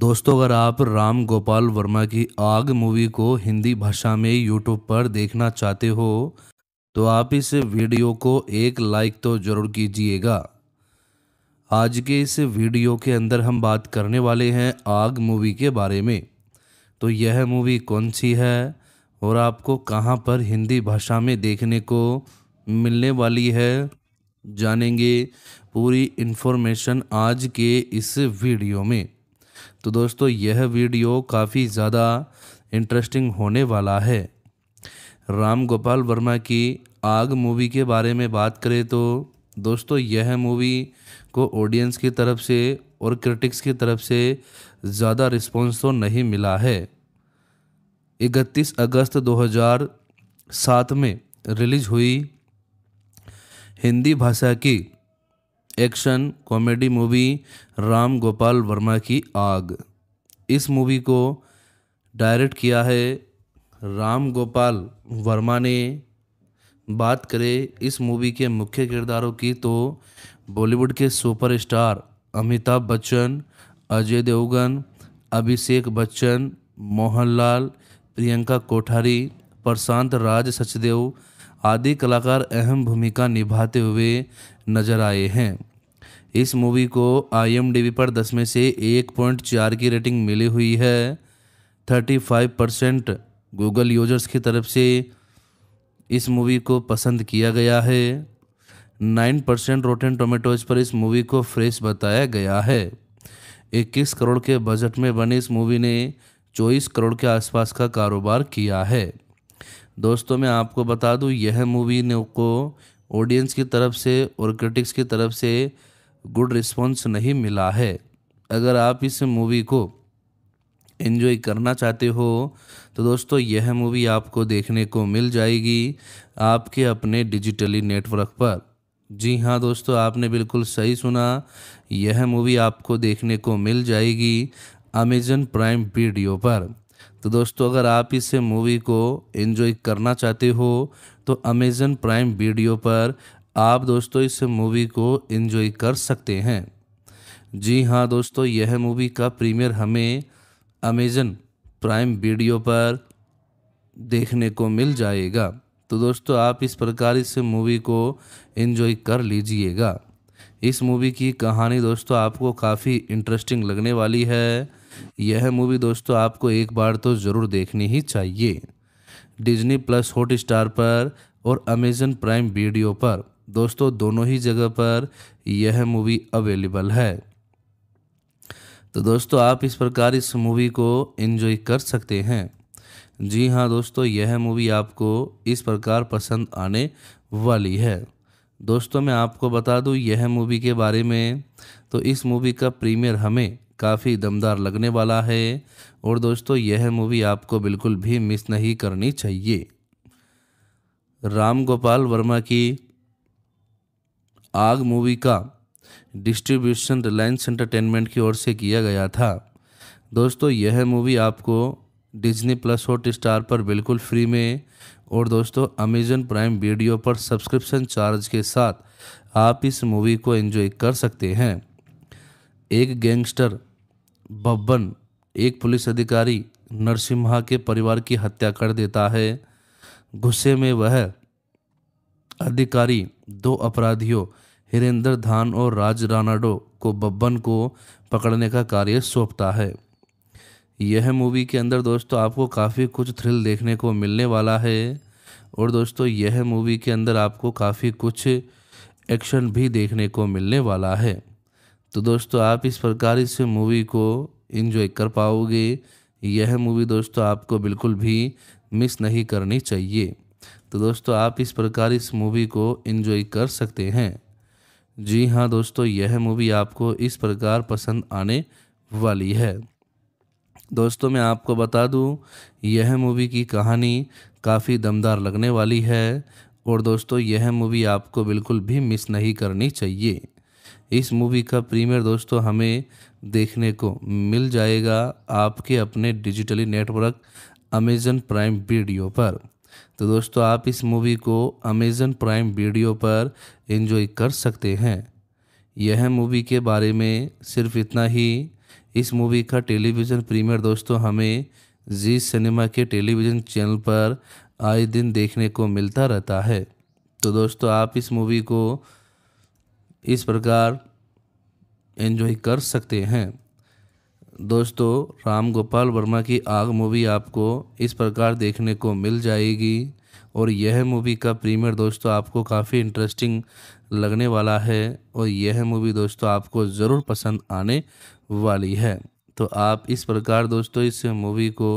दोस्तों अगर आप राम गोपाल वर्मा की आग मूवी को हिंदी भाषा में यूट्यूब पर देखना चाहते हो तो आप इस वीडियो को एक लाइक तो ज़रूर कीजिएगा आज के इस वीडियो के अंदर हम बात करने वाले हैं आग मूवी के बारे में तो यह मूवी कौन सी है और आपको कहां पर हिंदी भाषा में देखने को मिलने वाली है जानेंगे पूरी इन्फॉर्मेशन आज के इस वीडियो में तो दोस्तों यह वीडियो काफ़ी ज़्यादा इंटरेस्टिंग होने वाला है राम गोपाल वर्मा की आग मूवी के बारे में बात करें तो दोस्तों यह मूवी को ऑडियंस की तरफ से और क्रिटिक्स की तरफ से ज़्यादा रिस्पॉन्स तो नहीं मिला है 31 अगस्त 2007 में रिलीज हुई हिंदी भाषा की action comedy movie Ram Gopal Varma की आग इस मूवी को डायरेक्ट किया है राम गोपाल वर्मा ने बात करें इस मूवी के मुख्य किरदारों की तो बॉलीवुड के सुपरस्टार अमिताभ बच्चन अजय देवगन अभिषेक बच्चन मोहनलाल प्रियंका कोठारी प्रशांत राज सचदेव आदि कलाकार अहम भूमिका निभाते हुए नजर आए हैं इस मूवी को आई पर 10 में से 1.4 की रेटिंग मिली हुई है 35 परसेंट गूगल यूजर्स की तरफ से इस मूवी को पसंद किया गया है 9 परसेंट रोटेन टोमेटोज पर इस मूवी को फ्रेश बताया गया है 21 करोड़ के बजट में बनी इस मूवी ने 24 करोड़ के आसपास का कारोबार किया है दोस्तों मैं आपको बता दूँ यह मूवी ने को ऑडियंस की तरफ से और क्रिटिक्स की तरफ से गुड रिस्पॉन्स नहीं मिला है अगर आप इस मूवी को एंजॉय करना चाहते हो तो दोस्तों यह मूवी आपको देखने को मिल जाएगी आपके अपने डिजिटली नेटवर्क पर जी हाँ दोस्तों आपने बिल्कुल सही सुना यह मूवी आपको देखने को मिल जाएगी अमेजन प्राइम वीडियो पर तो दोस्तों अगर आप इस मूवी को एंजॉय करना चाहते हो तो अमेज़न प्राइम वीडियो पर आप दोस्तों इस मूवी को एंजॉय कर सकते हैं जी हाँ दोस्तों यह मूवी का प्रीमियर हमें अमेज़न प्राइम वीडियो पर देखने को मिल जाएगा तो दोस्तों आप इस प्रकार इस मूवी को एंजॉय कर लीजिएगा इस मूवी की कहानी दोस्तों आपको काफ़ी इंटरेस्टिंग लगने वाली है यह मूवी दोस्तों आपको एक बार तो ज़रूर देखनी ही चाहिए डिज्नी प्लस हॉट स्टार पर और अमेजन प्राइम वीडियो पर दोस्तों दोनों ही जगह पर यह मूवी अवेलेबल है तो दोस्तों आप इस प्रकार इस मूवी को एंजॉय कर सकते हैं जी हाँ दोस्तों यह मूवी आपको इस प्रकार पसंद आने वाली है दोस्तों मैं आपको बता दूँ यह मूवी के बारे में तो इस मूवी का प्रीमियर हमें काफ़ी दमदार लगने वाला है और दोस्तों यह मूवी आपको बिल्कुल भी मिस नहीं करनी चाहिए राम गोपाल वर्मा की आग मूवी का डिस्ट्रीब्यूशन रिलायंस एंटरटेनमेंट की ओर से किया गया था दोस्तों यह मूवी आपको डिज्नी प्लस हॉट स्टार पर बिल्कुल फ्री में और दोस्तों अमेजन प्राइम वीडियो पर सब्सक्रिप्शन चार्ज के साथ आप इस मूवी को एंजॉय कर सकते हैं एक गैंगस्टर बब्बन एक पुलिस अधिकारी नरसिम्हा के परिवार की हत्या कर देता है गुस्से में वह अधिकारी दो अपराधियों हिरेंद्र धान और राज रानाडो को बब्बन को पकड़ने का कार्य सौंपता है यह मूवी के अंदर दोस्तों आपको काफ़ी कुछ थ्रिल देखने को मिलने वाला है और दोस्तों यह मूवी के अंदर आपको काफ़ी कुछ एक्शन भी देखने को मिलने वाला है तो दोस्तों आप इस प्रकार इस मूवी को इन्जॉय कर पाओगे यह मूवी दोस्तों आपको बिल्कुल भी मिस नहीं करनी चाहिए तो दोस्तों आप इस प्रकार इस मूवी को इन्जॉय कर सकते हैं जी हाँ दोस्तों यह मूवी आपको इस प्रकार पसंद आने वाली है दोस्तों मैं आपको बता दूं यह मूवी की कहानी काफ़ी दमदार लगने वाली है और दोस्तों यह मूवी आपको बिल्कुल भी मिस नहीं करनी चाहिए इस मूवी का प्रीमियर दोस्तों हमें देखने को मिल जाएगा आपके अपने digitally network Amazon prime video पर तो दोस्तों आप इस मूवी को अमेज़न प्राइम वीडियो पर एंजॉय कर सकते हैं यह मूवी के बारे में सिर्फ इतना ही इस मूवी का टेलीविज़न प्रीमियर दोस्तों हमें जी सिनेमा के टेलीविज़न चैनल पर आए दिन देखने को मिलता रहता है तो दोस्तों आप इस मूवी को इस प्रकार एंजॉय कर सकते हैं दोस्तों राम गोपाल वर्मा की आग मूवी आपको इस प्रकार देखने को मिल जाएगी और यह मूवी का प्रीमियर दोस्तों आपको काफ़ी इंटरेस्टिंग लगने वाला है और यह मूवी दोस्तों आपको ज़रूर पसंद आने वाली है तो आप इस प्रकार दोस्तों इस मूवी को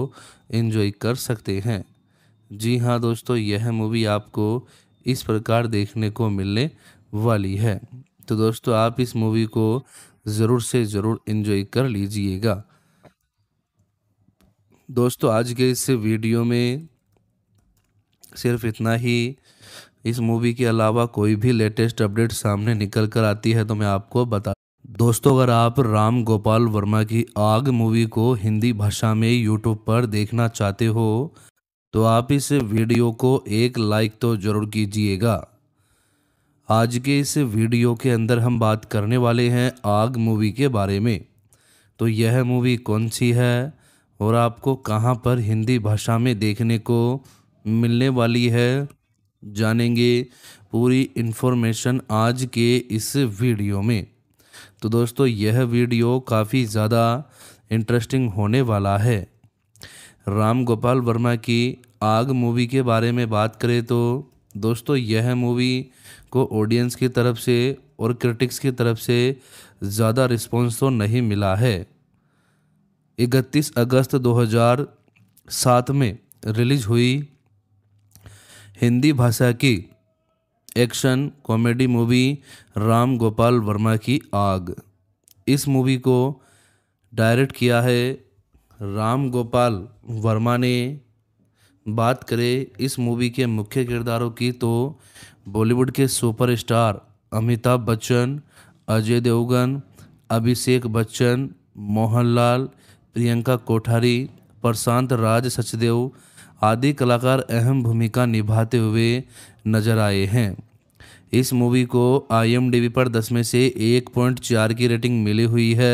एंजॉय कर सकते हैं जी हाँ दोस्तों यह मूवी आपको इस प्रकार देखने को मिलने वाली है तो दोस्तों आप इस मूवी को ज़रूर से ज़रूर इन्जॉय कर लीजिएगा दोस्तों आज के इस वीडियो में सिर्फ इतना ही इस मूवी के अलावा कोई भी लेटेस्ट अपडेट सामने निकल कर आती है तो मैं आपको बता दोस्तों अगर आप राम गोपाल वर्मा की आग मूवी को हिंदी भाषा में यूट्यूब पर देखना चाहते हो तो आप इस वीडियो को एक लाइक तो ज़रूर कीजिएगा आज के इस वीडियो के अंदर हम बात करने वाले हैं आग मूवी के बारे में तो यह मूवी कौन सी है और आपको कहां पर हिंदी भाषा में देखने को मिलने वाली है जानेंगे पूरी इन्फॉर्मेशन आज के इस वीडियो में तो दोस्तों यह वीडियो काफ़ी ज़्यादा इंटरेस्टिंग होने वाला है राम गोपाल वर्मा की आग मूवी के बारे में बात करें तो दोस्तों यह मूवी को ऑडियंस की तरफ से और क्रिटिक्स की तरफ से ज़्यादा रिस्पॉन्स तो नहीं मिला है इकतीस अगस्त 2007 में रिलीज हुई हिंदी भाषा की action comedy movie Ram Gopal Varma की आग इस मूवी को डायरेक्ट किया है राम गोपाल वर्मा ने बात करें इस मूवी के मुख्य किरदारों की तो बॉलीवुड के सुपरस्टार अमिताभ बच्चन अजय देवगन अभिषेक बच्चन मोहनलाल प्रियंका कोठारी प्रशांत राज सचदेव आदि कलाकार अहम भूमिका निभाते हुए नजर आए हैं इस मूवी को आई पर दस में से एक पॉइंट चार की रेटिंग मिली हुई है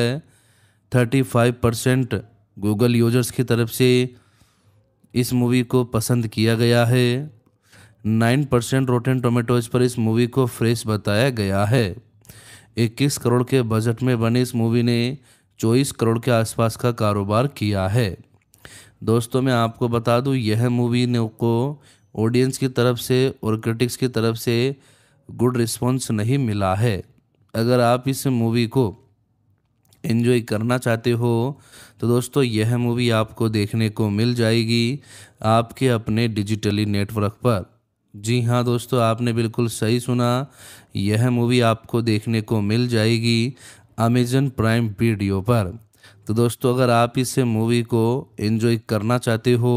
thirty five percent Google users की तरफ से इस मूवी को पसंद किया गया है नाइन परसेंट रोटेन टोमेटोज पर इस मूवी को फ्रेश बताया गया है 21 करोड़ के बजट में बनी इस मूवी ने 24 करोड़ के आसपास का कारोबार किया है दोस्तों मैं आपको बता दूं यह मूवी ने को ऑडियंस की तरफ से और क्रिटिक्स की तरफ से गुड रिस्पॉन्स नहीं मिला है अगर आप इस मूवी को एंजॉय करना चाहते हो तो दोस्तों यह मूवी आपको देखने को मिल जाएगी आपके अपने डिजिटली नेटवर्क पर जी हाँ दोस्तों आपने बिल्कुल सही सुना यह मूवी आपको देखने को मिल जाएगी अमेजन प्राइम वीडियो पर तो दोस्तों अगर आप इस मूवी को एंजॉय करना चाहते हो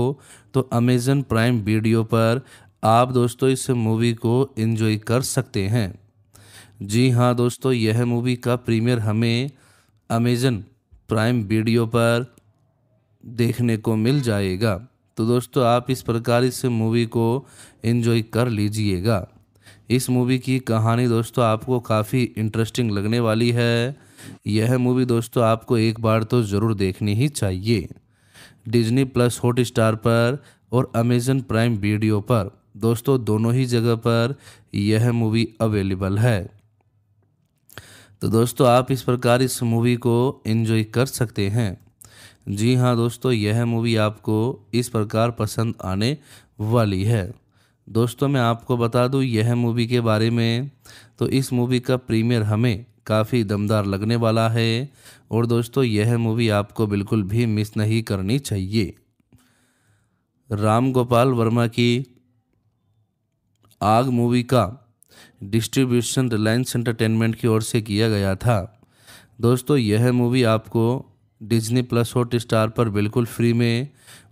तो अमेजन प्राइम वीडियो पर आप दोस्तों इस मूवी को एंजॉय कर सकते हैं जी हाँ दोस्तों यह मूवी का प्रीमियर हमें अमेजन प्राइम वीडियो पर देखने को मिल जाएगा तो दोस्तों आप इस प्रकार इस मूवी को इन्जॉय कर लीजिएगा इस मूवी की कहानी दोस्तों आपको काफ़ी इंटरेस्टिंग लगने वाली है यह मूवी दोस्तों आपको एक बार तो ज़रूर देखनी ही चाहिए डिज्नी प्लस हॉट स्टार पर और अमेजन प्राइम वीडियो पर दोस्तों दोनों ही जगह पर यह मूवी अवेलेबल है तो दोस्तों आप इस प्रकार इस मूवी को इन्जॉय कर सकते हैं जी हाँ दोस्तों यह मूवी आपको इस प्रकार पसंद आने वाली है दोस्तों मैं आपको बता दूं यह मूवी के बारे में तो इस मूवी का प्रीमियर हमें काफ़ी दमदार लगने वाला है और दोस्तों यह मूवी आपको बिल्कुल भी मिस नहीं करनी चाहिए राम गोपाल वर्मा की आग मूवी का डिस्ट्रीब्यूशन रिलायंस एंटरटेनमेंट की ओर से किया गया था दोस्तों यह मूवी आपको डिज्नी प्लस हॉट स्टार पर बिल्कुल फ्री में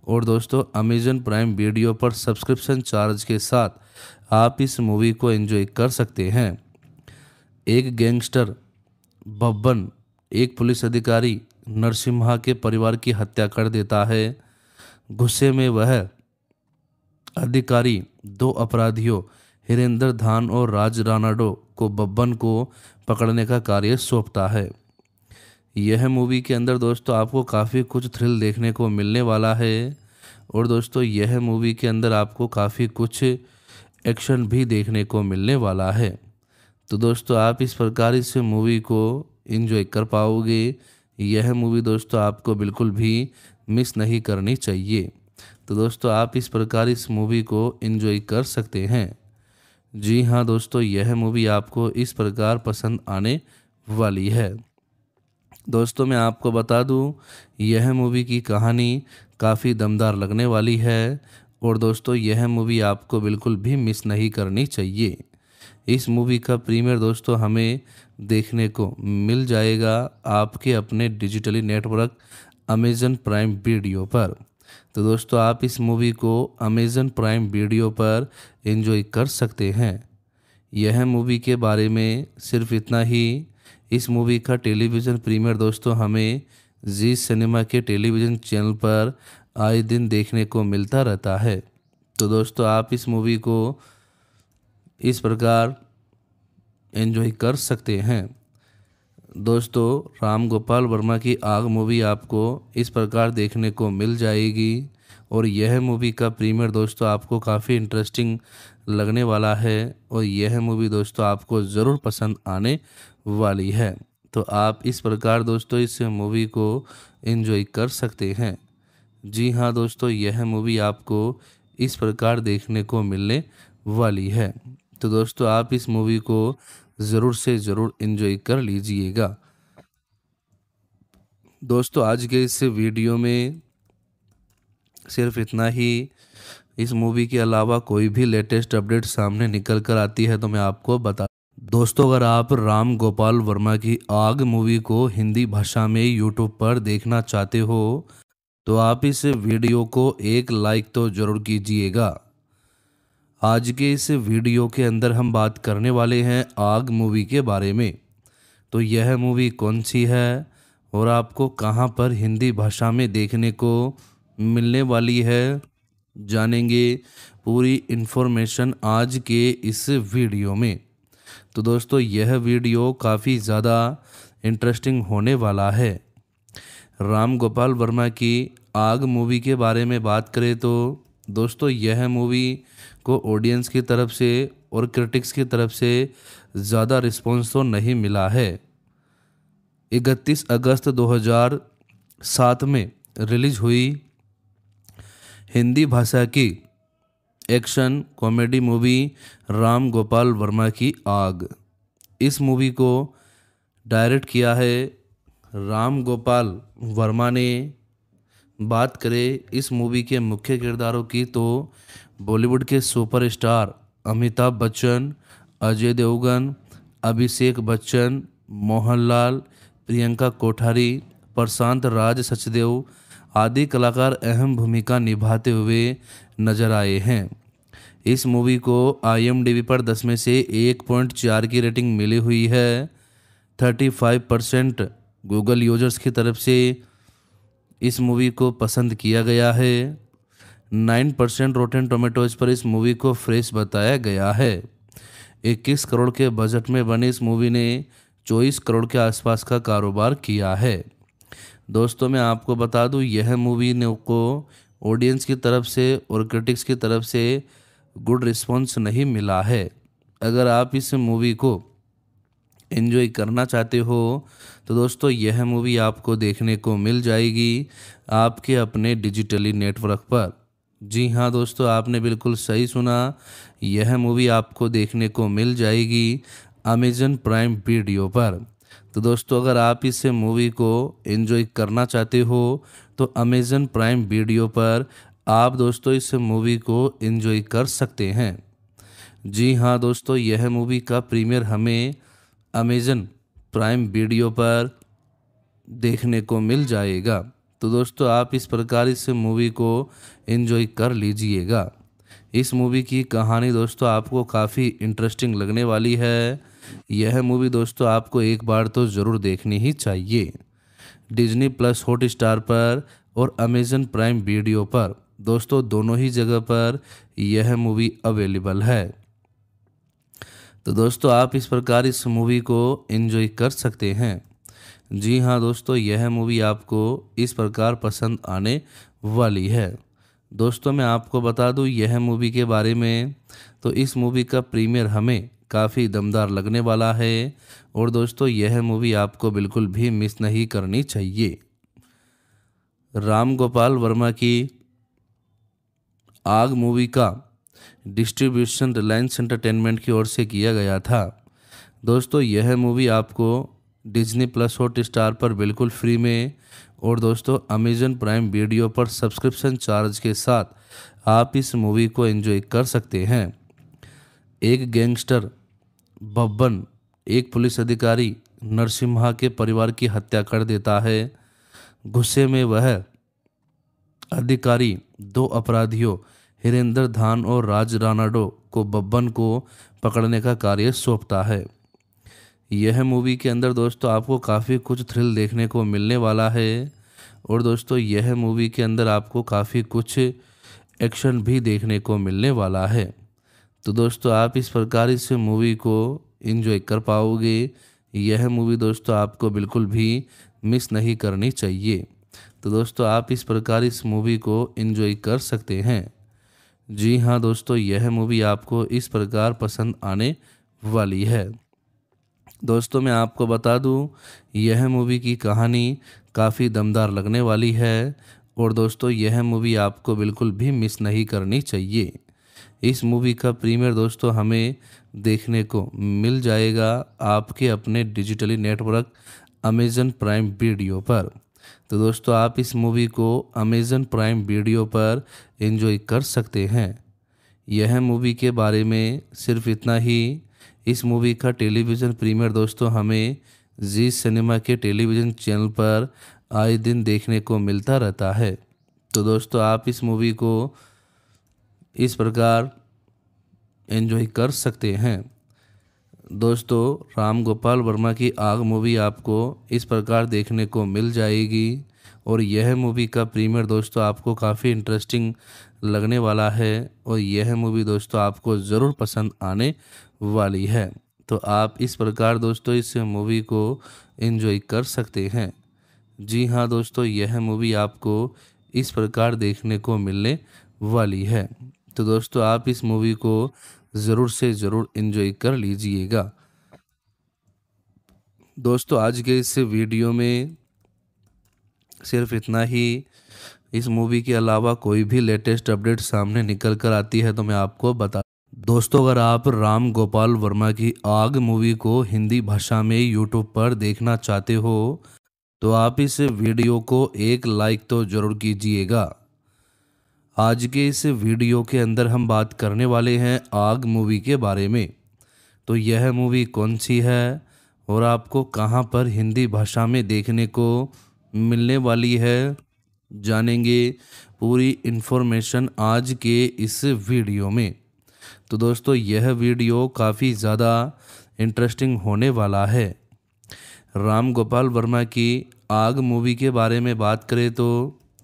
और दोस्तों अमेजन प्राइम वीडियो पर सब्सक्रिप्शन चार्ज के साथ आप इस मूवी को एंजॉय कर सकते हैं एक गैंगस्टर बब्बन एक पुलिस अधिकारी नरसिम्हा के परिवार की हत्या कर देता है गुस्से में वह अधिकारी दो अपराधियों हिरेंद्र धान और राज रानाडो को बब्बन को पकड़ने का कार्य सौंपता है यह मूवी के अंदर दोस्तों आपको काफ़ी कुछ थ्रिल देखने को मिलने वाला है और दोस्तों यह मूवी के अंदर आपको काफ़ी कुछ एक्शन भी देखने को मिलने वाला है तो दोस्तों आप इस प्रकार इस मूवी को इन्जॉय कर पाओगे यह मूवी दोस्तों आपको बिल्कुल भी मिस नहीं करनी चाहिए तो दोस्तों आप इस प्रकार इस मूवी को इन्जॉय कर सकते हैं जी हाँ दोस्तों यह मूवी आपको इस प्रकार पसंद आने वाली है दोस्तों मैं आपको बता दूं यह मूवी की कहानी काफ़ी दमदार लगने वाली है और दोस्तों यह मूवी आपको बिल्कुल भी मिस नहीं करनी चाहिए इस मूवी का प्रीमियर दोस्तों हमें देखने को मिल जाएगा आपके अपने digitally network Amazon prime video पर तो दोस्तों आप इस मूवी को अमेजन प्राइम वीडियो पर एंजॉय कर सकते हैं यह मूवी के बारे में सिर्फ इतना ही इस मूवी का टेलीविज़न प्रीमियर दोस्तों हमें जी सिनेमा के टेलीविज़न चैनल पर आए दिन देखने को मिलता रहता है तो दोस्तों आप इस मूवी को इस प्रकार एंजॉय कर सकते हैं दोस्तों राम गोपाल वर्मा की आग मूवी आपको इस प्रकार देखने को मिल जाएगी और यह मूवी का प्रीमियर दोस्तों आपको काफ़ी इंटरेस्टिंग लगने वाला है और यह मूवी दोस्तों आपको ज़रूर पसंद आने वाली है तो आप इस प्रकार दोस्तों इस मूवी को इन्जॉय कर सकते हैं जी हाँ दोस्तों यह मूवी आपको इस प्रकार देखने को मिलने वाली है तो दोस्तों आप इस मूवी को ज़रूर से ज़रूर इन्जॉय कर लीजिएगा दोस्तों आज के इस वीडियो में सिर्फ इतना ही इस मूवी के अलावा कोई भी लेटेस्ट अपडेट सामने निकल कर आती है तो मैं आपको बता दोस्तों अगर आप राम गोपाल वर्मा की आग मूवी को हिंदी भाषा में यूट्यूब पर देखना चाहते हो तो आप इस वीडियो को एक लाइक तो ज़रूर कीजिएगा आज के इस वीडियो के अंदर हम बात करने वाले हैं आग मूवी के बारे में तो यह मूवी कौन सी है और आपको कहां पर हिंदी भाषा में देखने को मिलने वाली है जानेंगे पूरी इन्फॉर्मेशन आज के इस वीडियो में तो दोस्तों यह वीडियो काफ़ी ज़्यादा इंटरेस्टिंग होने वाला है राम गोपाल वर्मा की आग मूवी के बारे में बात करें तो दोस्तों यह मूवी को ऑडियंस की तरफ से और क्रिटिक्स की तरफ से ज़्यादा रिस्पॉन्स तो नहीं मिला है 31 अगस्त 2007 में रिलीज हुई हिंदी भाषा की action comedy movie Ram Gopal Varma की आग इस मूवी को डायरेक्ट किया है राम गोपाल वर्मा ने बात करें इस मूवी के मुख्य किरदारों की तो बॉलीवुड के सुपरस्टार अमिताभ बच्चन अजय देवगन अभिषेक बच्चन मोहनलाल प्रियंका कोठारी प्रशांत राज सचदेव आदि कलाकार अहम भूमिका निभाते हुए नजर आए हैं इस मूवी को आई पर 10 में से 1.4 की रेटिंग मिली हुई है 35 परसेंट गूगल यूजर्स की तरफ से इस मूवी को पसंद किया गया है 9 परसेंट रोटेन टोमेटोज पर इस मूवी को फ्रेश बताया गया है 21 करोड़ के बजट में बनी इस मूवी ने 24 करोड़ के आसपास का कारोबार किया है दोस्तों मैं आपको बता दूँ यह मूवी ने को ऑडियंस की तरफ से और क्रिटिक्स की तरफ से गुड रिस्पॉन्स नहीं मिला है अगर आप इस मूवी को एंजॉय करना चाहते हो तो दोस्तों यह मूवी आपको देखने को मिल जाएगी आपके अपने डिजिटली नेटवर्क पर जी हाँ दोस्तों आपने बिल्कुल सही सुना यह मूवी आपको देखने को मिल जाएगी अमेजन प्राइम वीडियो पर तो दोस्तों अगर आप इस मूवी को एंजॉय करना चाहते हो तो अमेज़न प्राइम वीडियो पर आप दोस्तों इस मूवी को एंजॉय कर सकते हैं जी हाँ दोस्तों यह मूवी का प्रीमियर हमें अमेज़न प्राइम वीडियो पर देखने को मिल जाएगा तो दोस्तों आप इस प्रकार इस मूवी को एंजॉय कर लीजिएगा इस मूवी की कहानी दोस्तों आपको काफ़ी इंटरेस्टिंग लगने वाली है यह मूवी दोस्तों आपको एक बार तो ज़रूर देखनी ही चाहिए डिज्नी प्लस हॉट स्टार पर और अमेजन प्राइम वीडियो पर दोस्तों दोनों ही जगह पर यह मूवी अवेलेबल है तो दोस्तों आप इस प्रकार इस मूवी को एंजॉय कर सकते हैं जी हाँ दोस्तों यह मूवी आपको इस प्रकार पसंद आने वाली है दोस्तों मैं आपको बता दूँ यह मूवी के बारे में तो इस मूवी का प्रीमियर हमें काफ़ी दमदार लगने वाला है और दोस्तों यह मूवी आपको बिल्कुल भी मिस नहीं करनी चाहिए राम गोपाल वर्मा की आग मूवी का डिस्ट्रीब्यूशन रिलायंस एंटरटेनमेंट की ओर से किया गया था दोस्तों यह मूवी आपको डिज्नी प्लस हॉट स्टार पर बिल्कुल फ्री में और दोस्तों अमेजन प्राइम वीडियो पर सब्सक्रिप्शन चार्ज के साथ आप इस मूवी को एंजॉय कर सकते हैं एक गैंगस्टर बब्बन एक पुलिस अधिकारी नरसिम्हा के परिवार की हत्या कर देता है गुस्से में वह अधिकारी दो अपराधियों हिरेंद्र धान और राज रानाडो को बब्बन को पकड़ने का कार्य सौंपता है यह मूवी के अंदर दोस्तों आपको काफ़ी कुछ थ्रिल देखने को मिलने वाला है और दोस्तों यह मूवी के अंदर आपको काफ़ी कुछ एक्शन भी देखने को मिलने वाला है तो दोस्तों आप इस प्रकार इस मूवी को इन्जॉय कर पाओगे यह मूवी दोस्तों आपको बिल्कुल भी मिस नहीं करनी चाहिए तो दोस्तों आप इस प्रकार इस मूवी को इन्जॉय कर सकते हैं जी हाँ दोस्तों यह मूवी आपको इस प्रकार पसंद आने वाली है दोस्तों मैं आपको बता दूं यह मूवी की कहानी काफ़ी दमदार लगने वाली है और दोस्तों यह मूवी आपको बिल्कुल भी मिस नहीं करनी चाहिए इस मूवी का प्रीमियर दोस्तों हमें देखने को मिल जाएगा आपके अपने digitally network Amazon prime video पर तो दोस्तों आप इस मूवी को अमेज़न प्राइम वीडियो पर एंजॉय कर सकते हैं यह मूवी के बारे में सिर्फ इतना ही इस मूवी का टेलीविज़न प्रीमियर दोस्तों हमें जी सिनेमा के टेलीविज़न चैनल पर आए दिन देखने को मिलता रहता है तो दोस्तों आप इस मूवी को इस प्रकार एंजॉय कर सकते हैं दोस्तों राम गोपाल वर्मा की आग मूवी आपको इस प्रकार देखने को मिल जाएगी और यह मूवी का प्रीमियर दोस्तों आपको काफ़ी इंटरेस्टिंग लगने वाला है और यह मूवी दोस्तों आपको ज़रूर पसंद आने वाली है तो आप इस प्रकार दोस्तों इस मूवी को एंजॉय कर सकते हैं जी हाँ दोस्तों यह मूवी आपको इस प्रकार देखने को मिलने वाली है तो दोस्तों आप इस मूवी को ज़रूर से ज़रूर इन्जॉय कर लीजिएगा दोस्तों आज के इस वीडियो में सिर्फ इतना ही इस मूवी के अलावा कोई भी लेटेस्ट अपडेट सामने निकल कर आती है तो मैं आपको बता दोस्तों अगर आप राम गोपाल वर्मा की आग मूवी को हिंदी भाषा में यूट्यूब पर देखना चाहते हो तो आप इस वीडियो को एक लाइक तो ज़रूर कीजिएगा आज के इस वीडियो के अंदर हम बात करने वाले हैं आग मूवी के बारे में तो यह मूवी कौन सी है और आपको कहां पर हिंदी भाषा में देखने को मिलने वाली है जानेंगे पूरी इन्फॉर्मेशन आज के इस वीडियो में तो दोस्तों यह वीडियो काफ़ी ज़्यादा इंटरेस्टिंग होने वाला है राम गोपाल वर्मा की आग मूवी के बारे में बात करें तो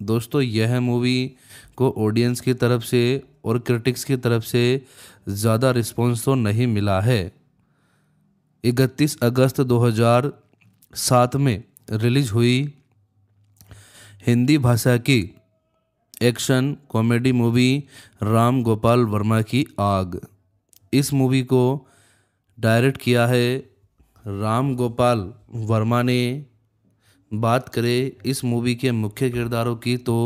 दोस्तों यह मूवी को ऑडियंस की तरफ से और क्रिटिक्स की तरफ से ज़्यादा रिस्पॉन्स तो नहीं मिला है इकतीस अगस्त 2007 में रिलीज हुई हिंदी भाषा की action comedy movie Ram Gopal Varma की आग इस मूवी को डायरेक्ट किया है राम गोपाल वर्मा ने बात करें इस मूवी के मुख्य किरदारों की तो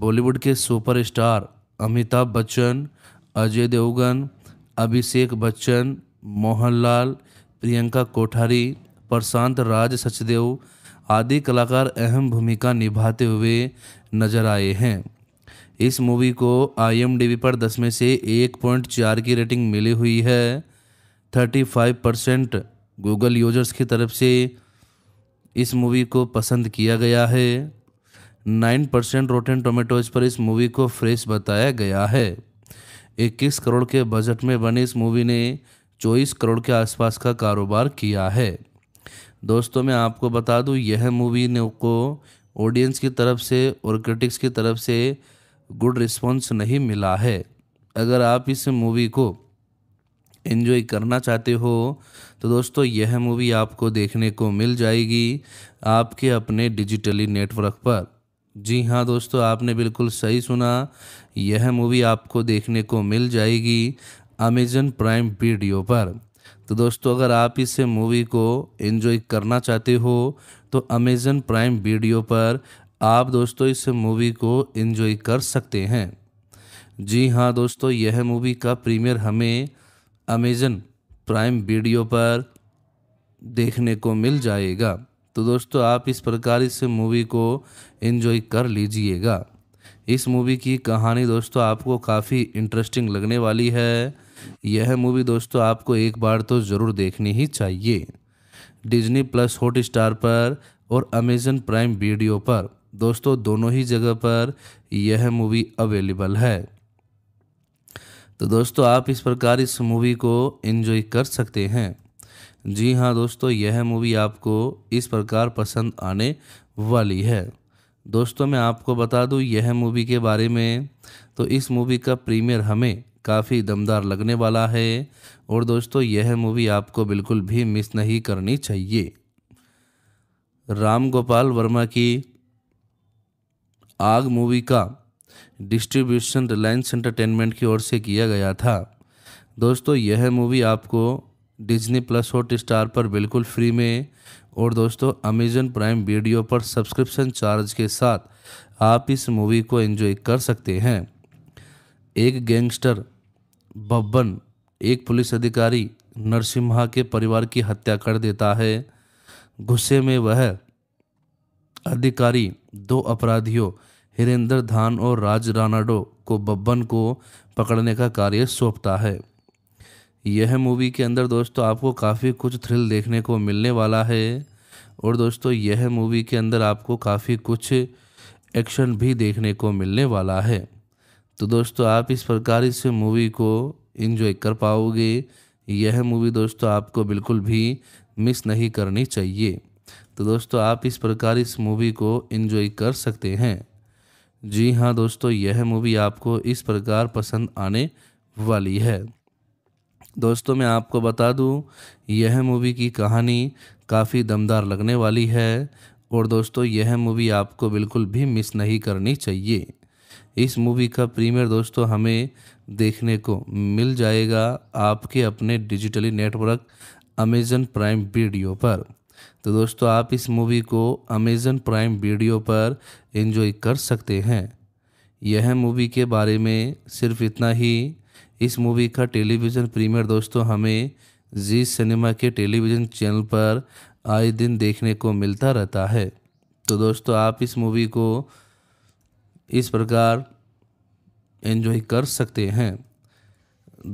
बॉलीवुड के सुपरस्टार अमिताभ बच्चन अजय देवगन अभिषेक बच्चन मोहनलाल प्रियंका कोठारी प्रशांत राज सचदेव आदि कलाकार अहम भूमिका निभाते हुए नजर आए हैं इस मूवी को आई पर दस में से एक पॉइंट चार की रेटिंग मिली हुई है thirty five percent Google users की तरफ से इस मूवी को पसंद किया गया है नाइन परसेंट रोटेन टोमेटोज पर इस मूवी को फ्रेश बताया गया है इक्कीस करोड़ के बजट में बनी इस मूवी ने चौबीस करोड़ के आसपास का कारोबार किया है दोस्तों मैं आपको बता दूं यह मूवी ने को ऑडियंस की तरफ से और क्रिटिक्स की तरफ से गुड रिस्पॉन्स नहीं मिला है अगर आप इस मूवी को इन्जॉय करना चाहते हो तो दोस्तों यह मूवी आपको देखने को मिल जाएगी आपके अपने डिजिटली नेटवर्क पर जी हाँ दोस्तों आपने बिल्कुल सही सुना यह मूवी आपको देखने को मिल जाएगी अमेजन प्राइम वीडियो पर तो दोस्तों अगर आप इस मूवी को एंजॉय करना चाहते हो तो अमेजन प्राइम वीडियो पर आप दोस्तों इस मूवी को एंजॉय कर सकते हैं जी हाँ दोस्तों यह मूवी का प्रीमियर हमें अमेजन प्राइम वीडियो पर देखने को मिल जाएगा तो दोस्तों आप इस प्रकार इस मूवी को इन्जॉय कर लीजिएगा इस मूवी की कहानी दोस्तों आपको काफ़ी इंटरेस्टिंग लगने वाली है यह मूवी दोस्तों आपको एक बार तो ज़रूर देखनी ही चाहिए डिज्नी प्लस हॉट स्टार पर और अमेजन प्राइम वीडियो पर दोस्तों दोनों ही जगह पर यह मूवी अवेलेबल है तो दोस्तों आप इस प्रकार इस मूवी को एंजॉय कर सकते हैं जी हाँ दोस्तों यह मूवी आपको इस प्रकार पसंद आने वाली है दोस्तों मैं आपको बता दूँ यह मूवी के बारे में तो इस मूवी का प्रीमियर हमें काफ़ी दमदार लगने वाला है और दोस्तों यह मूवी आपको बिल्कुल भी मिस नहीं करनी चाहिए राम गोपाल वर्मा की आग मूवी का डिस्ट्रीब्यूशन रिलायंस एंटरटेनमेंट की ओर से किया गया था दोस्तों यह मूवी आपको डिज्नी प्लस हॉट स्टार पर बिल्कुल फ्री में और दोस्तों अमेजन प्राइम वीडियो पर सब्सक्रिप्शन चार्ज के साथ आप इस मूवी को एंजॉय कर सकते हैं एक गैंगस्टर बब्बन एक पुलिस अधिकारी नरसिम्हा के परिवार की हत्या कर देता है गुस्से में वह अधिकारी दो अपराधियों हिरेंद्र धान और राज रानाडो को बब्बन को पकड़ने का कार्य सौंपता है यह मूवी के अंदर दोस्तों आपको काफ़ी कुछ थ्रिल देखने को मिलने वाला है और दोस्तों यह मूवी के अंदर आपको काफ़ी कुछ एक्शन भी देखने को मिलने वाला है तो दोस्तों आप इस प्रकार इस मूवी को इन्जॉय कर पाओगे यह मूवी दोस्तों आपको बिल्कुल भी मिस नहीं करनी चाहिए तो दोस्तों आप इस प्रकार इस मूवी को इन्जॉय कर सकते हैं जी हाँ दोस्तों यह मूवी आपको इस प्रकार पसंद आने वाली है दोस्तों मैं आपको बता दूं यह मूवी की कहानी काफ़ी दमदार लगने वाली है और दोस्तों यह मूवी आपको बिल्कुल भी मिस नहीं करनी चाहिए इस मूवी का प्रीमियर दोस्तों हमें देखने को मिल जाएगा आपके अपने digitally network Amazon prime video पर तो दोस्तों आप इस मूवी को अमेज़न प्राइम वीडियो पर एंजॉय कर सकते हैं यह मूवी के बारे में सिर्फ इतना ही इस मूवी का टेलीविज़न प्रीमियर दोस्तों हमें जी सिनेमा के टेलीविज़न चैनल पर आए दिन देखने को मिलता रहता है तो दोस्तों आप इस मूवी को इस प्रकार एंजॉय कर सकते हैं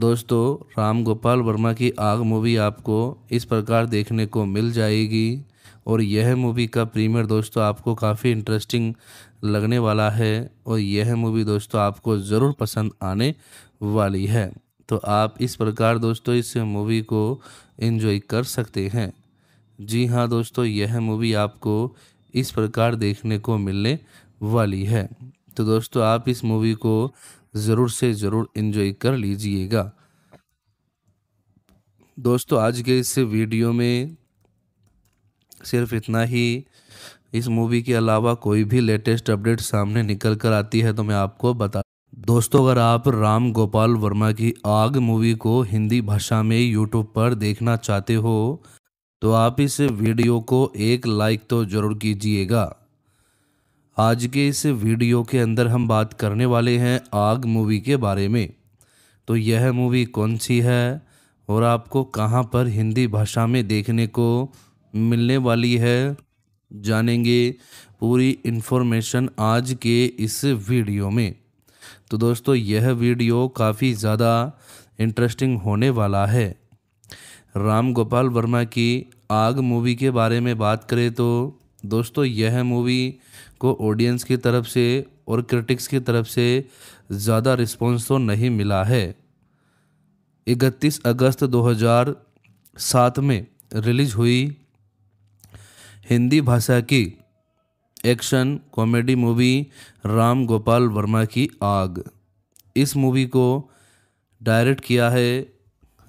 दोस्तों राम गोपाल वर्मा की आग मूवी आपको इस प्रकार देखने को मिल जाएगी और यह मूवी का प्रीमियर दोस्तों आपको काफ़ी इंटरेस्टिंग लगने वाला है और यह मूवी दोस्तों आपको ज़रूर पसंद आने वाली है तो आप इस प्रकार दोस्तों इस मूवी को इन्जॉय कर सकते हैं जी हाँ दोस्तों यह मूवी आपको इस प्रकार देखने को मिलने वाली है तो दोस्तों आप इस मूवी को ज़रूर से ज़रूर इन्जॉय कर लीजिएगा दोस्तों आज के इस वीडियो में सिर्फ इतना ही इस मूवी के अलावा कोई भी लेटेस्ट अपडेट सामने निकल कर आती है तो मैं आपको बता दोस्तों अगर आप राम गोपाल वर्मा की आग मूवी को हिंदी भाषा में यूट्यूब पर देखना चाहते हो तो आप इस वीडियो को एक लाइक तो ज़रूर कीजिएगा आज के इस वीडियो के अंदर हम बात करने वाले हैं आग मूवी के बारे में तो यह मूवी कौन सी है और आपको कहां पर हिंदी भाषा में देखने को मिलने वाली है जानेंगे पूरी इन्फॉर्मेशन आज के इस वीडियो में तो दोस्तों यह वीडियो काफ़ी ज़्यादा इंटरेस्टिंग होने वाला है राम गोपाल वर्मा की आग मूवी के बारे में बात करें तो दोस्तों यह मूवी को ऑडियंस की तरफ से और क्रिटिक्स की तरफ से ज़्यादा रिस्पॉन्स तो नहीं मिला है 31 अगस्त 2007 में रिलीज हुई हिंदी भाषा की action comedy movie Ram Gopal Varma की आग इस मूवी को डायरेक्ट किया है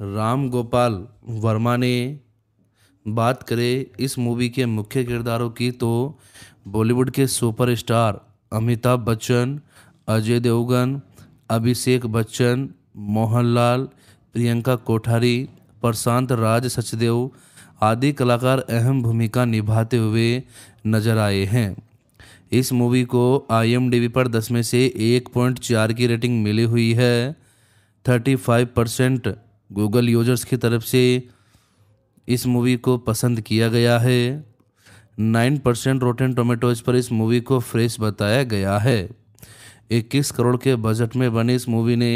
राम गोपाल वर्मा ने बात करें इस मूवी के मुख्य किरदारों की तो बॉलीवुड के सुपरस्टार अमिताभ बच्चन अजय देवगन अभिषेक बच्चन मोहनलाल प्रियंका कोठारी प्रशांत राज सचदेव आदि कलाकार अहम भूमिका निभाते हुए नजर आए हैं इस मूवी को आई पर 10 में से 1.4 की रेटिंग मिली हुई है 35 परसेंट गूगल यूजर्स की तरफ से इस मूवी को पसंद किया गया है 9 परसेंट रोटेन टोमेटोज पर इस मूवी को फ्रेश बताया गया है 21 करोड़ के बजट में बनी इस मूवी ने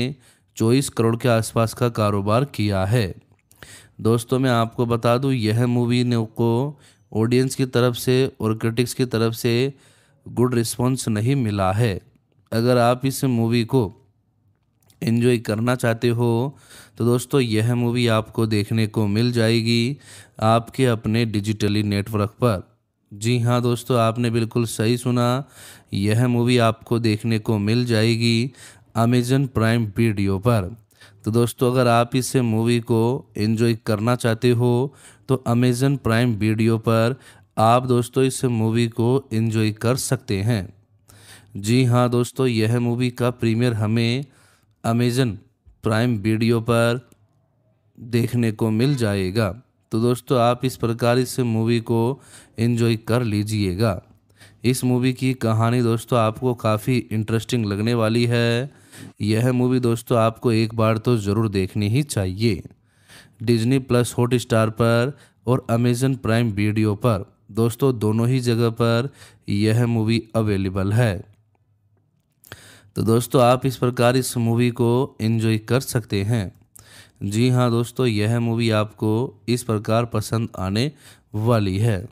24 करोड़ के आसपास का कारोबार किया है दोस्तों मैं आपको बता दूँ यह मूवी ने को ऑडियंस की तरफ से और क्रिटिक्स की तरफ से गुड रिस्पॉन्स नहीं मिला है अगर आप इस मूवी को एंजॉय करना चाहते हो तो दोस्तों यह मूवी आपको देखने को मिल जाएगी आपके अपने डिजिटली नेटवर्क पर जी हाँ दोस्तों आपने बिल्कुल सही सुना यह मूवी आपको देखने को मिल जाएगी अमेजन प्राइम वीडियो पर तो दोस्तों अगर आप इस मूवी को एंजॉय करना चाहते हो तो अमेज़न प्राइम वीडियो पर आप दोस्तों इस मूवी को एंजॉय कर सकते हैं जी हाँ दोस्तों यह मूवी का प्रीमियर हमें अमेज़न प्राइम वीडियो पर देखने को मिल जाएगा तो दोस्तों आप इस प्रकार इस मूवी को एंजॉय कर लीजिएगा इस मूवी की कहानी दोस्तों आपको काफ़ी इंटरेस्टिंग लगने वाली है यह मूवी दोस्तों आपको एक बार तो ज़रूर देखनी ही चाहिए डिज्नी प्लस हॉट स्टार पर और अमेजन प्राइम वीडियो पर दोस्तों दोनों ही जगह पर यह मूवी अवेलेबल है तो दोस्तों आप इस प्रकार इस मूवी को एंजॉय कर सकते हैं जी हाँ दोस्तों यह मूवी आपको इस प्रकार पसंद आने वाली है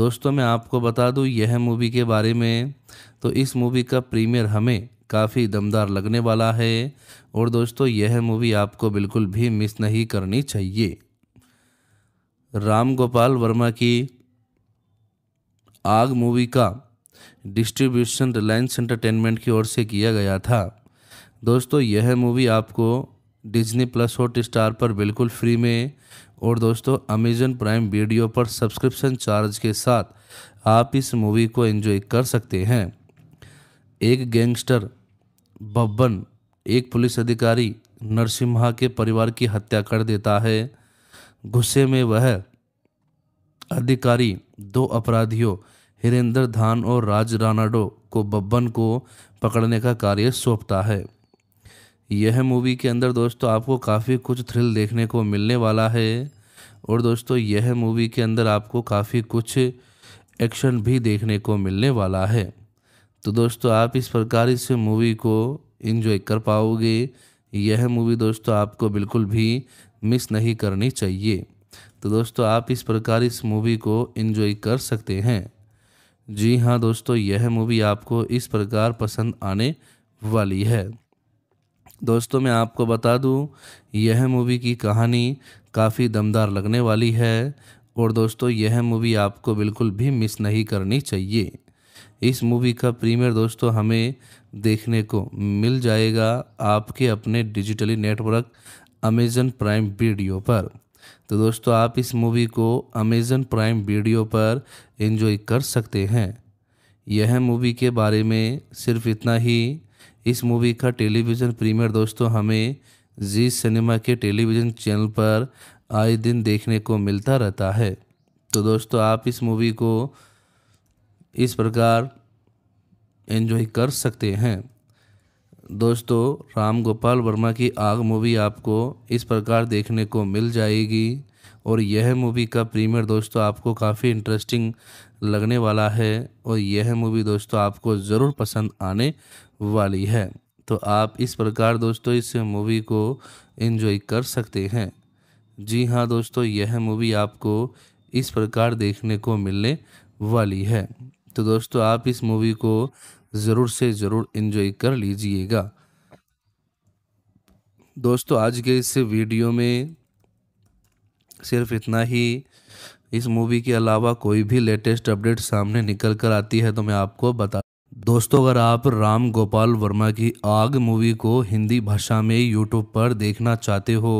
दोस्तों मैं आपको बता दूँ यह मूवी के बारे में तो इस मूवी का प्रीमियर हमें काफ़ी दमदार लगने वाला है और दोस्तों यह मूवी आपको बिल्कुल भी मिस नहीं करनी चाहिए राम गोपाल वर्मा की आग मूवी का डिस्ट्रीब्यूशन रिलायंस एंटरटेनमेंट की ओर से किया गया था दोस्तों यह मूवी आपको डिज्नी प्लस हॉट स्टार पर बिल्कुल फ्री में और दोस्तों अमेजन प्राइम वीडियो पर सब्सक्रिप्शन चार्ज के साथ आप इस मूवी को एंजॉय कर सकते हैं एक गैंगस्टर बब्बन एक पुलिस अधिकारी नरसिम्हा के परिवार की हत्या कर देता है गुस्से में वह अधिकारी दो अपराधियों हिरेंद्र धान और राज रानाडो को बब्बन को पकड़ने का कार्य सौंपता है यह मूवी के अंदर दोस्तों आपको काफ़ी कुछ थ्रिल देखने को मिलने वाला है और दोस्तों यह मूवी के अंदर आपको काफ़ी कुछ एक्शन भी देखने को मिलने वाला है तो दोस्तों आप इस प्रकार इस मूवी को इन्जॉय कर पाओगे यह मूवी दोस्तों आपको बिल्कुल भी मिस नहीं करनी चाहिए तो दोस्तों आप इस प्रकार इस मूवी को इन्जॉय कर सकते हैं जी हाँ दोस्तों यह मूवी आपको इस प्रकार पसंद आने वाली है दोस्तों मैं आपको बता दूं यह मूवी की कहानी काफ़ी दमदार लगने वाली है और दोस्तों यह मूवी आपको बिल्कुल भी मिस नहीं करनी चाहिए इस मूवी का प्रीमियर दोस्तों हमें देखने को मिल जाएगा आपके अपने digitally network Amazon prime video पर तो दोस्तों आप इस मूवी को अमेजन प्राइम वीडियो पर एंजॉय कर सकते हैं यह मूवी के बारे में सिर्फ इतना ही इस मूवी का टेलीविज़न प्रीमियर दोस्तों हमें जी सिनेमा के टेलीविज़न चैनल पर आए दिन देखने को मिलता रहता है तो दोस्तों आप इस मूवी को इस प्रकार एंजॉय कर सकते हैं दोस्तों राम गोपाल वर्मा की आग मूवी आपको इस प्रकार देखने को मिल जाएगी और यह मूवी का प्रीमियर दोस्तों आपको काफ़ी इंटरेस्टिंग लगने वाला है और यह मूवी दोस्तों आपको ज़रूर पसंद आने वाली है तो आप इस प्रकार दोस्तों इस मूवी को एंजॉय कर सकते हैं जी हाँ दोस्तों यह मूवी आपको इस प्रकार देखने को मिलने वाली है तो दोस्तों आप इस मूवी को ज़रूर से ज़रूर इन्जॉय कर लीजिएगा दोस्तों आज के इस वीडियो में सिर्फ इतना ही इस मूवी के अलावा कोई भी लेटेस्ट अपडेट सामने निकल कर आती है तो मैं आपको बता दोस्तों अगर आप राम गोपाल वर्मा की आग मूवी को हिंदी भाषा में यूट्यूब पर देखना चाहते हो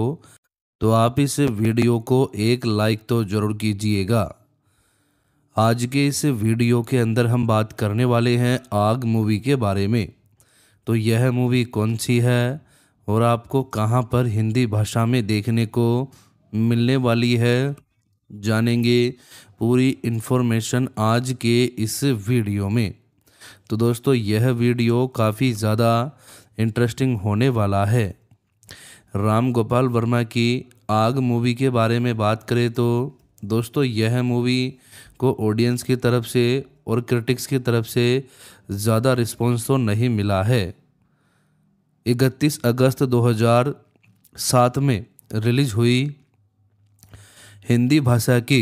तो आप इस वीडियो को एक लाइक तो ज़रूर कीजिएगा आज के इस वीडियो के अंदर हम बात करने वाले हैं आग मूवी के बारे में तो यह मूवी कौन सी है और आपको कहां पर हिंदी भाषा में देखने को मिलने वाली है जानेंगे पूरी इन्फॉर्मेशन आज के इस वीडियो में तो दोस्तों यह वीडियो काफ़ी ज़्यादा इंटरेस्टिंग होने वाला है राम गोपाल वर्मा की आग मूवी के बारे में बात करें तो दोस्तों यह मूवी को ऑडियंस की तरफ से और क्रिटिक्स की तरफ से ज़्यादा रिस्पॉन्स तो नहीं मिला है इकतीस अगस्त 2007 में रिलीज हुई हिंदी भाषा की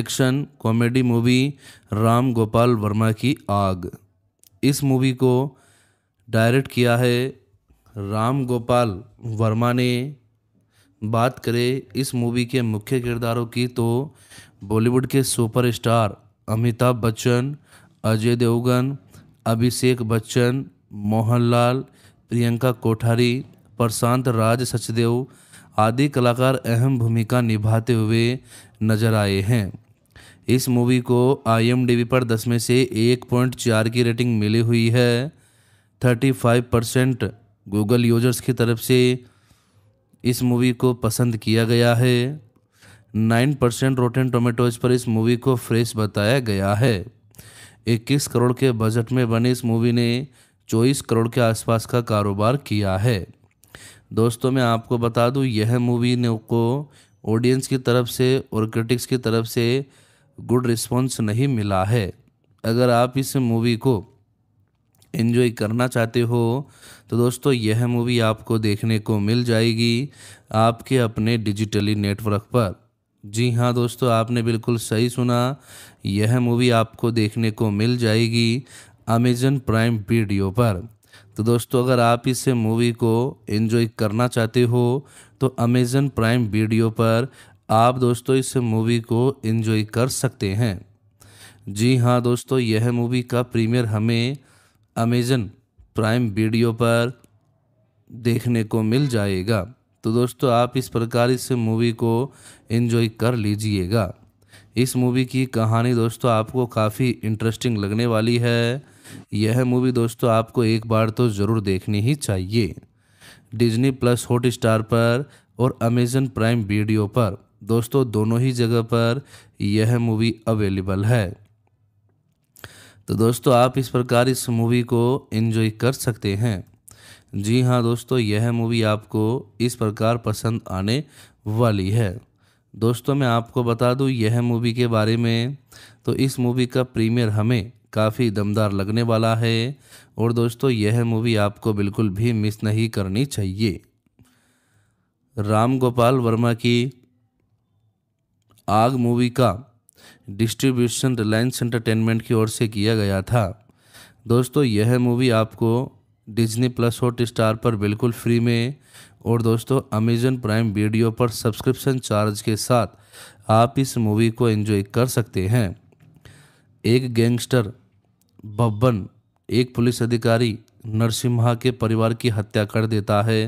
action comedy movie Ram Gopal Varma की आग इस मूवी को डायरेक्ट किया है राम गोपाल वर्मा ने बात करें इस मूवी के मुख्य किरदारों की तो बॉलीवुड के सुपरस्टार अमिताभ बच्चन अजय देवगन अभिषेक बच्चन मोहनलाल प्रियंका कोठारी प्रशांत राज सचदेव आदि कलाकार अहम भूमिका निभाते हुए नजर आए हैं इस मूवी को आई पर दस में से एक पॉइंट चार की रेटिंग मिली हुई है thirty five percent Google users की तरफ से इस मूवी को पसंद किया गया है नाइन परसेंट रोटेन टोमेटोज पर इस मूवी को फ्रेश बताया गया है इक्कीस करोड़ के बजट में बनी इस मूवी ने चौबीस करोड़ के आसपास का कारोबार किया है दोस्तों मैं आपको बता दूं यह मूवी ने को ऑडियंस की तरफ से और क्रिटिक्स की तरफ से गुड रिस्पॉन्स नहीं मिला है अगर आप इस मूवी को इन्जॉय करना चाहते हो तो दोस्तों यह मूवी आपको देखने को मिल जाएगी आपके अपने डिजिटली नेटवर्क पर जी हाँ दोस्तों आपने बिल्कुल सही सुना यह मूवी आपको देखने को मिल जाएगी अमेजन प्राइम वीडियो पर तो दोस्तों अगर आप इस मूवी को एंजॉय करना चाहते हो तो अमेजन प्राइम वीडियो पर आप दोस्तों इस मूवी को एंजॉय कर सकते हैं जी हाँ दोस्तों यह मूवी का प्रीमियर हमें अमेजन प्राइम वीडियो पर देखने को मिल जाएगा तो दोस्तों आप इस प्रकार इस मूवी को इन्जॉय कर लीजिएगा इस मूवी की कहानी दोस्तों आपको काफ़ी इंटरेस्टिंग लगने वाली है यह मूवी दोस्तों आपको एक बार तो ज़रूर देखनी ही चाहिए डिज्नी प्लस हॉट स्टार पर और अमेजन प्राइम वीडियो पर दोस्तों दोनों ही जगह पर यह मूवी अवेलेबल है तो दोस्तों आप इस प्रकार इस मूवी को एंजॉय कर सकते हैं जी हाँ दोस्तों यह मूवी आपको इस प्रकार पसंद आने वाली है दोस्तों मैं आपको बता दूँ यह मूवी के बारे में तो इस मूवी का प्रीमियर हमें काफ़ी दमदार लगने वाला है और दोस्तों यह मूवी आपको बिल्कुल भी मिस नहीं करनी चाहिए राम गोपाल वर्मा की आग मूवी का डिस्ट्रीब्यूशन रिलायंस एंटरटेनमेंट की ओर से किया गया था दोस्तों यह मूवी आपको डिज्नी प्लस हॉट स्टार पर बिल्कुल फ्री में और दोस्तों अमेजन प्राइम वीडियो पर सब्सक्रिप्शन चार्ज के साथ आप इस मूवी को एंजॉय कर सकते हैं एक गैंगस्टर बब्बन एक पुलिस अधिकारी नरसिम्हा के परिवार की हत्या कर देता है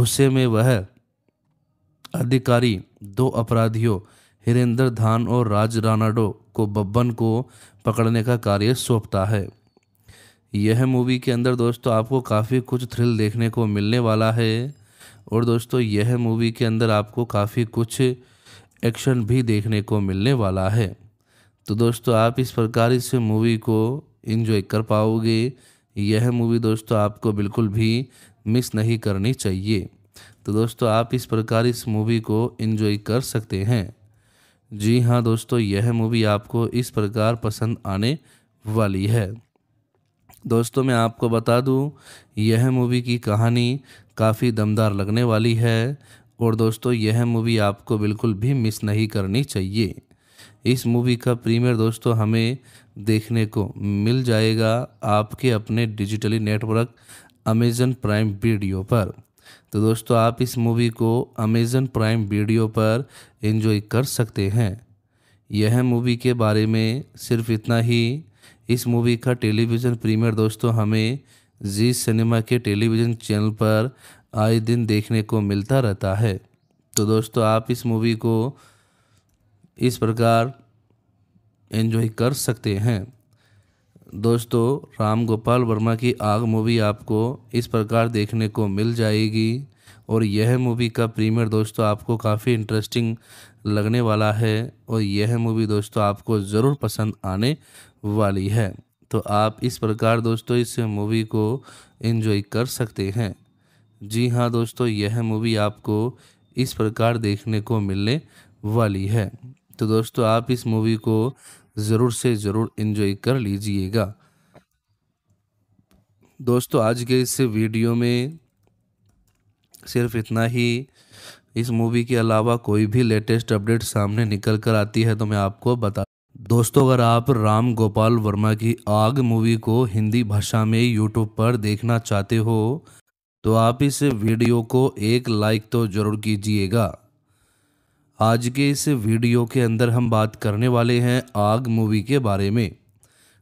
गुस्से में वह अधिकारी दो अपराधियों हिरेंद्र धान और राज रानाडो को बब्बन को पकड़ने का कार्य सौंपता है यह मूवी के अंदर दोस्तों आपको काफ़ी कुछ थ्रिल देखने को मिलने वाला है और दोस्तों यह मूवी के अंदर आपको काफ़ी कुछ एक्शन भी देखने को मिलने वाला है तो दोस्तों आप इस प्रकार इस मूवी को इन्जॉय कर पाओगे यह मूवी दोस्तों आपको बिल्कुल भी मिस नहीं करनी चाहिए तो दोस्तों आप इस प्रकार इस मूवी को इन्जॉय कर सकते हैं जी हाँ दोस्तों यह मूवी आपको इस प्रकार पसंद आने वाली है दोस्तों मैं आपको बता दूं यह मूवी की कहानी काफ़ी दमदार लगने वाली है और दोस्तों यह मूवी आपको बिल्कुल भी मिस नहीं करनी चाहिए इस मूवी का प्रीमियर दोस्तों हमें देखने को मिल जाएगा आपके अपने digitally network Amazon prime video पर तो दोस्तों आप इस मूवी को अमेज़न प्राइम वीडियो पर एंजॉय कर सकते हैं यह मूवी के बारे में सिर्फ इतना ही इस मूवी का टेलीविज़न प्रीमियर दोस्तों हमें जी सिनेमा के टेलीविज़न चैनल पर आए दिन देखने को मिलता रहता है तो दोस्तों आप इस मूवी को इस प्रकार एंजॉय कर सकते हैं दोस्तों राम गोपाल वर्मा की आग मूवी आपको इस प्रकार देखने को मिल जाएगी और यह मूवी का प्रीमियर दोस्तों आपको काफ़ी इंटरेस्टिंग लगने वाला है और यह मूवी दोस्तों आपको ज़रूर पसंद आने वाली है तो आप इस प्रकार दोस्तों इस मूवी को एंजॉय कर सकते हैं जी हाँ दोस्तों यह मूवी आपको इस प्रकार देखने को मिलने वाली है तो दोस्तों आप इस मूवी को ज़रूर से ज़रूर इन्जॉय कर लीजिएगा दोस्तों आज के इस वीडियो में सिर्फ इतना ही इस मूवी के अलावा कोई भी लेटेस्ट अपडेट सामने निकल कर आती है तो मैं आपको बता दोस्तों अगर आप राम गोपाल वर्मा की आग मूवी को हिंदी भाषा में यूट्यूब पर देखना चाहते हो तो आप इस वीडियो को एक लाइक तो ज़रूर कीजिएगा आज के इस वीडियो के अंदर हम बात करने वाले हैं आग मूवी के बारे में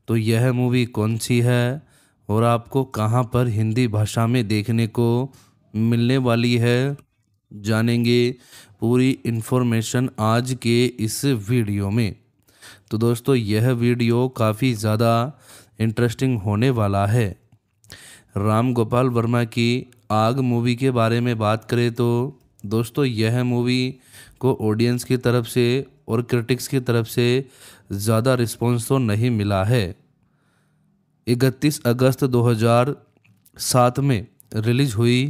तो यह मूवी कौन सी है और आपको कहां पर हिंदी भाषा में देखने को मिलने वाली है जानेंगे पूरी इन्फॉर्मेशन आज के इस वीडियो में तो दोस्तों यह वीडियो काफ़ी ज़्यादा इंटरेस्टिंग होने वाला है राम गोपाल वर्मा की आग मूवी के बारे में बात करें तो दोस्तों यह मूवी को ऑडियंस की तरफ से और क्रिटिक्स की तरफ से ज़्यादा रिस्पॉन्स तो नहीं मिला है 31 अगस्त 2007 में रिलीज हुई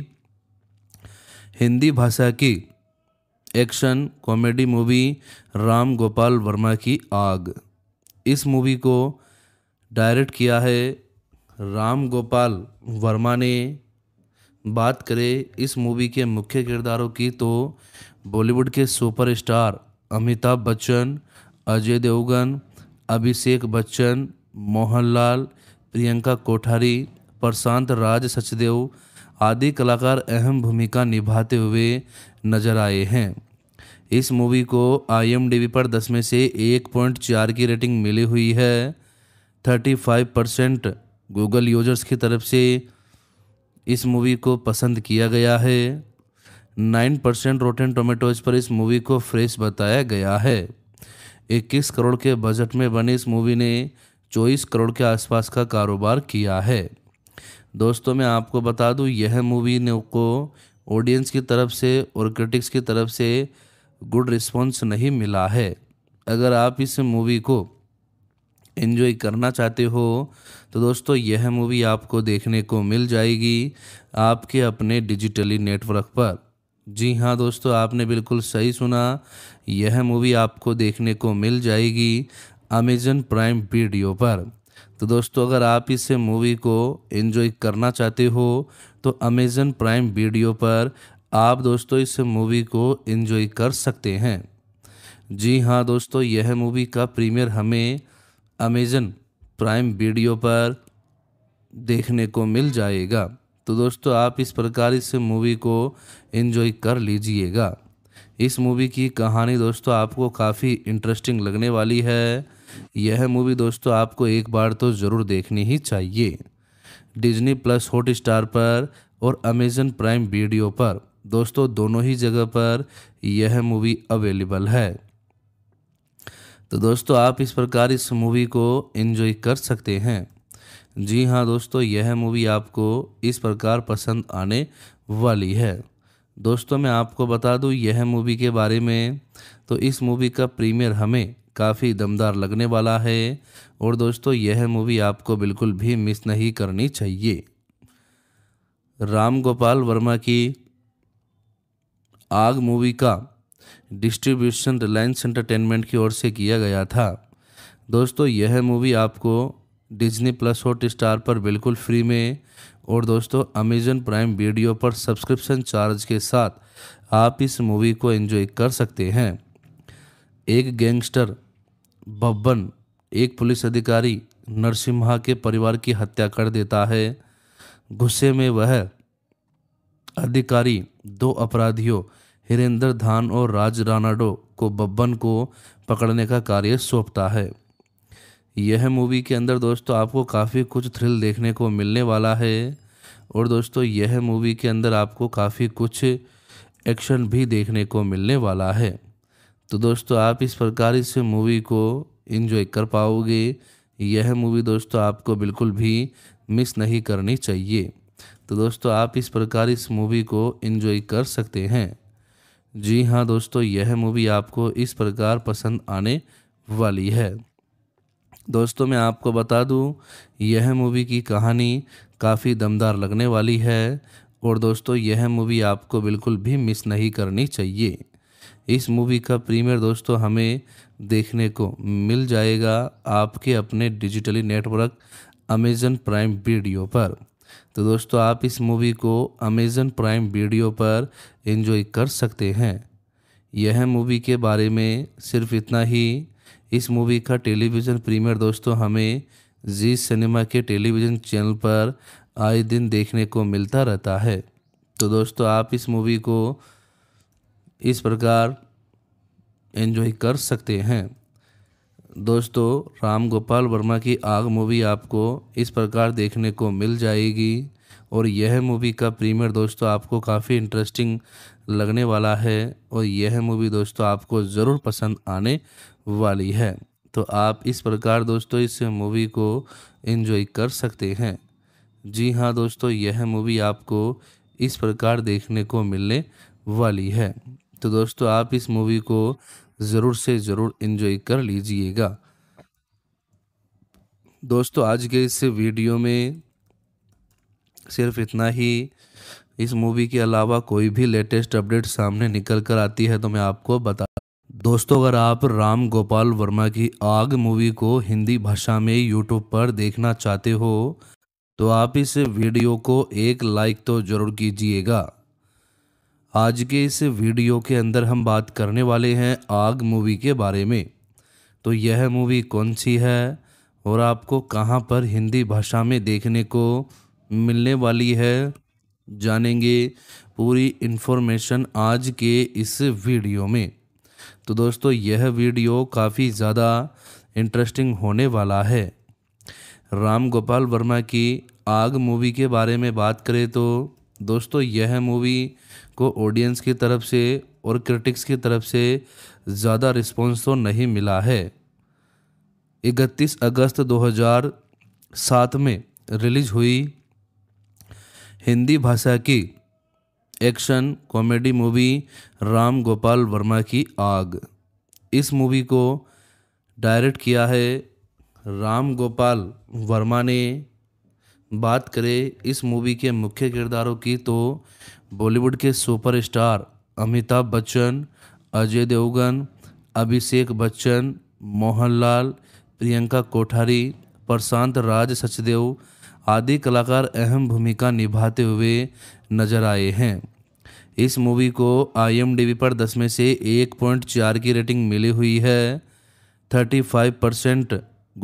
हिंदी भाषा की action comedy movie Ram Gopal Varma की आग इस मूवी को डायरेक्ट किया है राम गोपाल वर्मा ने बात करें इस मूवी के मुख्य किरदारों की तो बॉलीवुड के सुपरस्टार अमिताभ बच्चन अजय देवगन अभिषेक बच्चन मोहनलाल प्रियंका कोठारी प्रशांत राज सचदेव आदि कलाकार अहम भूमिका निभाते हुए नजर आए हैं इस मूवी को आई पर 10 में से 1.4 की रेटिंग मिली हुई है 35 परसेंट गूगल यूजर्स की तरफ से इस मूवी को पसंद किया गया है 9 परसेंट रोटेन टोमेटोज पर इस मूवी को फ्रेश बताया गया है 21 करोड़ के बजट में बनी इस मूवी ने चौबीस करोड़ के आसपास का कारोबार किया है दोस्तों मैं आपको बता दूँ यह मूवी ने को ऑडियंस की तरफ से और क्रिटिक्स की तरफ से गुड रिस्पॉन्स नहीं मिला है अगर आप इस मूवी को एंजॉय करना चाहते हो तो दोस्तों यह मूवी आपको देखने को मिल जाएगी आपके अपने डिजिटली नेटवर्क पर जी हाँ दोस्तों आपने बिल्कुल सही सुना यह मूवी आपको देखने को मिल जाएगी अमेजन प्राइम वीडियो पर तो दोस्तों अगर आप इस मूवी को एंजॉय करना चाहते हो तो अमेज़न प्राइम वीडियो पर आप दोस्तों इस मूवी को एंजॉय कर सकते हैं जी हाँ दोस्तों यह मूवी का प्रीमियर हमें अमेज़न प्राइम वीडियो पर देखने को मिल जाएगा तो दोस्तों आप इस प्रकार इस मूवी को एंजॉय कर लीजिएगा इस मूवी की कहानी दोस्तों आपको काफ़ी इंटरेस्टिंग लगने वाली है यह मूवी दोस्तों आपको एक बार तो ज़रूर देखनी ही चाहिए डिज्नी प्लस हॉट स्टार पर और अमेजन प्राइम वीडियो पर दोस्तों दोनों ही जगह पर यह मूवी अवेलेबल है तो दोस्तों आप इस प्रकार इस मूवी को एंजॉय कर सकते हैं जी हाँ दोस्तों यह मूवी आपको इस प्रकार पसंद आने वाली है दोस्तों मैं आपको बता दूँ यह मूवी के बारे में तो इस मूवी का प्रीमियर हमें काफ़ी दमदार लगने वाला है और दोस्तों यह मूवी आपको बिल्कुल भी मिस नहीं करनी चाहिए राम गोपाल वर्मा की आग मूवी का डिस्ट्रीब्यूशन रिलायंस एंटरटेनमेंट की ओर से किया गया था दोस्तों यह मूवी आपको डिज्नी प्लस हॉट स्टार पर बिल्कुल फ्री में और दोस्तों अमेजन प्राइम वीडियो पर सब्सक्रिप्शन चार्ज के साथ आप इस मूवी को एंजॉय कर सकते हैं एक गैंगस्टर बब्बन एक पुलिस अधिकारी नरसिम्हा के परिवार की हत्या कर देता है गुस्से में वह अधिकारी दो अपराधियों हिरेंद्र धान और राज रानाडो को बब्बन को पकड़ने का कार्य सौंपता है यह मूवी के अंदर दोस्तों आपको काफ़ी कुछ थ्रिल देखने को मिलने वाला है और दोस्तों यह मूवी के अंदर आपको काफ़ी कुछ एक्शन भी देखने को मिलने वाला है तो दोस्तों आप इस प्रकार इस मूवी को इन्जॉय कर पाओगे यह मूवी दोस्तों आपको बिल्कुल भी मिस नहीं करनी चाहिए तो दोस्तों आप इस प्रकार इस मूवी को इन्जॉय कर सकते हैं जी हाँ दोस्तों यह मूवी आपको इस प्रकार पसंद आने वाली है दोस्तों मैं आपको बता दूं यह मूवी की कहानी काफ़ी दमदार लगने वाली है और दोस्तों यह मूवी आपको बिल्कुल भी मिस नहीं करनी चाहिए इस मूवी का प्रीमियर दोस्तों हमें देखने को मिल जाएगा आपके अपने digitally network Amazon prime video पर तो दोस्तों आप इस मूवी को अमेज़न प्राइम वीडियो पर एंजॉय कर सकते हैं यह मूवी के बारे में सिर्फ इतना ही इस मूवी का टेलीविज़न प्रीमियर दोस्तों हमें जी सिनेमा के टेलीविज़न चैनल पर आए दिन देखने को मिलता रहता है तो दोस्तों आप इस मूवी को इस प्रकार एंजॉय कर सकते हैं दोस्तों राम गोपाल वर्मा की आग मूवी आपको इस प्रकार देखने को मिल जाएगी और यह मूवी का प्रीमियर दोस्तों आपको काफ़ी इंटरेस्टिंग लगने वाला है और यह मूवी दोस्तों आपको ज़रूर पसंद आने वाली है तो आप इस प्रकार दोस्तों इस मूवी को एंजॉय कर सकते हैं जी हाँ दोस्तों यह मूवी आपको इस प्रकार देखने को मिलने वाली है तो दोस्तों आप इस मूवी को ज़रूर से ज़रूर इन्जॉय कर लीजिएगा दोस्तों आज के इस वीडियो में सिर्फ इतना ही इस मूवी के अलावा कोई भी लेटेस्ट अपडेट सामने निकल कर आती है तो मैं आपको बता दोस्तों अगर आप राम गोपाल वर्मा की आग मूवी को हिंदी भाषा में यूट्यूब पर देखना चाहते हो तो आप इस वीडियो को एक लाइक तो ज़रूर कीजिएगा आज के इस वीडियो के अंदर हम बात करने वाले हैं आग मूवी के बारे में तो यह मूवी कौन सी है और आपको कहां पर हिंदी भाषा में देखने को मिलने वाली है जानेंगे पूरी इन्फॉर्मेशन आज के इस वीडियो में तो दोस्तों यह वीडियो काफ़ी ज़्यादा इंटरेस्टिंग होने वाला है राम गोपाल वर्मा की आग मूवी के बारे में बात करें तो दोस्तों यह मूवी को ऑडियंस की तरफ से और क्रिटिक्स की तरफ से ज़्यादा रिस्पॉन्स तो नहीं मिला है 31 अगस्त 2007 में रिलीज हुई हिंदी भाषा की action comedy movie Ram Gopal Varma की आग इस मूवी को डायरेक्ट किया है राम गोपाल वर्मा ने बात करें इस मूवी के मुख्य किरदारों की तो बॉलीवुड के सुपरस्टार अमिताभ बच्चन अजय देवगन अभिषेक बच्चन मोहनलाल प्रियंका कोठारी प्रशांत राज सचदेव आदि कलाकार अहम भूमिका निभाते हुए नजर आए हैं इस मूवी को आई पर दस में से एक पॉइंट चार की रेटिंग मिली हुई है thirty five percent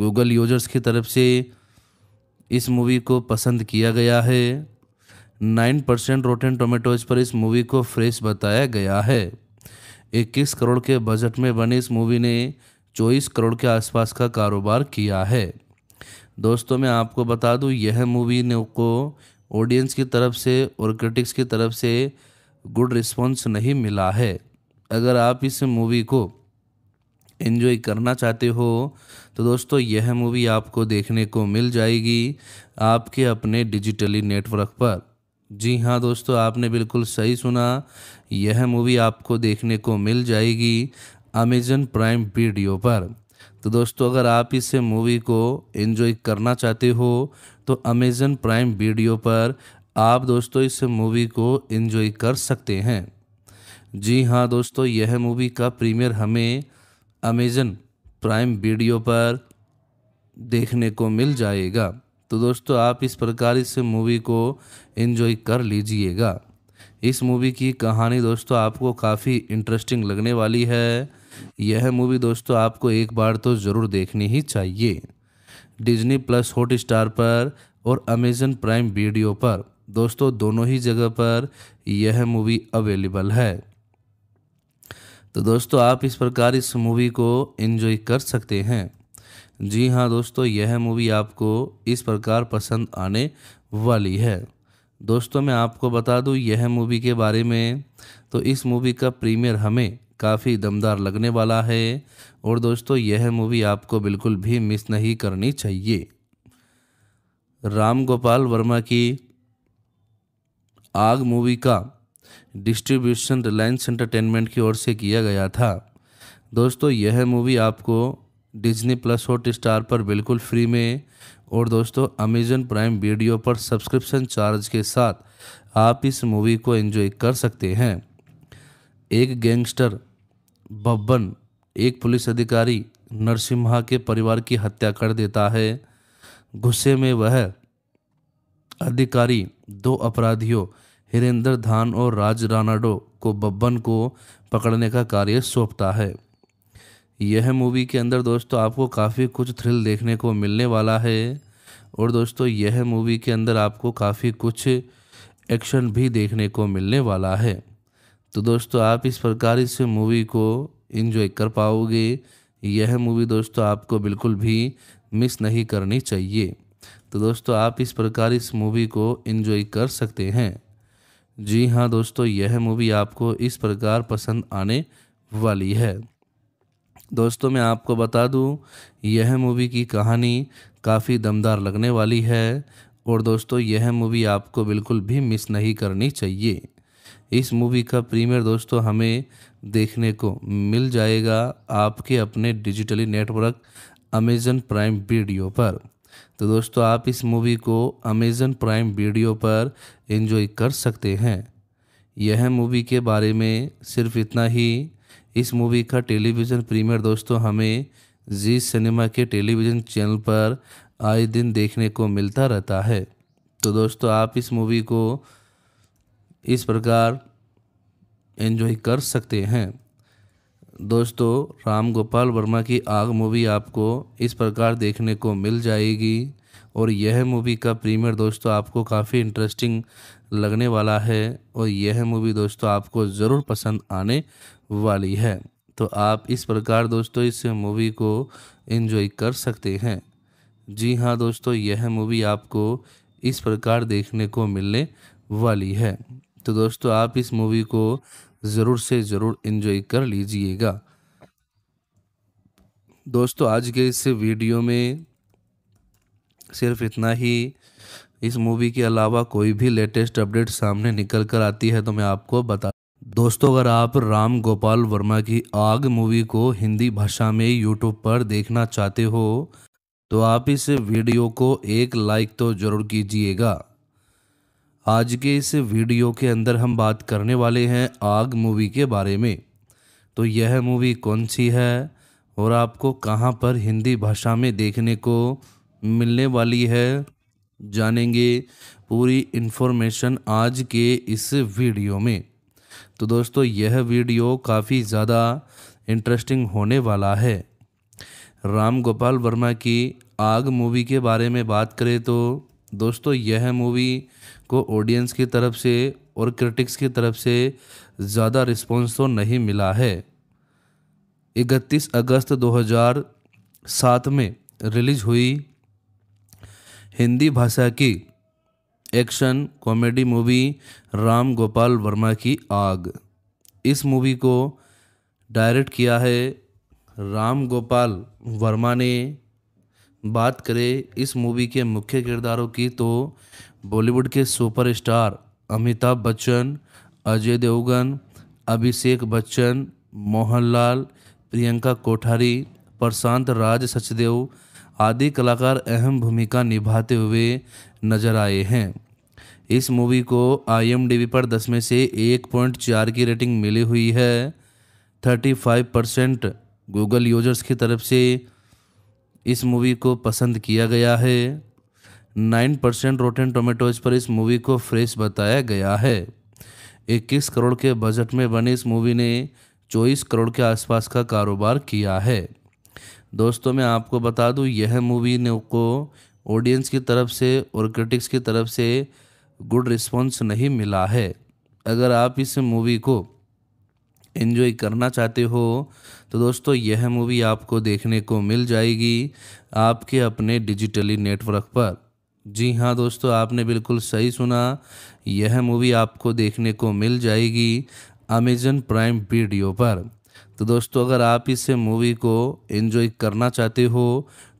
Google users की तरफ से इस मूवी को पसंद किया गया है नाइन परसेंट रोटेन टोमेटोज पर इस मूवी को फ्रेश बताया गया है इक्कीस करोड़ के बजट में बनी इस मूवी ने चौबीस करोड़ के आसपास का कारोबार किया है दोस्तों मैं आपको बता दूं यह मूवी ने को ऑडियंस की तरफ से और क्रिटिक्स की तरफ से गुड रिस्पॉन्स नहीं मिला है अगर आप इस मूवी को एंजॉय करना चाहते हो तो दोस्तों यह मूवी आपको देखने को मिल जाएगी आपके अपने डिजिटली नेटवर्क पर जी हाँ दोस्तों आपने बिल्कुल सही सुना यह मूवी आपको देखने को मिल जाएगी अमेजन प्राइम वीडियो पर तो दोस्तों अगर आप इस मूवी को एंजॉय करना चाहते हो तो अमेजन प्राइम वीडियो पर आप दोस्तों इस मूवी को एंजॉय कर सकते हैं जी हाँ दोस्तों यह मूवी का प्रीमियर हमें अमेजन प्राइम वीडियो पर देखने को मिल जाएगा तो दोस्तों आप इस प्रकार इस मूवी को इन्जॉय कर लीजिएगा इस मूवी की कहानी दोस्तों आपको काफ़ी इंटरेस्टिंग लगने वाली है यह मूवी दोस्तों आपको एक बार तो ज़रूर देखनी ही चाहिए डिज्नी प्लस हॉट स्टार पर और अमेजन प्राइम वीडियो पर दोस्तों दोनों ही जगह पर यह मूवी अवेलेबल है तो दोस्तों आप इस प्रकार इस मूवी को एंजॉय कर सकते हैं जी हाँ दोस्तों यह मूवी आपको इस प्रकार पसंद आने वाली है दोस्तों मैं आपको बता दूँ यह मूवी के बारे में तो इस मूवी का प्रीमियर हमें काफ़ी दमदार लगने वाला है और दोस्तों यह मूवी आपको बिल्कुल भी मिस नहीं करनी चाहिए राम गोपाल वर्मा की आग मूवी का डिस्ट्रीब्यूशन रिलायंस एंटरटेनमेंट की ओर से किया गया था दोस्तों यह मूवी आपको डिज्नी प्लस हॉट स्टार पर बिल्कुल फ्री में और दोस्तों अमेजन प्राइम वीडियो पर सब्सक्रिप्शन चार्ज के साथ आप इस मूवी को एंजॉय कर सकते हैं एक गैंगस्टर बब्बन एक पुलिस अधिकारी नरसिम्हा के परिवार की हत्या कर देता है गुस्से में वह अधिकारी दो अपराधियों हिरेंद्र धान और राज रानाडो को बब्बन को पकड़ने का कार्य सौंपता है यह मूवी के अंदर दोस्तों आपको काफ़ी कुछ थ्रिल देखने को मिलने वाला है और दोस्तों यह मूवी के अंदर आपको काफ़ी कुछ एक्शन भी देखने को मिलने वाला है तो दोस्तों आप इस प्रकार इस मूवी को इन्जॉय कर पाओगे यह मूवी दोस्तों आपको बिल्कुल भी मिस नहीं करनी चाहिए तो दोस्तों आप इस प्रकार इस मूवी को इन्जॉय कर सकते हैं जी हाँ दोस्तों यह मूवी आपको इस प्रकार पसंद आने वाली है दोस्तों मैं आपको बता दूं यह मूवी की कहानी काफ़ी दमदार लगने वाली है और दोस्तों यह मूवी आपको बिल्कुल भी मिस नहीं करनी चाहिए इस मूवी का प्रीमियर दोस्तों हमें देखने को मिल जाएगा आपके अपने digitally network Amazon prime video पर तो दोस्तों आप इस मूवी को अमेज़न प्राइम वीडियो पर एंजॉय कर सकते हैं यह मूवी के बारे में सिर्फ इतना ही इस मूवी का टेलीविज़न प्रीमियर दोस्तों हमें जी सिनेमा के टेलीविज़न चैनल पर आए दिन देखने को मिलता रहता है तो दोस्तों आप इस मूवी को इस प्रकार एंजॉय कर सकते हैं दोस्तों राम गोपाल वर्मा की आग मूवी आपको इस प्रकार देखने को मिल जाएगी और यह मूवी का प्रीमियर दोस्तों आपको काफ़ी इंटरेस्टिंग लगने वाला है और यह मूवी दोस्तों आपको ज़रूर पसंद आने वाली है तो आप इस प्रकार दोस्तों इस मूवी को इन्जॉय कर सकते हैं जी हाँ दोस्तों यह मूवी आपको इस प्रकार देखने को मिलने वाली है तो दोस्तों आप इस मूवी को ज़रूर से ज़रूर इन्जॉय कर लीजिएगा दोस्तों आज के इस वीडियो में सिर्फ इतना ही इस मूवी के अलावा कोई भी लेटेस्ट अपडेट सामने निकल कर आती है तो मैं आपको बता दोस्तों अगर आप राम गोपाल वर्मा की आग मूवी को हिंदी भाषा में यूट्यूब पर देखना चाहते हो तो आप इस वीडियो को एक लाइक तो ज़रूर कीजिएगा आज के इस वीडियो के अंदर हम बात करने वाले हैं आग मूवी के बारे में तो यह मूवी कौन सी है और आपको कहां पर हिंदी भाषा में देखने को मिलने वाली है जानेंगे पूरी इन्फॉर्मेशन आज के इस वीडियो में तो दोस्तों यह वीडियो काफ़ी ज़्यादा इंटरेस्टिंग होने वाला है राम गोपाल वर्मा की आग मूवी के बारे में बात करें तो दोस्तों यह मूवी को ऑडियंस की तरफ से और क्रिटिक्स की तरफ से ज़्यादा रिस्पॉन्स तो नहीं मिला है 31 अगस्त 2007 में रिलीज हुई हिंदी भाषा की action comedy movie Ram Gopal Varma की आग इस मूवी को डायरेक्ट किया है राम गोपाल वर्मा ने बात करें इस मूवी के मुख्य किरदारों की तो बॉलीवुड के सुपरस्टार अमिताभ बच्चन अजय देवगन अभिषेक बच्चन मोहनलाल प्रियंका कोठारी प्रशांत राज सचदेव आदि कलाकार अहम भूमिका निभाते हुए नज़र आए हैं इस मूवी को आई पर 10 में से 1.4 की रेटिंग मिली हुई है 35 परसेंट गूगल यूजर्स की तरफ से इस मूवी को पसंद किया गया है 9 परसेंट रोटेन टोमेटोज पर इस मूवी को फ्रेश बताया गया है 21 करोड़ के बजट में बने इस मूवी ने चौबीस करोड़ के आसपास का कारोबार किया है दोस्तों मैं आपको बता दूं यह मूवी ने को ऑडियंस की तरफ से और क्रिटिक्स की तरफ से गुड रिस्पॉन्स नहीं मिला है अगर आप इस मूवी को इन्जॉय करना चाहते हो तो दोस्तों यह मूवी आपको देखने को मिल जाएगी आपके अपने डिजिटली नेटवर्क पर जी हाँ दोस्तों आपने बिल्कुल सही सुना यह मूवी आपको देखने को मिल जाएगी अमेजन प्राइम वीडियो पर तो दोस्तों अगर आप इस मूवी को एंजॉय करना चाहते हो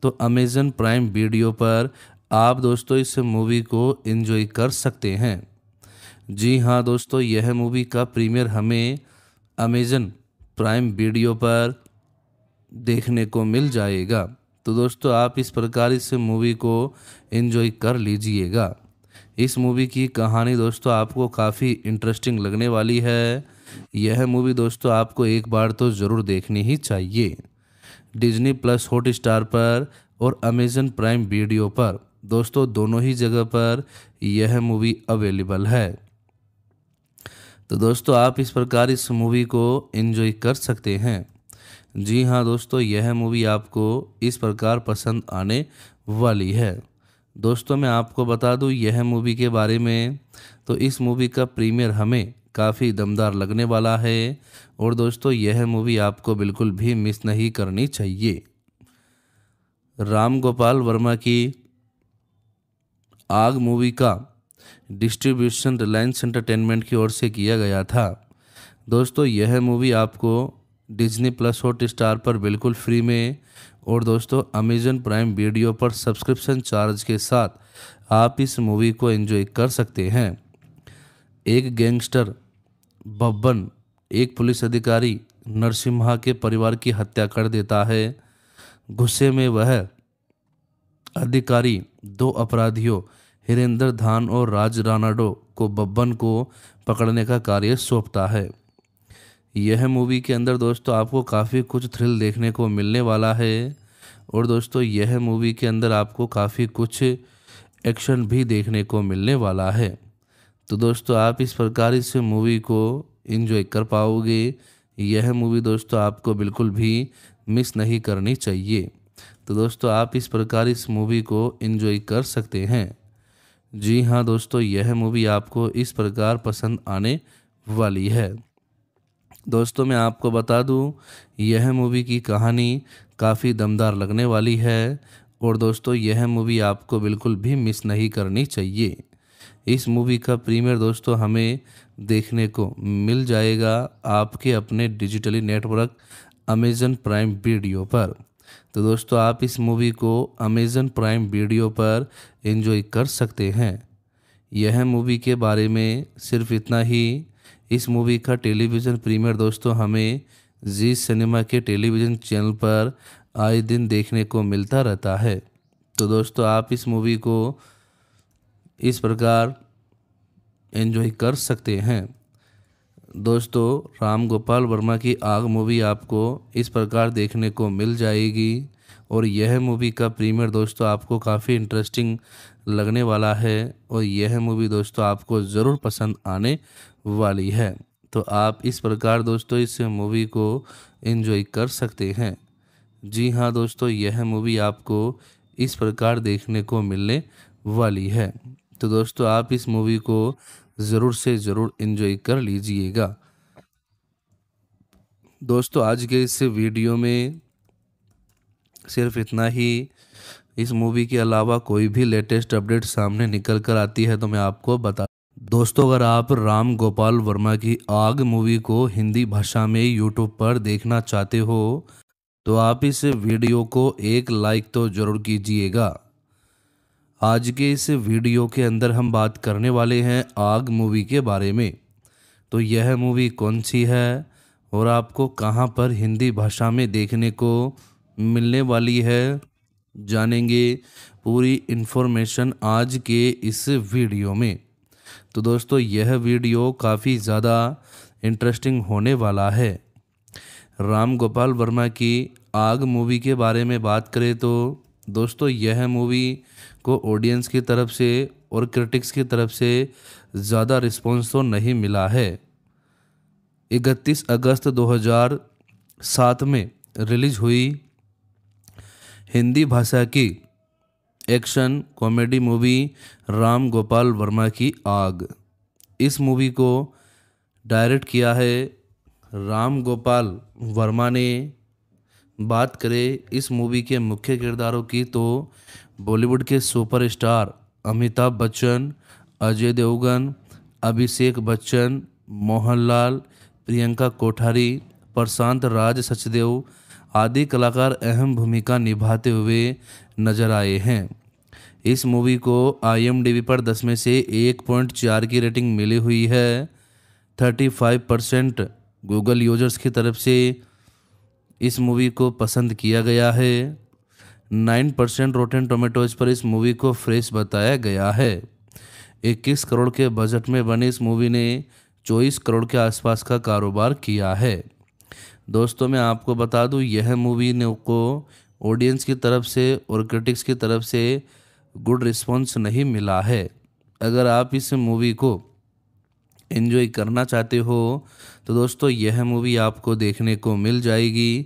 तो अमेज़न प्राइम वीडियो पर आप दोस्तों इस मूवी को एंजॉय कर सकते हैं जी हाँ दोस्तों यह मूवी का प्रीमियर हमें अमेज़न प्राइम वीडियो पर देखने को मिल जाएगा तो दोस्तों आप इस प्रकार इस मूवी को एंजॉय कर लीजिएगा इस मूवी की कहानी दोस्तों आपको काफ़ी इंटरेस्टिंग लगने वाली है यह मूवी दोस्तों आपको एक बार तो ज़रूर देखनी ही चाहिए डिज्नी प्लस हॉट स्टार पर और अमेजन प्राइम वीडियो पर दोस्तों दोनों ही जगह पर यह मूवी अवेलेबल है तो दोस्तों आप इस प्रकार इस मूवी को एंजॉय कर सकते हैं जी हाँ दोस्तों यह मूवी आपको इस प्रकार पसंद आने वाली है दोस्तों मैं आपको बता दूँ यह मूवी के बारे में तो इस मूवी का प्रीमियर हमें काफ़ी दमदार लगने वाला है और दोस्तों यह मूवी आपको बिल्कुल भी मिस नहीं करनी चाहिए राम गोपाल वर्मा की आग मूवी का डिस्ट्रीब्यूशन रिलायंस एंटरटेनमेंट की ओर से किया गया था दोस्तों यह मूवी आपको डिज्नी प्लस हॉट स्टार पर बिल्कुल फ्री में और दोस्तों अमेजन प्राइम वीडियो पर सब्सक्रिप्शन चार्ज के साथ आप इस मूवी को एंजॉय कर सकते हैं एक गैंगस्टर बब्बन एक पुलिस अधिकारी नरसिम्हा के परिवार की हत्या कर देता है गुस्से में वह अधिकारी दो अपराधियों हिरेंद्र धान और राज रानाडो को बब्बन को पकड़ने का कार्य सौंपता है यह मूवी के अंदर दोस्तों आपको काफ़ी कुछ थ्रिल देखने को मिलने वाला है और दोस्तों यह मूवी के अंदर आपको काफ़ी कुछ एक्शन भी देखने को मिलने वाला है तो दोस्तों आप इस प्रकार इस मूवी को इन्जॉय कर पाओगे यह मूवी दोस्तों आपको बिल्कुल भी मिस नहीं करनी चाहिए तो दोस्तों आप इस प्रकार इस मूवी को इन्जॉय कर सकते हैं जी हाँ दोस्तों यह मूवी आपको इस प्रकार पसंद आने वाली है दोस्तों मैं आपको बता दूं यह मूवी की कहानी काफ़ी दमदार लगने वाली है और दोस्तों यह मूवी आपको बिल्कुल भी मिस नहीं करनी चाहिए इस मूवी का प्रीमियर दोस्तों हमें देखने को मिल जाएगा आपके अपने digitally network Amazon prime video पर तो दोस्तों आप इस मूवी को अमेज़न प्राइम वीडियो पर एंजॉय कर सकते हैं यह मूवी के बारे में सिर्फ इतना ही इस मूवी का टेलीविज़न प्रीमियर दोस्तों हमें जी सिनेमा के टेलीविज़न चैनल पर आए दिन देखने को मिलता रहता है तो दोस्तों आप इस मूवी को इस प्रकार एंजॉय कर सकते हैं दोस्तों राम गोपाल वर्मा की आग मूवी आपको इस प्रकार देखने को मिल जाएगी और यह मूवी का प्रीमियर दोस्तों आपको काफ़ी इंटरेस्टिंग लगने वाला है और यह मूवी दोस्तों आपको ज़रूर पसंद आने वाली है तो आप इस प्रकार दोस्तों इस मूवी को एंजॉय कर सकते हैं जी हाँ दोस्तों यह मूवी आपको इस प्रकार देखने को मिलने वाली है तो दोस्तों आप इस मूवी को ज़रूर से ज़रूर इन्जॉय कर लीजिएगा दोस्तों आज के इस वीडियो में सिर्फ इतना ही इस मूवी के अलावा कोई भी लेटेस्ट अपडेट सामने निकल कर आती है तो मैं आपको बता दोस्तों अगर आप राम गोपाल वर्मा की आग मूवी को हिंदी भाषा में यूट्यूब पर देखना चाहते हो तो आप इस वीडियो को एक लाइक तो ज़रूर कीजिएगा आज के इस वीडियो के अंदर हम बात करने वाले हैं आग मूवी के बारे में तो यह मूवी कौन सी है और आपको कहां पर हिंदी भाषा में देखने को मिलने वाली है जानेंगे पूरी इन्फॉर्मेशन आज के इस वीडियो में तो दोस्तों यह वीडियो काफ़ी ज़्यादा इंटरेस्टिंग होने वाला है राम गोपाल वर्मा की आग मूवी के बारे में बात करें तो दोस्तों यह मूवी को ऑडियंस की तरफ से और क्रिटिक्स की तरफ से ज़्यादा रिस्पॉन्स तो नहीं मिला है 31 अगस्त 2007 में रिलीज हुई हिंदी भाषा की action comedy movie Ram Gopal Varma की आग इस मूवी को डायरेक्ट किया है राम गोपाल वर्मा ने बात करें इस मूवी के मुख्य किरदारों की तो बॉलीवुड के सुपरस्टार अमिताभ बच्चन अजय देवगन अभिषेक बच्चन मोहनलाल प्रियंका कोठारी प्रशांत राज सचदेव आदि कलाकार अहम भूमिका निभाते हुए नजर आए हैं इस मूवी को आई पर दस में से एक पॉइंट चार की रेटिंग मिली हुई है thirty five percent Google users की तरफ से इस मूवी को पसंद किया गया है नाइन परसेंट रोटेन टोमेटोज पर इस मूवी को फ्रेश बताया गया है इक्कीस करोड़ के बजट में बनी इस मूवी ने चौबीस करोड़ के आसपास का कारोबार किया है दोस्तों मैं आपको बता दूं यह मूवी ने को ऑडियंस की तरफ से और क्रिटिक्स की तरफ से गुड रिस्पॉन्स नहीं मिला है अगर आप इस मूवी को इन्जॉय करना चाहते हो तो दोस्तों यह मूवी आपको देखने को मिल जाएगी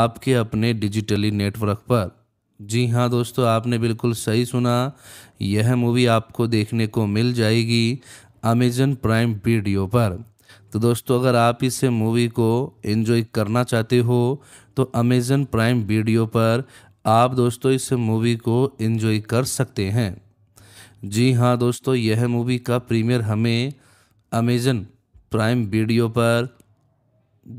आपके अपने डिजिटली नेटवर्क पर जी हाँ दोस्तों आपने बिल्कुल सही सुना यह मूवी आपको देखने को मिल जाएगी अमेजन प्राइम वीडियो पर तो दोस्तों अगर आप इस मूवी को एंजॉय करना चाहते हो तो अमेजन प्राइम वीडियो पर आप दोस्तों इस मूवी को एंजॉय कर सकते हैं जी हाँ दोस्तों यह मूवी का प्रीमियर हमें अमेजन प्राइम वीडियो पर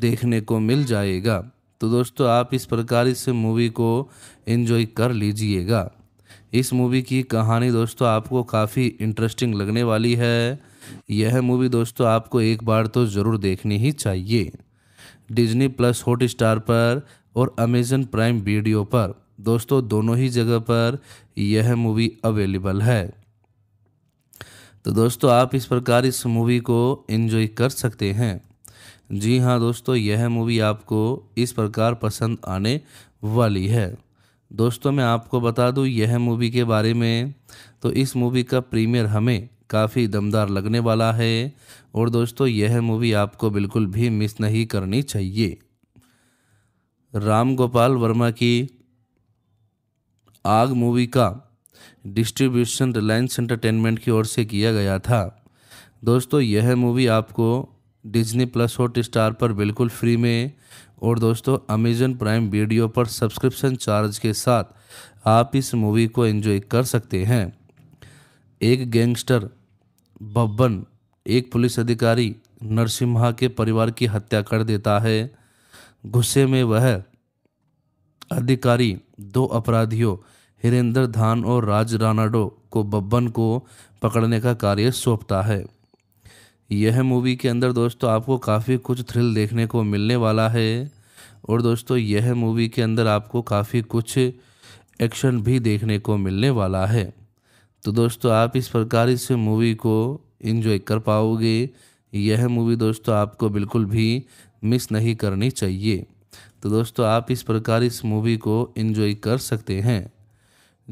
देखने को मिल जाएगा तो दोस्तों आप इस प्रकार इस मूवी को इन्जॉय कर लीजिएगा इस मूवी की कहानी दोस्तों आपको काफ़ी इंटरेस्टिंग लगने वाली है यह मूवी दोस्तों आपको एक बार तो ज़रूर देखनी ही चाहिए डिज्नी प्लस हॉट स्टार पर और अमेजन प्राइम वीडियो पर दोस्तों दोनों ही जगह पर यह मूवी अवेलेबल है तो दोस्तों आप इस प्रकार इस मूवी को एंजॉय कर सकते हैं जी हाँ दोस्तों यह मूवी आपको इस प्रकार पसंद आने वाली है दोस्तों मैं आपको बता दूँ यह मूवी के बारे में तो इस मूवी का प्रीमियर हमें काफ़ी दमदार लगने वाला है और दोस्तों यह मूवी आपको बिल्कुल भी मिस नहीं करनी चाहिए राम गोपाल वर्मा की आग मूवी का डिस्ट्रीब्यूशन रिलायंस एंटरटेनमेंट की ओर से किया गया था दोस्तों यह मूवी आपको डिज्नी प्लस हॉट स्टार पर बिल्कुल फ्री में और दोस्तों अमेजन प्राइम वीडियो पर सब्सक्रिप्शन चार्ज के साथ आप इस मूवी को एंजॉय कर सकते हैं एक गैंगस्टर बब्बन एक पुलिस अधिकारी नरसिम्हा के परिवार की हत्या कर देता है गुस्से में वह अधिकारी दो अपराधियों हिरेंद्र धान और राज रानाडो को बब्बन को पकड़ने का कार्य सौंपता है यह मूवी के अंदर दोस्तों आपको काफ़ी कुछ थ्रिल देखने को मिलने वाला है और दोस्तों यह मूवी के अंदर आपको काफ़ी कुछ एक्शन भी देखने को मिलने वाला है तो दोस्तों आप इस प्रकार इस मूवी को इन्जॉय कर पाओगे यह मूवी दोस्तों आपको बिल्कुल भी मिस नहीं करनी चाहिए तो दोस्तों आप इस प्रकार इस मूवी को इन्जॉय कर सकते हैं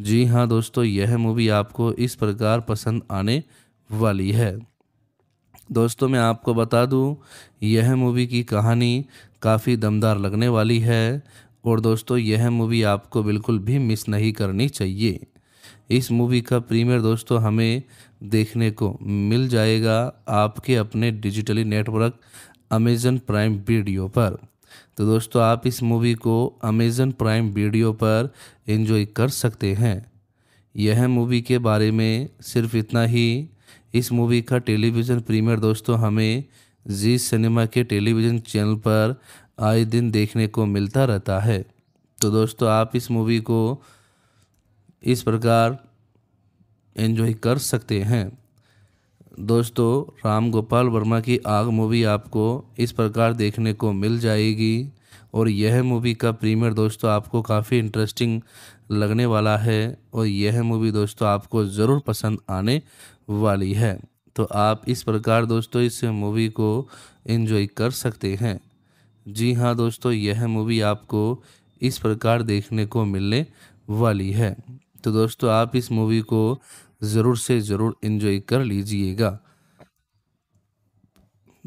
जी हाँ दोस्तों यह मूवी आपको इस प्रकार पसंद आने वाली है दोस्तों मैं आपको बता दूं यह मूवी की कहानी काफ़ी दमदार लगने वाली है और दोस्तों यह मूवी आपको बिल्कुल भी मिस नहीं करनी चाहिए इस मूवी का प्रीमियर दोस्तों हमें देखने को मिल जाएगा आपके अपने digitally network Amazon prime video पर तो दोस्तों आप इस मूवी को अमेज़न प्राइम वीडियो पर एंजॉय कर सकते हैं यह मूवी के बारे में सिर्फ इतना ही इस मूवी का टेलीविज़न प्रीमियर दोस्तों हमें जी सिनेमा के टेलीविज़न चैनल पर आए दिन देखने को मिलता रहता है तो दोस्तों आप इस मूवी को इस प्रकार एंजॉय कर सकते हैं दोस्तों राम गोपाल वर्मा की आग मूवी आपको इस प्रकार देखने को मिल जाएगी और यह मूवी का प्रीमियर दोस्तों आपको काफ़ी इंटरेस्टिंग लगने वाला है और यह मूवी दोस्तों आपको ज़रूर पसंद आने वाली है तो आप इस प्रकार दोस्तों इस मूवी को एंजॉय कर सकते हैं जी हाँ दोस्तों यह मूवी आपको इस प्रकार देखने को मिलने वाली है तो दोस्तों आप इस मूवी को ज़रूर से ज़रूर इन्जॉय कर लीजिएगा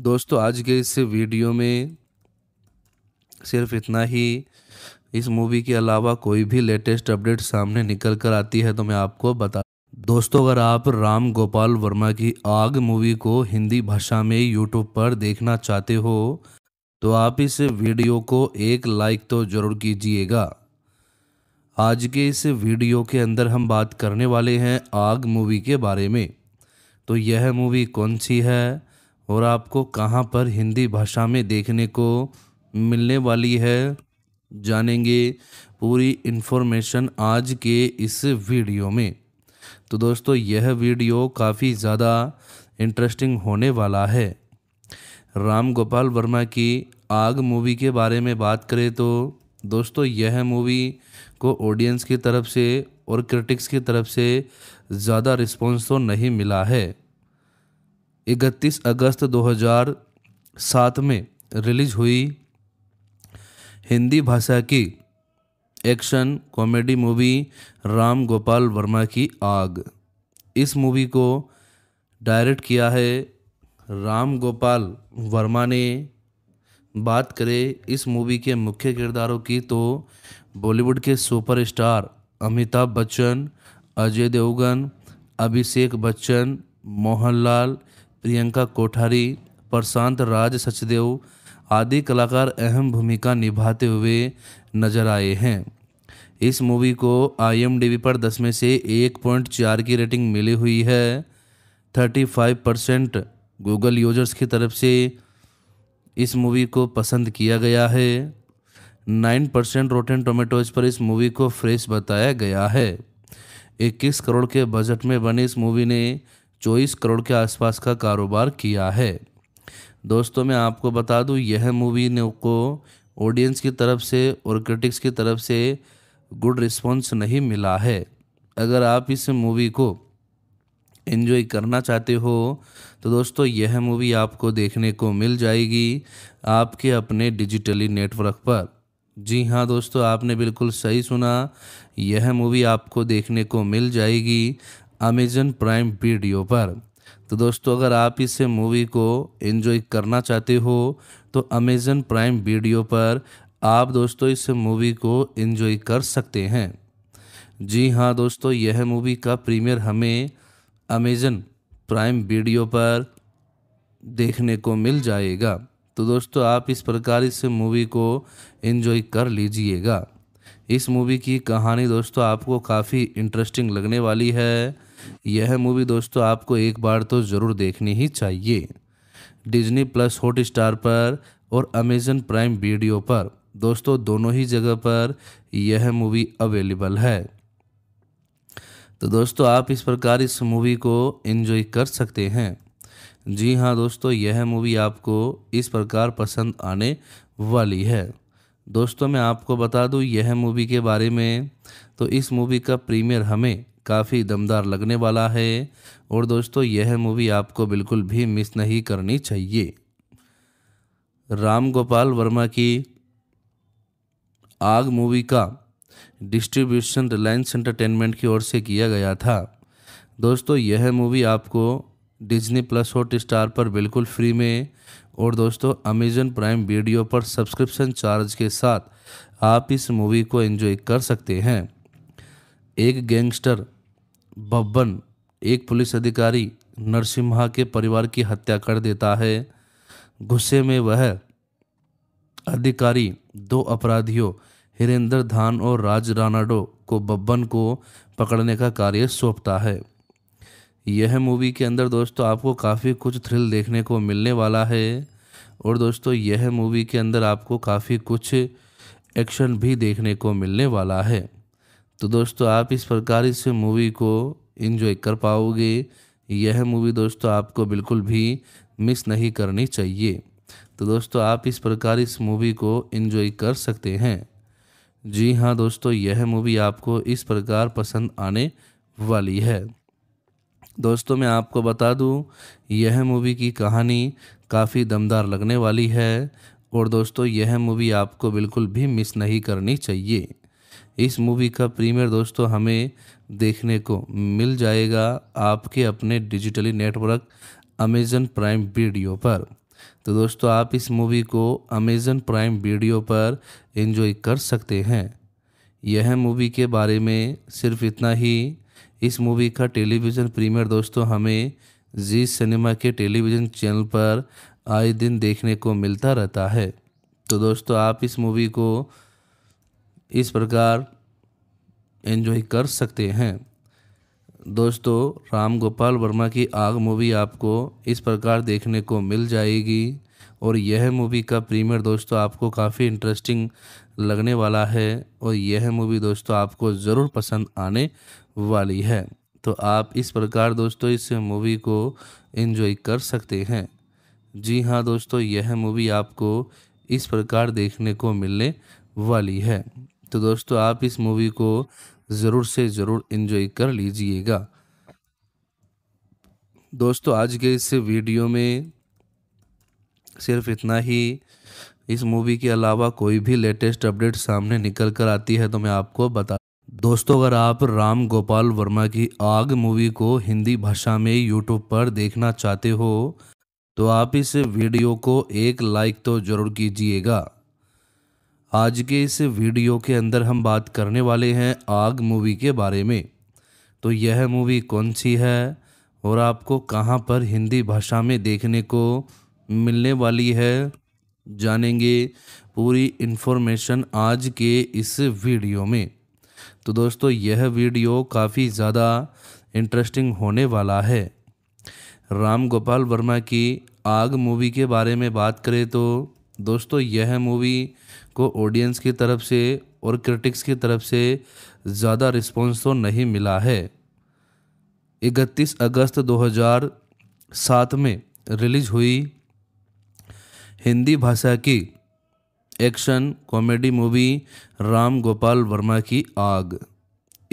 दोस्तों आज के इस वीडियो में सिर्फ इतना ही इस मूवी के अलावा कोई भी लेटेस्ट अपडेट सामने निकल कर आती है तो मैं आपको बता दोस्तों अगर आप राम गोपाल वर्मा की आग मूवी को हिंदी भाषा में यूट्यूब पर देखना चाहते हो तो आप इस वीडियो को एक लाइक तो ज़रूर कीजिएगा आज के इस वीडियो के अंदर हम बात करने वाले हैं आग मूवी के बारे में तो यह मूवी कौन सी है और आपको कहाँ पर हिंदी भाषा में देखने को मिलने वाली है जानेंगे पूरी इन्फॉर्मेशन आज के इस वीडियो में तो दोस्तों यह वीडियो काफ़ी ज़्यादा इंटरेस्टिंग होने वाला है राम गोपाल वर्मा की आग मूवी के बारे में बात करें तो दोस्तों यह मूवी को ऑडियंस की तरफ से और क्रिटिक्स की तरफ से ज़्यादा रिस्पॉन्स तो नहीं मिला है 31 अगस्त 2007 में रिलीज हुई हिंदी भाषा की action comedy movie Ram Gopal Varma की आग इस मूवी को डायरेक्ट किया है राम गोपाल वर्मा ने बात करें इस मूवी के मुख्य किरदारों की तो बॉलीवुड के सुपरस्टार अमिताभ बच्चन अजय देवगन अभिषेक बच्चन मोहनलाल प्रियंका कोठारी प्रशांत राज सचदेव आदि कलाकार अहम भूमिका निभाते हुए नज़र आए हैं इस मूवी को आई पर 10 में से 1.4 की रेटिंग मिली हुई है 35 परसेंट गूगल यूजर्स की तरफ से इस मूवी को पसंद किया गया है 9 परसेंट रोटेन टोमेटोज पर इस मूवी को फ्रेश बताया गया है 21 करोड़ के बजट में बने इस मूवी ने चौबीस करोड़ के आसपास का कारोबार किया है दोस्तों मैं आपको बता दूं यह मूवी ने को ऑडियंस की तरफ से और क्रिटिक्स की तरफ से गुड रिस्पॉन्स नहीं मिला है अगर आप इस मूवी को इन्जॉय करना चाहते हो तो दोस्तों यह मूवी आपको देखने को मिल जाएगी आपके अपने डिजिटली नेटवर्क पर जी हाँ दोस्तों आपने बिल्कुल सही सुना यह मूवी आपको देखने को मिल जाएगी अमेजन प्राइम वीडियो पर तो दोस्तों अगर आप इस मूवी को एंजॉय करना चाहते हो तो अमेज़न प्राइम वीडियो पर आप दोस्तों इस मूवी को एंजॉय कर सकते हैं जी हाँ दोस्तों यह मूवी का प्रीमियर हमें अमेज़न प्राइम वीडियो पर देखने को मिल जाएगा तो दोस्तों आप इस प्रकार इस मूवी को एंजॉय कर लीजिएगा इस मूवी की कहानी दोस्तों आपको काफ़ी इंटरेस्टिंग लगने वाली है यह मूवी दोस्तों आपको एक बार तो ज़रूर देखनी ही चाहिए डिज्नी प्लस हॉट स्टार पर और अमेजन प्राइम वीडियो पर दोस्तों दोनों ही जगह पर यह मूवी अवेलेबल है तो दोस्तों आप इस प्रकार इस मूवी को एंजॉय कर सकते हैं जी हाँ दोस्तों यह मूवी आपको इस प्रकार पसंद आने वाली है दोस्तों मैं आपको बता दूँ यह मूवी के बारे में तो इस मूवी का प्रीमियर हमें काफ़ी दमदार लगने वाला है और दोस्तों यह मूवी आपको बिल्कुल भी मिस नहीं करनी चाहिए राम गोपाल वर्मा की आग मूवी का डिस्ट्रीब्यूशन रिलायंस एंटरटेनमेंट की ओर से किया गया था दोस्तों यह मूवी आपको डिज्नी प्लस हॉट स्टार पर बिल्कुल फ्री में और दोस्तों अमेजन प्राइम वीडियो पर सब्सक्रिप्शन चार्ज के साथ आप इस मूवी को एंजॉय कर सकते हैं एक गैंगस्टर बब्बन एक पुलिस अधिकारी नरसिम्हा के परिवार की हत्या कर देता है गुस्से में वह अधिकारी दो अपराधियों हिरेंद्र धान और राज रानाडो को बब्बन को पकड़ने का कार्य सौंपता है यह मूवी के अंदर दोस्तों आपको काफ़ी कुछ थ्रिल देखने को मिलने वाला है और दोस्तों यह मूवी के अंदर आपको काफ़ी कुछ एक्शन भी देखने को मिलने वाला है तो दोस्तों आप इस प्रकार इस मूवी को इन्जॉय कर पाओगे यह मूवी दोस्तों आपको बिल्कुल भी मिस नहीं करनी चाहिए तो दोस्तों आप इस प्रकार इस मूवी को इन्जॉय कर सकते हैं जी हाँ दोस्तों यह मूवी आपको इस प्रकार पसंद आने वाली है दोस्तों मैं आपको बता दूं यह मूवी की कहानी काफ़ी दमदार लगने वाली है और दोस्तों यह मूवी आपको बिल्कुल भी मिस नहीं करनी चाहिए इस मूवी का प्रीमियर दोस्तों हमें देखने को मिल जाएगा आपके अपने digitally network Amazon prime video पर तो दोस्तों आप इस मूवी को अमेज़न प्राइम वीडियो पर एंजॉय कर सकते हैं यह मूवी के बारे में सिर्फ इतना ही इस मूवी का टेलीविज़न प्रीमियर दोस्तों हमें जी सिनेमा के टेलीविज़न चैनल पर आए दिन देखने को मिलता रहता है तो दोस्तों आप इस मूवी को इस प्रकार एंजॉय कर सकते हैं दोस्तों राम गोपाल वर्मा की आग मूवी आपको इस प्रकार देखने को मिल जाएगी और यह मूवी का प्रीमियर दोस्तों आपको काफ़ी इंटरेस्टिंग लगने वाला है और यह मूवी दोस्तों आपको ज़रूर पसंद आने वाली है तो आप इस प्रकार दोस्तों इस मूवी को एंजॉय कर सकते हैं जी हाँ दोस्तों यह मूवी आपको इस प्रकार देखने को मिलने वाली है तो दोस्तों आप इस मूवी को ज़रूर से ज़रूर इन्जॉय कर लीजिएगा दोस्तों आज के इस वीडियो में सिर्फ इतना ही इस मूवी के अलावा कोई भी लेटेस्ट अपडेट सामने निकल कर आती है तो मैं आपको बता दोस्तों अगर आप राम गोपाल वर्मा की आग मूवी को हिंदी भाषा में यूट्यूब पर देखना चाहते हो तो आप इस वीडियो को एक लाइक तो ज़रूर कीजिएगा आज के इस वीडियो के अंदर हम बात करने वाले हैं आग मूवी के बारे में तो यह मूवी कौन सी है और आपको कहां पर हिंदी भाषा में देखने को मिलने वाली है जानेंगे पूरी इन्फॉर्मेशन आज के इस वीडियो में तो दोस्तों यह वीडियो काफ़ी ज़्यादा इंटरेस्टिंग होने वाला है राम गोपाल वर्मा की आग मूवी के बारे में बात करें तो दोस्तों यह मूवी को ऑडियंस की तरफ से और क्रिटिक्स की तरफ से ज़्यादा रिस्पॉन्स तो नहीं मिला है 31 अगस्त 2007 में रिलीज हुई हिंदी भाषा की action comedy movie Ram Gopal Varma की आग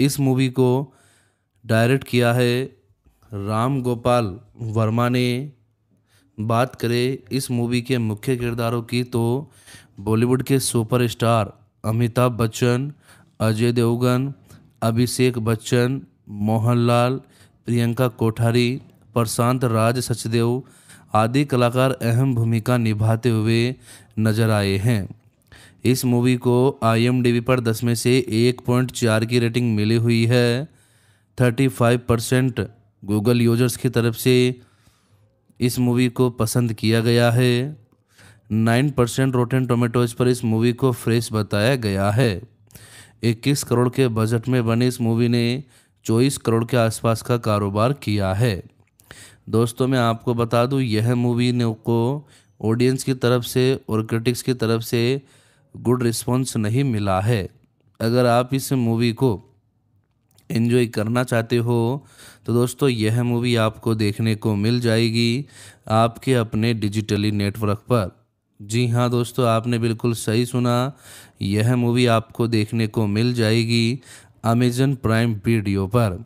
इस मूवी को डायरेक्ट किया है राम गोपाल वर्मा ने बात करें इस मूवी के मुख्य किरदारों की तो बॉलीवुड के सुपरस्टार अमिताभ बच्चन अजय देवगन अभिषेक बच्चन मोहनलाल प्रियंका कोठारी प्रशांत राज सचदेव आदि कलाकार अहम भूमिका निभाते हुए नजर आए हैं इस मूवी को आई पर दस में से एक पॉइंट चार की रेटिंग मिली हुई है thirty five percent Google users की तरफ से इस मूवी को पसंद किया गया है नाइन परसेंट रोटेन टोमेटोज पर इस मूवी को फ्रेश बताया गया है इक्कीस करोड़ के बजट में बनी इस मूवी ने चौबीस करोड़ के आसपास का कारोबार किया है दोस्तों मैं आपको बता दूं यह मूवी ने को ऑडियंस की तरफ से और क्रिटिक्स की तरफ से गुड रिस्पॉन्स नहीं मिला है अगर आप इस मूवी को एंजॉय करना चाहते हो तो दोस्तों यह मूवी आपको देखने को मिल जाएगी आपके अपने डिजिटली नेटवर्क पर जी हाँ दोस्तों आपने बिल्कुल सही सुना यह मूवी आपको देखने को मिल जाएगी अमेजन प्राइम वीडियो पर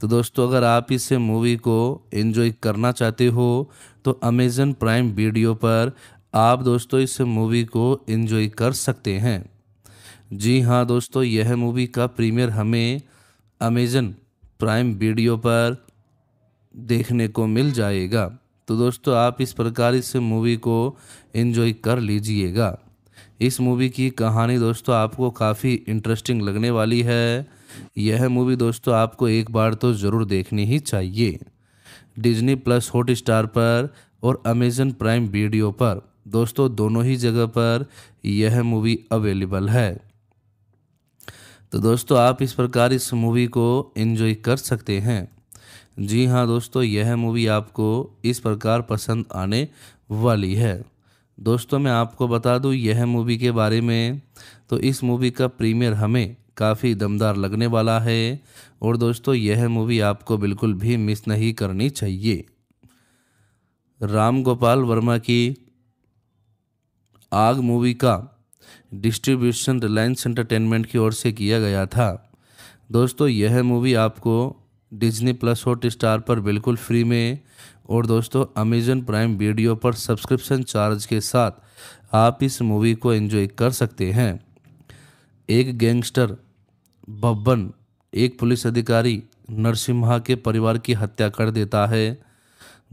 तो दोस्तों अगर आप इस मूवी को एंजॉय करना चाहते हो तो अमेजन प्राइम वीडियो पर आप दोस्तों इस मूवी को एंजॉय कर सकते हैं जी हाँ दोस्तों यह मूवी का प्रीमियर हमें अमेजन प्राइम वीडियो पर देखने को मिल जाएगा तो दोस्तों आप इस प्रकार इस मूवी को एंजॉय कर लीजिएगा इस मूवी की कहानी दोस्तों आपको काफ़ी इंटरेस्टिंग लगने वाली है यह मूवी दोस्तों आपको एक बार तो ज़रूर देखनी ही चाहिए डिज्नी प्लस हॉट स्टार पर और अमेजन प्राइम वीडियो पर दोस्तों दोनों ही जगह पर यह मूवी अवेलेबल है तो दोस्तों आप इस प्रकार इस मूवी को इन्जॉय कर सकते हैं जी हाँ दोस्तों यह मूवी आपको इस प्रकार पसंद आने वाली है दोस्तों मैं आपको बता दूँ यह मूवी के बारे में तो इस मूवी का प्रीमियर हमें काफ़ी दमदार लगने वाला है और दोस्तों यह मूवी आपको बिल्कुल भी मिस नहीं करनी चाहिए राम गोपाल वर्मा की आग मूवी का डिस्ट्रीब्यूशन रिलायंस एंटरटेनमेंट की ओर से किया गया था दोस्तों यह मूवी आपको डिज्नी प्लस हॉट स्टार पर बिल्कुल फ्री में और दोस्तों अमेजन प्राइम वीडियो पर सब्सक्रिप्शन चार्ज के साथ आप इस मूवी को एंजॉय कर सकते हैं एक गैंगस्टर बब्बन एक पुलिस अधिकारी नरसिम्हा के परिवार की हत्या कर देता है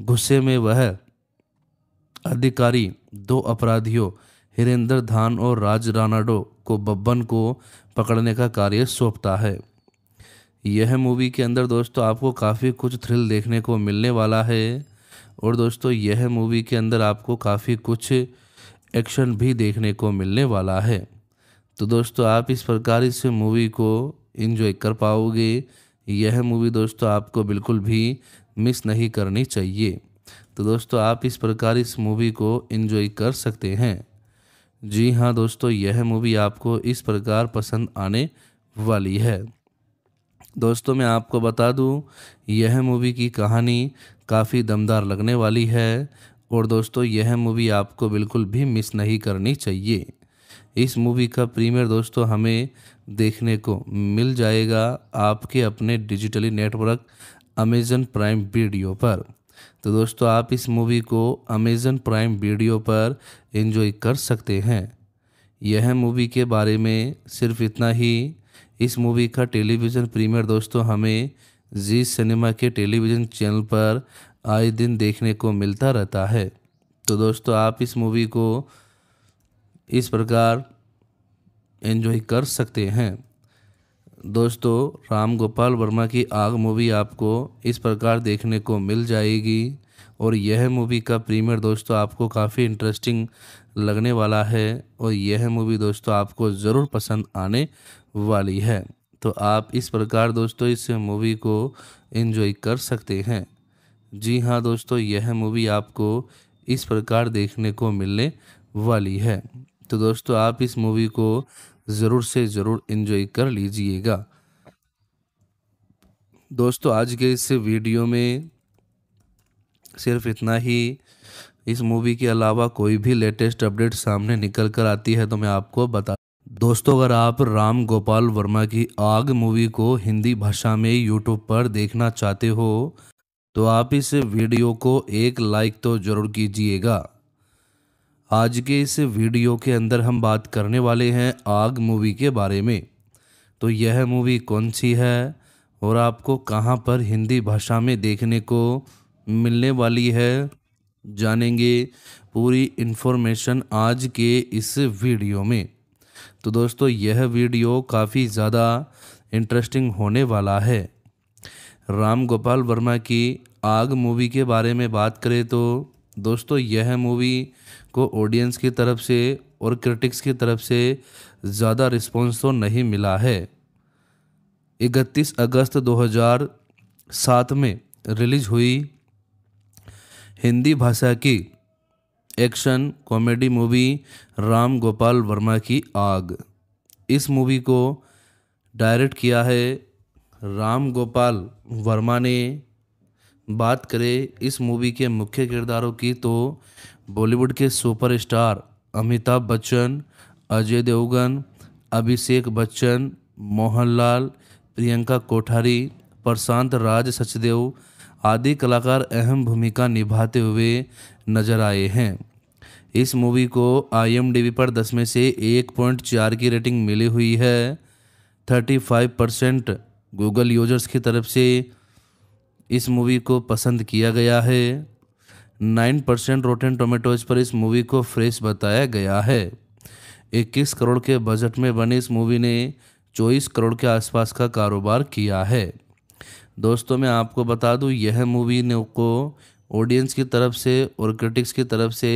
गुस्से में वह अधिकारी दो अपराधियों हिरेंद्र धान और राज रानाडो को बब्बन को पकड़ने का कार्य सौंपता है यह मूवी के अंदर दोस्तों आपको काफ़ी कुछ थ्रिल देखने को मिलने वाला है और दोस्तों यह मूवी के अंदर आपको काफ़ी कुछ एक्शन भी देखने को मिलने वाला है तो दोस्तों आप इस प्रकार इस मूवी को इन्जॉय कर पाओगे यह मूवी दोस्तों आपको बिल्कुल भी मिस नहीं करनी चाहिए तो दोस्तों आप इस प्रकार इस मूवी को इन्जॉय कर सकते हैं जी हाँ दोस्तों यह मूवी आपको इस प्रकार पसंद आने वाली है दोस्तों मैं आपको बता दूं यह मूवी की कहानी काफ़ी दमदार लगने वाली है और दोस्तों यह मूवी आपको बिल्कुल भी मिस नहीं करनी चाहिए इस मूवी का प्रीमियर दोस्तों हमें देखने को मिल जाएगा आपके अपने digitally network Amazon prime video पर तो दोस्तों आप इस मूवी को अमेज़न प्राइम वीडियो पर एंजॉय कर सकते हैं यह मूवी के बारे में सिर्फ इतना ही इस मूवी का टेलीविज़न प्रीमियर दोस्तों हमें जी सिनेमा के टेलीविज़न चैनल पर आए दिन देखने को मिलता रहता है तो दोस्तों आप इस मूवी को इस प्रकार एंजॉय कर सकते हैं दोस्तों राम गोपाल वर्मा की आग मूवी आपको इस प्रकार देखने को मिल जाएगी और यह मूवी का प्रीमियर दोस्तों आपको काफ़ी इंटरेस्टिंग लगने वाला है और यह मूवी दोस्तों आपको ज़रूर पसंद आने वाली है तो आप इस प्रकार दोस्तों इस मूवी को एंजॉय कर सकते हैं जी हाँ दोस्तों यह मूवी आपको इस प्रकार देखने को मिलने वाली है तो दोस्तों आप इस मूवी को ज़रूर से ज़रूर इन्जॉय कर लीजिएगा दोस्तों आज के इस वीडियो में सिर्फ इतना ही इस मूवी के अलावा कोई भी लेटेस्ट अपडेट सामने निकल कर आती है तो मैं आपको बता दोस्तों अगर आप राम गोपाल वर्मा की आग मूवी को हिंदी भाषा में यूट्यूब पर देखना चाहते हो तो आप इस वीडियो को एक लाइक तो ज़रूर कीजिएगा आज के इस वीडियो के अंदर हम बात करने वाले हैं आग मूवी के बारे में तो यह मूवी कौन सी है और आपको कहां पर हिंदी भाषा में देखने को मिलने वाली है जानेंगे पूरी इन्फॉर्मेशन आज के इस वीडियो में तो दोस्तों यह वीडियो काफ़ी ज़्यादा इंटरेस्टिंग होने वाला है राम गोपाल वर्मा की आग मूवी के बारे में बात करें तो दोस्तों यह मूवी को ऑडियंस की तरफ से और क्रिटिक्स की तरफ से ज़्यादा रिस्पॉन्स तो नहीं मिला है 31 अगस्त 2007 में रिलीज हुई हिंदी भाषा की action comedy movie Ram Gopal Varma की आग इस मूवी को डायरेक्ट किया है राम गोपाल वर्मा ने बात करें इस मूवी के मुख्य किरदारों की तो बॉलीवुड के सुपरस्टार अमिताभ बच्चन अजय देवगन अभिषेक बच्चन मोहनलाल प्रियंका कोठारी प्रशांत राज सचदेव आदि कलाकार अहम भूमिका निभाते हुए नजर आए हैं इस मूवी को आई पर दस में से एक पॉइंट चार की रेटिंग मिली हुई है thirty five percent Google users की तरफ से इस मूवी को पसंद किया गया है 9 परसेंट रोटेन टोमेटोज पर इस मूवी को फ्रेश बताया गया है 21 करोड़ के बजट में बनी इस मूवी ने 24 करोड़ के आसपास का कारोबार किया है दोस्तों मैं आपको बता दूं यह मूवी ने को ऑडियंस की तरफ से और क्रिटिक्स की तरफ से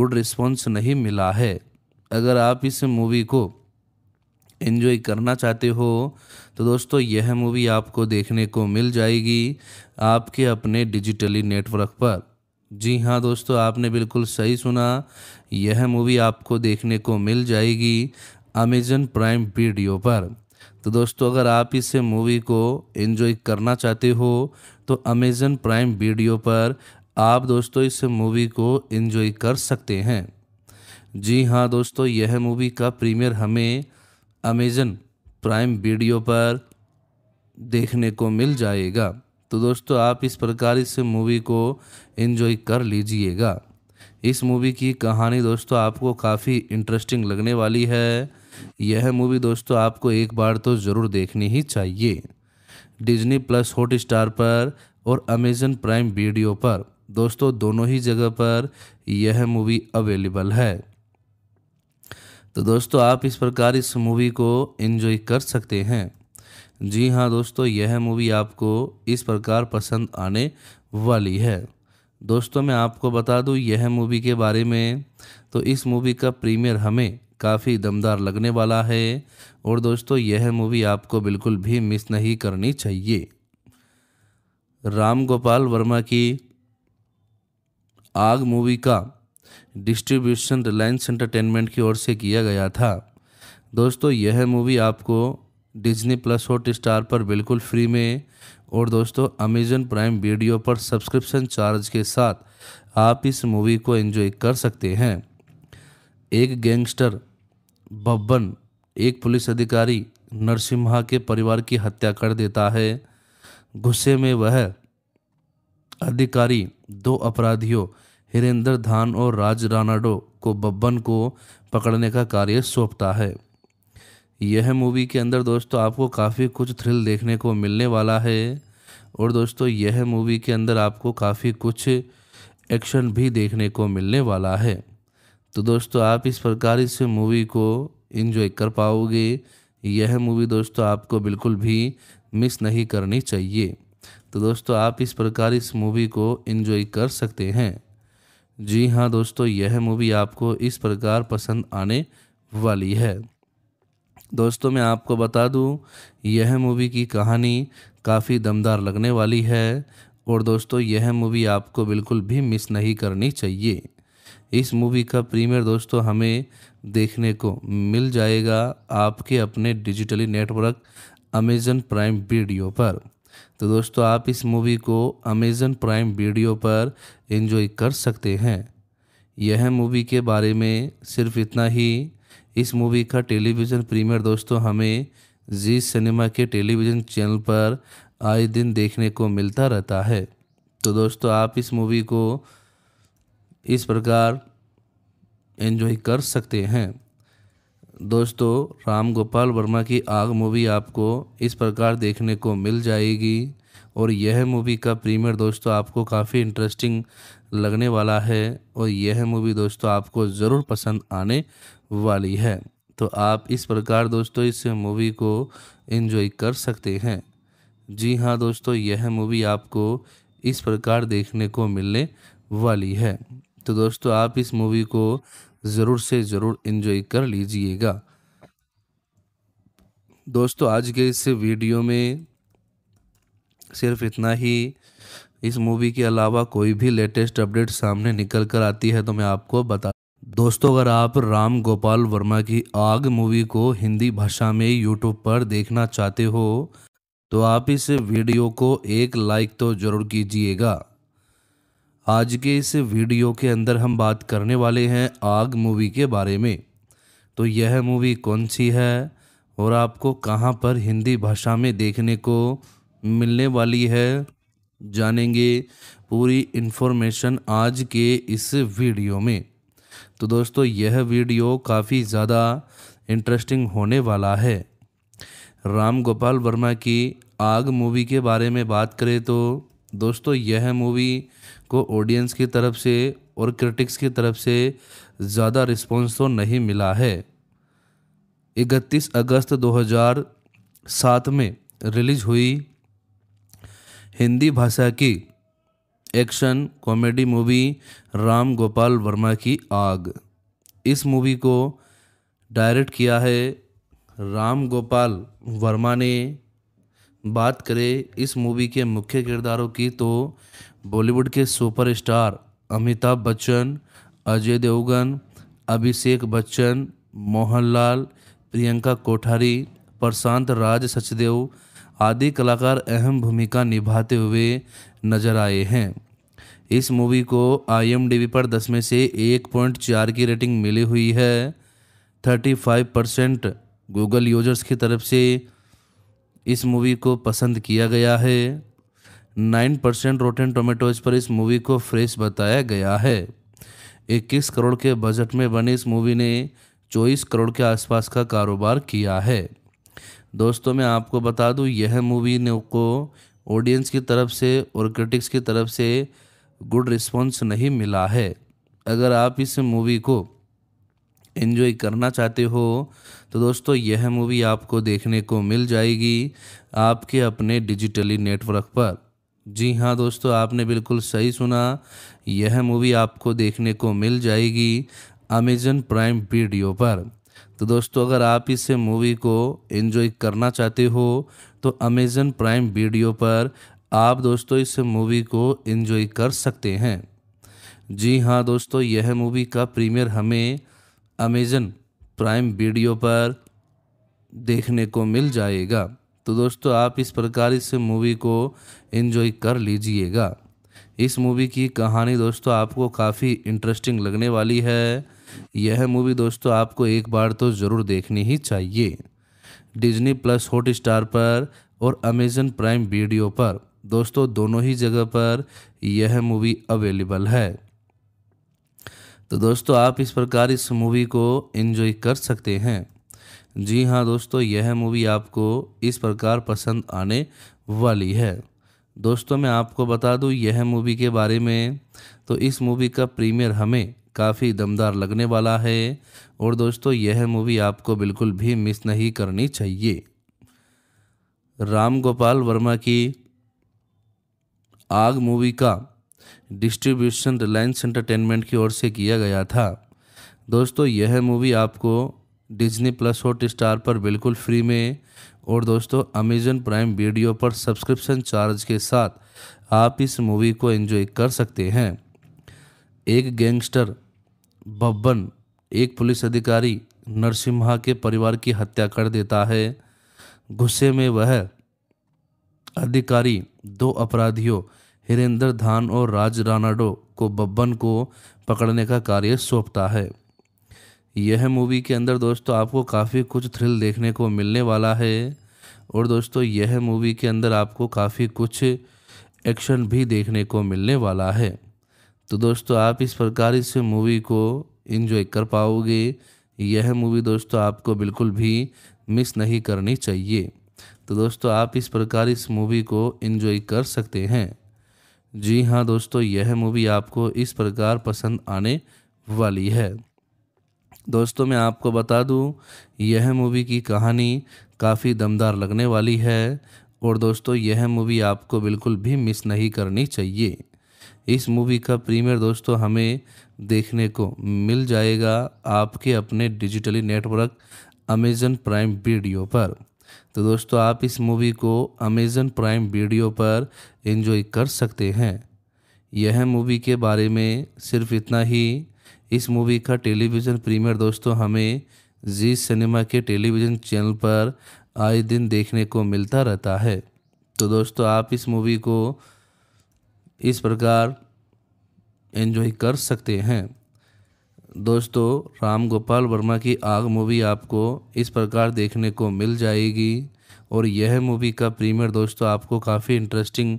गुड रिस्पॉन्स नहीं मिला है अगर आप इस मूवी को एंजॉय करना चाहते हो तो दोस्तों यह मूवी आपको देखने को मिल जाएगी आपके अपने डिजिटली नेटवर्क पर जी हाँ दोस्तों आपने बिल्कुल सही सुना यह मूवी आपको देखने को मिल जाएगी अमेजन प्राइम वीडियो पर तो दोस्तों अगर आप इस मूवी को एंजॉय करना चाहते हो तो अमेजन प्राइम वीडियो पर आप दोस्तों इस मूवी को एंजॉय कर सकते हैं जी हाँ दोस्तों यह मूवी का प्रीमियर हमें अमेजन प्राइम वीडियो पर देखने को मिल जाएगा तो दोस्तों आप इस प्रकार इस मूवी को इन्जॉय कर लीजिएगा इस मूवी की कहानी दोस्तों आपको काफ़ी इंटरेस्टिंग लगने वाली है यह मूवी दोस्तों आपको एक बार तो ज़रूर देखनी ही चाहिए डिज्नी प्लस हॉट स्टार पर और अमेजन प्राइम वीडियो पर दोस्तों दोनों ही जगह पर यह मूवी अवेलेबल है तो दोस्तों आप इस प्रकार इस मूवी को इन्जॉय कर सकते हैं जी हाँ दोस्तों यह मूवी आपको इस प्रकार पसंद आने वाली है दोस्तों मैं आपको बता दूं यह मूवी के बारे में तो इस मूवी का प्रीमियर हमें काफ़ी दमदार लगने वाला है और दोस्तों यह मूवी आपको बिल्कुल भी मिस नहीं करनी चाहिए राम गोपाल वर्मा की आग मूवी का डिस्ट्रीब्यूशन रिलायंस एंटरटेनमेंट की ओर से किया गया था दोस्तों यह मूवी आपको डिज्नी प्लस हॉट स्टार पर बिल्कुल फ्री में और दोस्तों अमेजन प्राइम वीडियो पर सब्सक्रिप्शन चार्ज के साथ आप इस मूवी को एंजॉय कर सकते हैं एक गैंगस्टर बब्बन एक पुलिस अधिकारी नरसिम्हा के परिवार की हत्या कर देता है गुस्से में वह अधिकारी दो अपराधियों हिरेंद्र धान और राज रानाडो को बब्बन को पकड़ने का कार्य सौंपता है यह मूवी के अंदर दोस्तों आपको काफ़ी कुछ थ्रिल देखने को मिलने वाला है और दोस्तों यह मूवी के अंदर आपको काफ़ी कुछ एक्शन भी देखने को मिलने वाला है तो दोस्तों आप इस प्रकार इस मूवी को इन्जॉय कर पाओगे यह मूवी दोस्तों आपको बिल्कुल भी मिस नहीं करनी चाहिए तो दोस्तों आप इस प्रकार इस मूवी को इन्जॉय कर सकते हैं जी हाँ दोस्तों यह मूवी आपको इस प्रकार पसंद आने वाली है दोस्तों मैं आपको बता दूं यह मूवी की कहानी काफ़ी दमदार लगने वाली है और दोस्तों यह मूवी आपको बिल्कुल भी मिस नहीं करनी चाहिए इस मूवी का प्रीमियर दोस्तों हमें देखने को मिल जाएगा आपके अपने digitally network Amazon prime video पर तो दोस्तों आप इस मूवी को अमेज़न प्राइम वीडियो पर एंजॉय कर सकते हैं यह मूवी के बारे में सिर्फ इतना ही इस मूवी का टेलीविज़न प्रीमियर दोस्तों हमें जी सिनेमा के टेलीविज़न चैनल पर आए दिन देखने को मिलता रहता है तो दोस्तों आप इस मूवी को इस प्रकार एंजॉय कर सकते हैं दोस्तों राम गोपाल वर्मा की आग मूवी आपको इस प्रकार देखने को मिल जाएगी और यह मूवी का प्रीमियर दोस्तों आपको काफ़ी इंटरेस्टिंग लगने वाला है और यह मूवी दोस्तों आपको ज़रूर पसंद आने वाली है तो आप इस प्रकार दोस्तों इस मूवी को इन्जॉय कर सकते हैं जी हाँ दोस्तों यह मूवी आपको इस प्रकार देखने को मिलने वाली है तो दोस्तों आप इस मूवी को ज़रूर से ज़रूर इन्जॉय कर लीजिएगा दोस्तों आज के इस वीडियो में सिर्फ इतना ही इस मूवी के अलावा कोई भी लेटेस्ट अपडेट सामने निकल कर आती है तो मैं आपको बता दोस्तों अगर आप राम गोपाल वर्मा की आग मूवी को हिंदी भाषा में यूट्यूब पर देखना चाहते हो तो आप इस वीडियो को एक लाइक तो ज़रूर कीजिएगा आज के इस वीडियो के अंदर हम बात करने वाले हैं आग मूवी के बारे में तो यह मूवी कौन सी है और आपको कहां पर हिंदी भाषा में देखने को मिलने वाली है जानेंगे पूरी इन्फॉर्मेशन आज के इस वीडियो में तो दोस्तों यह वीडियो काफ़ी ज़्यादा इंटरेस्टिंग होने वाला है राम गोपाल वर्मा की आग मूवी के बारे में बात करें तो दोस्तों यह मूवी को ऑडियंस की तरफ से और क्रिटिक्स की तरफ से ज़्यादा रिस्पॉन्स तो नहीं मिला है 31 अगस्त 2007 में रिलीज हुई हिंदी भाषा की action comedy movie Ram Gopal Varma की आग इस मूवी को डायरेक्ट किया है राम गोपाल वर्मा ने बात करें इस मूवी के मुख्य किरदारों की तो बॉलीवुड के सुपरस्टार अमिताभ बच्चन अजय देवगन अभिषेक बच्चन मोहनलाल प्रियंका कोठारी प्रशांत राज सचदेव आदि कलाकार अहम भूमिका निभाते हुए नजर आए हैं इस मूवी को आई पर दस में से एक पॉइंट चार की रेटिंग मिली हुई है thirty five percent Google users की तरफ से इस मूवी को पसंद किया गया है नाइन परसेंट रोटेन टोमेटोज पर इस मूवी को फ्रेश बताया गया है इक्कीस करोड़ के बजट में बनी इस मूवी ने चौबीस करोड़ के आसपास का कारोबार किया है दोस्तों मैं आपको बता दूं यह मूवी ने को ऑडियंस की तरफ से और क्रिटिक्स की तरफ से गुड रिस्पॉन्स नहीं मिला है अगर आप इस मूवी को इन्जॉय करना चाहते हो तो दोस्तों यह मूवी आपको देखने को मिल जाएगी आपके अपने डिजिटली नेटवर्क पर जी हाँ दोस्तों आपने बिल्कुल सही सुना यह मूवी आपको देखने को मिल जाएगी अमेजन प्राइम वीडियो पर तो दोस्तों अगर आप इस मूवी को एंजॉय करना चाहते हो तो अमेज़न प्राइम वीडियो पर आप दोस्तों इस मूवी को एंजॉय कर सकते हैं जी हाँ दोस्तों यह मूवी का प्रीमियर हमें अमेज़न प्राइम वीडियो पर देखने को मिल जाएगा तो दोस्तों आप इस प्रकार इस मूवी को एंजॉय कर लीजिएगा इस मूवी की कहानी दोस्तों आपको काफ़ी इंटरेस्टिंग लगने वाली है यह मूवी दोस्तों आपको एक बार तो ज़रूर देखनी ही चाहिए डिज्नी प्लस हॉट स्टार पर और अमेजन प्राइम वीडियो पर दोस्तों दोनों ही जगह पर यह मूवी अवेलेबल है तो दोस्तों आप इस प्रकार इस मूवी को एंजॉय कर सकते हैं जी हाँ दोस्तों यह मूवी आपको इस प्रकार पसंद आने वाली है दोस्तों मैं आपको बता दूँ यह मूवी के बारे में तो इस मूवी का प्रीमियर हमें काफ़ी दमदार लगने वाला है और दोस्तों यह मूवी आपको बिल्कुल भी मिस नहीं करनी चाहिए राम गोपाल वर्मा की आग मूवी का डिस्ट्रीब्यूशन रिलायंस एंटरटेनमेंट की ओर से किया गया था दोस्तों यह मूवी आपको डिज्नी प्लस हॉट स्टार पर बिल्कुल फ्री में और दोस्तों अमेजन प्राइम वीडियो पर सब्सक्रिप्शन चार्ज के साथ आप इस मूवी को एंजॉय कर सकते हैं एक गैंगस्टर बब्बन एक पुलिस अधिकारी नरसिम्हा के परिवार की हत्या कर देता है गुस्से में वह अधिकारी दो अपराधियों हिरेंद्र धान और राज रानाडो को बब्बन को पकड़ने का कार्य सौंपता है यह मूवी के अंदर दोस्तों आपको काफ़ी कुछ थ्रिल देखने को मिलने वाला है और दोस्तों यह मूवी के अंदर आपको काफ़ी कुछ एक्शन भी देखने को मिलने वाला है तो दोस्तों आप इस प्रकार इस मूवी को इन्जॉय कर पाओगे यह मूवी दोस्तों आपको बिल्कुल भी मिस नहीं करनी चाहिए तो दोस्तों आप इस प्रकार इस मूवी को इन्जॉय कर सकते हैं जी हाँ दोस्तों यह मूवी आपको इस प्रकार पसंद आने वाली है दोस्तों मैं आपको बता दूं यह मूवी की कहानी काफ़ी दमदार लगने वाली है और दोस्तों यह मूवी आपको बिल्कुल भी मिस नहीं करनी चाहिए इस मूवी का प्रीमियर दोस्तों हमें देखने को मिल जाएगा आपके अपने digitally network Amazon prime video पर तो दोस्तों आप इस मूवी को अमेज़न प्राइम वीडियो पर एंजॉय कर सकते हैं यह मूवी के बारे में सिर्फ इतना ही इस मूवी का टेलीविज़न प्रीमियर दोस्तों हमें जी सिनेमा के टेलीविज़न चैनल पर आए दिन देखने को मिलता रहता है तो दोस्तों आप इस मूवी को इस प्रकार एंजॉय कर सकते हैं दोस्तों राम गोपाल वर्मा की आग मूवी आपको इस प्रकार देखने को मिल जाएगी और यह मूवी का प्रीमियर दोस्तों आपको काफ़ी इंटरेस्टिंग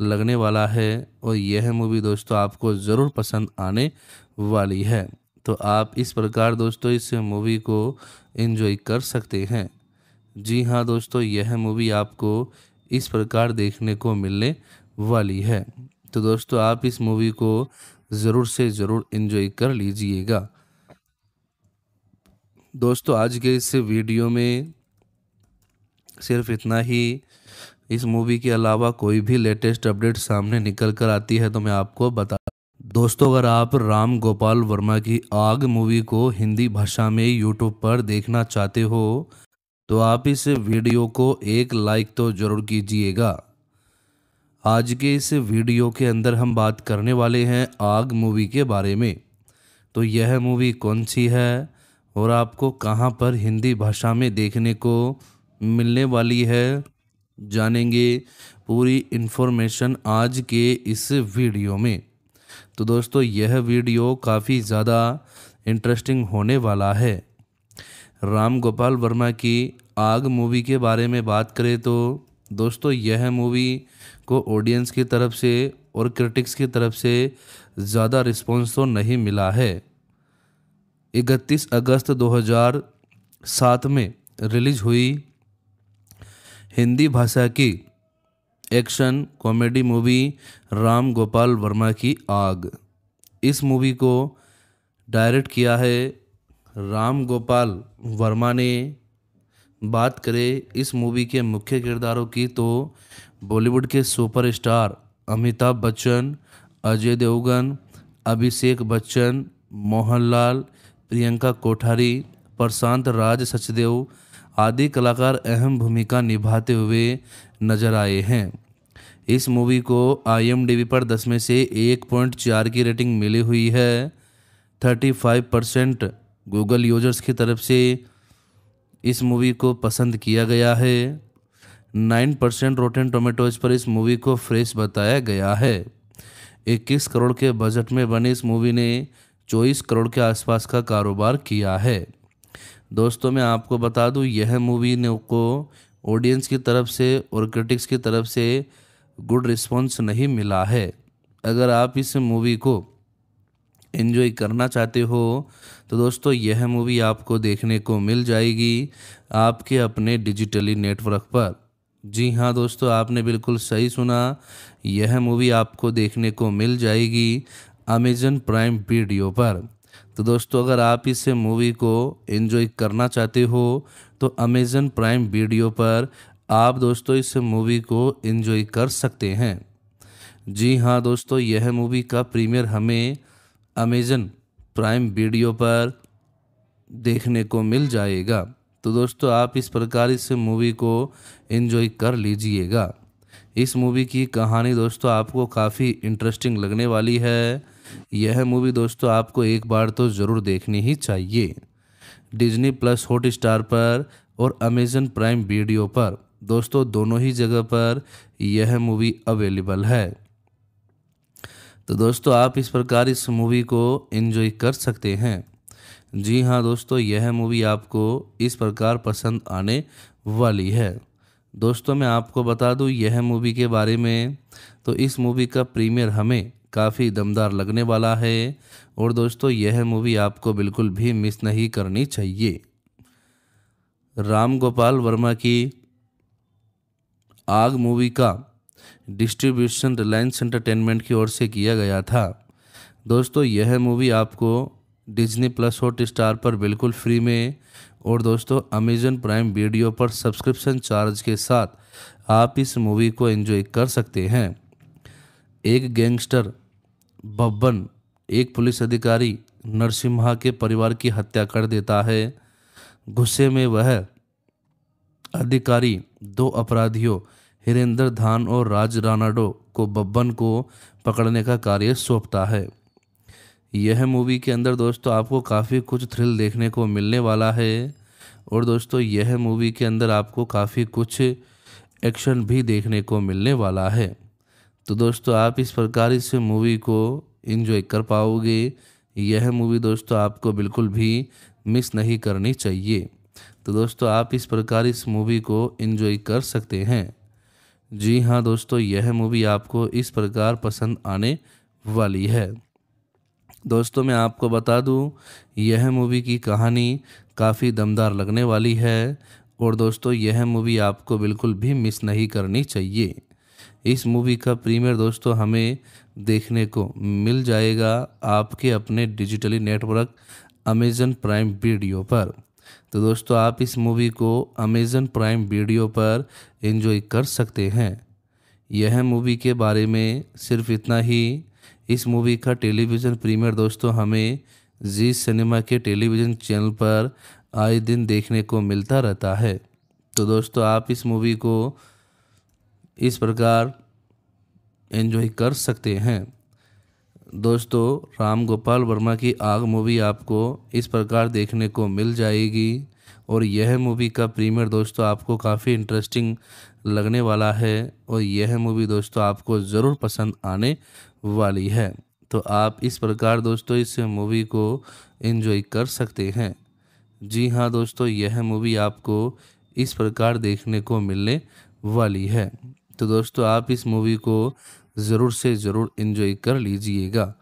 लगने वाला है और यह मूवी दोस्तों आपको ज़रूर पसंद आने वाली है तो आप इस प्रकार दोस्तों इस मूवी को एंजॉय कर सकते हैं जी हाँ दोस्तों यह मूवी आपको इस प्रकार देखने को मिलने वाली है तो दोस्तों आप इस मूवी को ज़रूर से ज़रूर इन्जॉय कर लीजिएगा दोस्तों आज के इस वीडियो में सिर्फ इतना ही इस मूवी के अलावा कोई भी लेटेस्ट अपडेट सामने निकल कर आती है तो मैं आपको बता दोस्तों अगर आप राम गोपाल वर्मा की आग मूवी को हिंदी भाषा में यूट्यूब पर देखना चाहते हो तो आप इस वीडियो को एक लाइक तो ज़रूर कीजिएगा आज के इस वीडियो के अंदर हम बात करने वाले हैं आग मूवी के बारे में तो यह मूवी कौन सी है और आपको कहां पर हिंदी भाषा में देखने को मिलने वाली है जानेंगे पूरी इन्फॉर्मेशन आज के इस वीडियो में तो दोस्तों यह वीडियो काफ़ी ज़्यादा इंटरेस्टिंग होने वाला है राम गोपाल वर्मा की आग मूवी के बारे में बात करें तो दोस्तों यह मूवी को ऑडियंस की तरफ से और क्रिटिक्स की तरफ से ज़्यादा रिस्पॉन्स तो नहीं मिला है इकतीस अगस्त 2007 में रिलीज हुई हिंदी भाषा की action comedy movie Ram Gopal Varma की आग इस मूवी को डायरेक्ट किया है राम गोपाल वर्मा ने बात करें इस मूवी के मुख्य किरदारों की तो बॉलीवुड के सुपरस्टार अमिताभ बच्चन अजय देवगन अभिषेक बच्चन मोहनलाल प्रियंका कोठारी प्रशांत राज सचदेव आदि कलाकार अहम भूमिका निभाते हुए नजर आए हैं इस मूवी को आई पर दस में से एक पॉइंट चार की रेटिंग मिली हुई है thirty five percent Google users की तरफ से इस मूवी को पसंद किया गया है 9 परसेंट रोटेन टोमेटोज पर इस मूवी को फ्रेश बताया गया है 21 करोड़ के बजट में बनी इस मूवी ने 24 करोड़ के आसपास का कारोबार किया है दोस्तों मैं आपको बता दूं यह मूवी ने को ऑडियंस की तरफ से और क्रिटिक्स की तरफ से गुड रिस्पॉन्स नहीं मिला है अगर आप इस मूवी को इन्जॉय करना चाहते हो तो दोस्तों यह मूवी आपको देखने को मिल जाएगी आपके अपने डिजिटली नेटवर्क पर जी हाँ दोस्तों आपने बिल्कुल सही सुना यह मूवी आपको देखने को मिल जाएगी अमेजन प्राइम वीडियो पर तो दोस्तों अगर आप इस मूवी को एंजॉय करना चाहते हो तो अमेजन प्राइम वीडियो पर आप दोस्तों इस मूवी को एंजॉय कर सकते हैं जी हाँ दोस्तों यह मूवी का प्रीमियर हमें अमेजन प्राइम वीडियो पर देखने को मिल जाएगा तो दोस्तों आप इस प्रकार इस मूवी को इन्जॉय कर लीजिएगा इस मूवी की कहानी दोस्तों आपको काफ़ी इंटरेस्टिंग लगने वाली है यह मूवी दोस्तों आपको एक बार तो ज़रूर देखनी ही चाहिए डिज्नी प्लस हॉट स्टार पर और अमेजन प्राइम वीडियो पर दोस्तों दोनों ही जगह पर यह मूवी अवेलेबल है तो दोस्तों आप इस प्रकार इस मूवी को एंजॉय कर सकते हैं जी हाँ दोस्तों यह मूवी आपको इस प्रकार पसंद आने वाली है दोस्तों मैं आपको बता दूँ यह मूवी के बारे में तो इस मूवी का प्रीमियर हमें काफ़ी दमदार लगने वाला है और दोस्तों यह मूवी आपको बिल्कुल भी मिस नहीं करनी चाहिए राम गोपाल वर्मा की आग मूवी का डिस्ट्रीब्यूशन रिलायंस एंटरटेनमेंट की ओर से किया गया था दोस्तों यह मूवी आपको डिज्नी प्लस हॉट स्टार पर बिल्कुल फ्री में और दोस्तों अमेजन प्राइम वीडियो पर सब्सक्रिप्शन चार्ज के साथ आप इस मूवी को एंजॉय कर सकते हैं एक गैंगस्टर बब्बन एक पुलिस अधिकारी नरसिम्हा के परिवार की हत्या कर देता है गुस्से में वह अधिकारी दो अपराधियों हिरेंद्र धान और राज रानाडो को बब्बन को पकड़ने का कार्य सौंपता है यह मूवी के अंदर दोस्तों आपको काफ़ी कुछ थ्रिल देखने को मिलने वाला है और दोस्तों यह मूवी के अंदर आपको काफ़ी कुछ एक्शन भी देखने को मिलने वाला है तो दोस्तों आप इस प्रकार इस मूवी को इन्जॉय कर पाओगे यह मूवी दोस्तों आपको बिल्कुल भी मिस नहीं करनी चाहिए तो दोस्तों आप इस प्रकार इस मूवी को इन्जॉय कर सकते हैं जी हाँ दोस्तों यह मूवी आपको इस प्रकार पसंद आने वाली है दोस्तों मैं आपको बता दूं यह मूवी की कहानी काफ़ी दमदार लगने वाली है और दोस्तों यह मूवी आपको बिल्कुल भी मिस नहीं करनी चाहिए इस मूवी का प्रीमियर दोस्तों हमें देखने को मिल जाएगा आपके अपने digitally network Amazon prime video पर तो दोस्तों आप इस मूवी को अमेजन प्राइम वीडियो पर एंजॉय कर सकते हैं यह मूवी के बारे में सिर्फ इतना ही इस मूवी का टेलीविज़न प्रीमियर दोस्तों हमें जी सिनेमा के टेलीविज़न चैनल पर आए दिन देखने को मिलता रहता है तो दोस्तों आप इस मूवी को इस प्रकार एंजॉय कर सकते हैं दोस्तों राम गोपाल वर्मा की आग मूवी आपको इस प्रकार देखने को मिल जाएगी और यह मूवी का प्रीमियर दोस्तों आपको काफ़ी इंटरेस्टिंग लगने वाला है और यह मूवी दोस्तों आपको ज़रूर पसंद आने वाली है तो आप इस प्रकार दोस्तों इस मूवी को इन्जॉय कर सकते हैं जी हाँ दोस्तों यह मूवी आपको इस प्रकार देखने को मिलने वाली है तो दोस्तों आप इस मूवी को ज़रूर से ज़रूर इन्जॉय कर लीजिएगा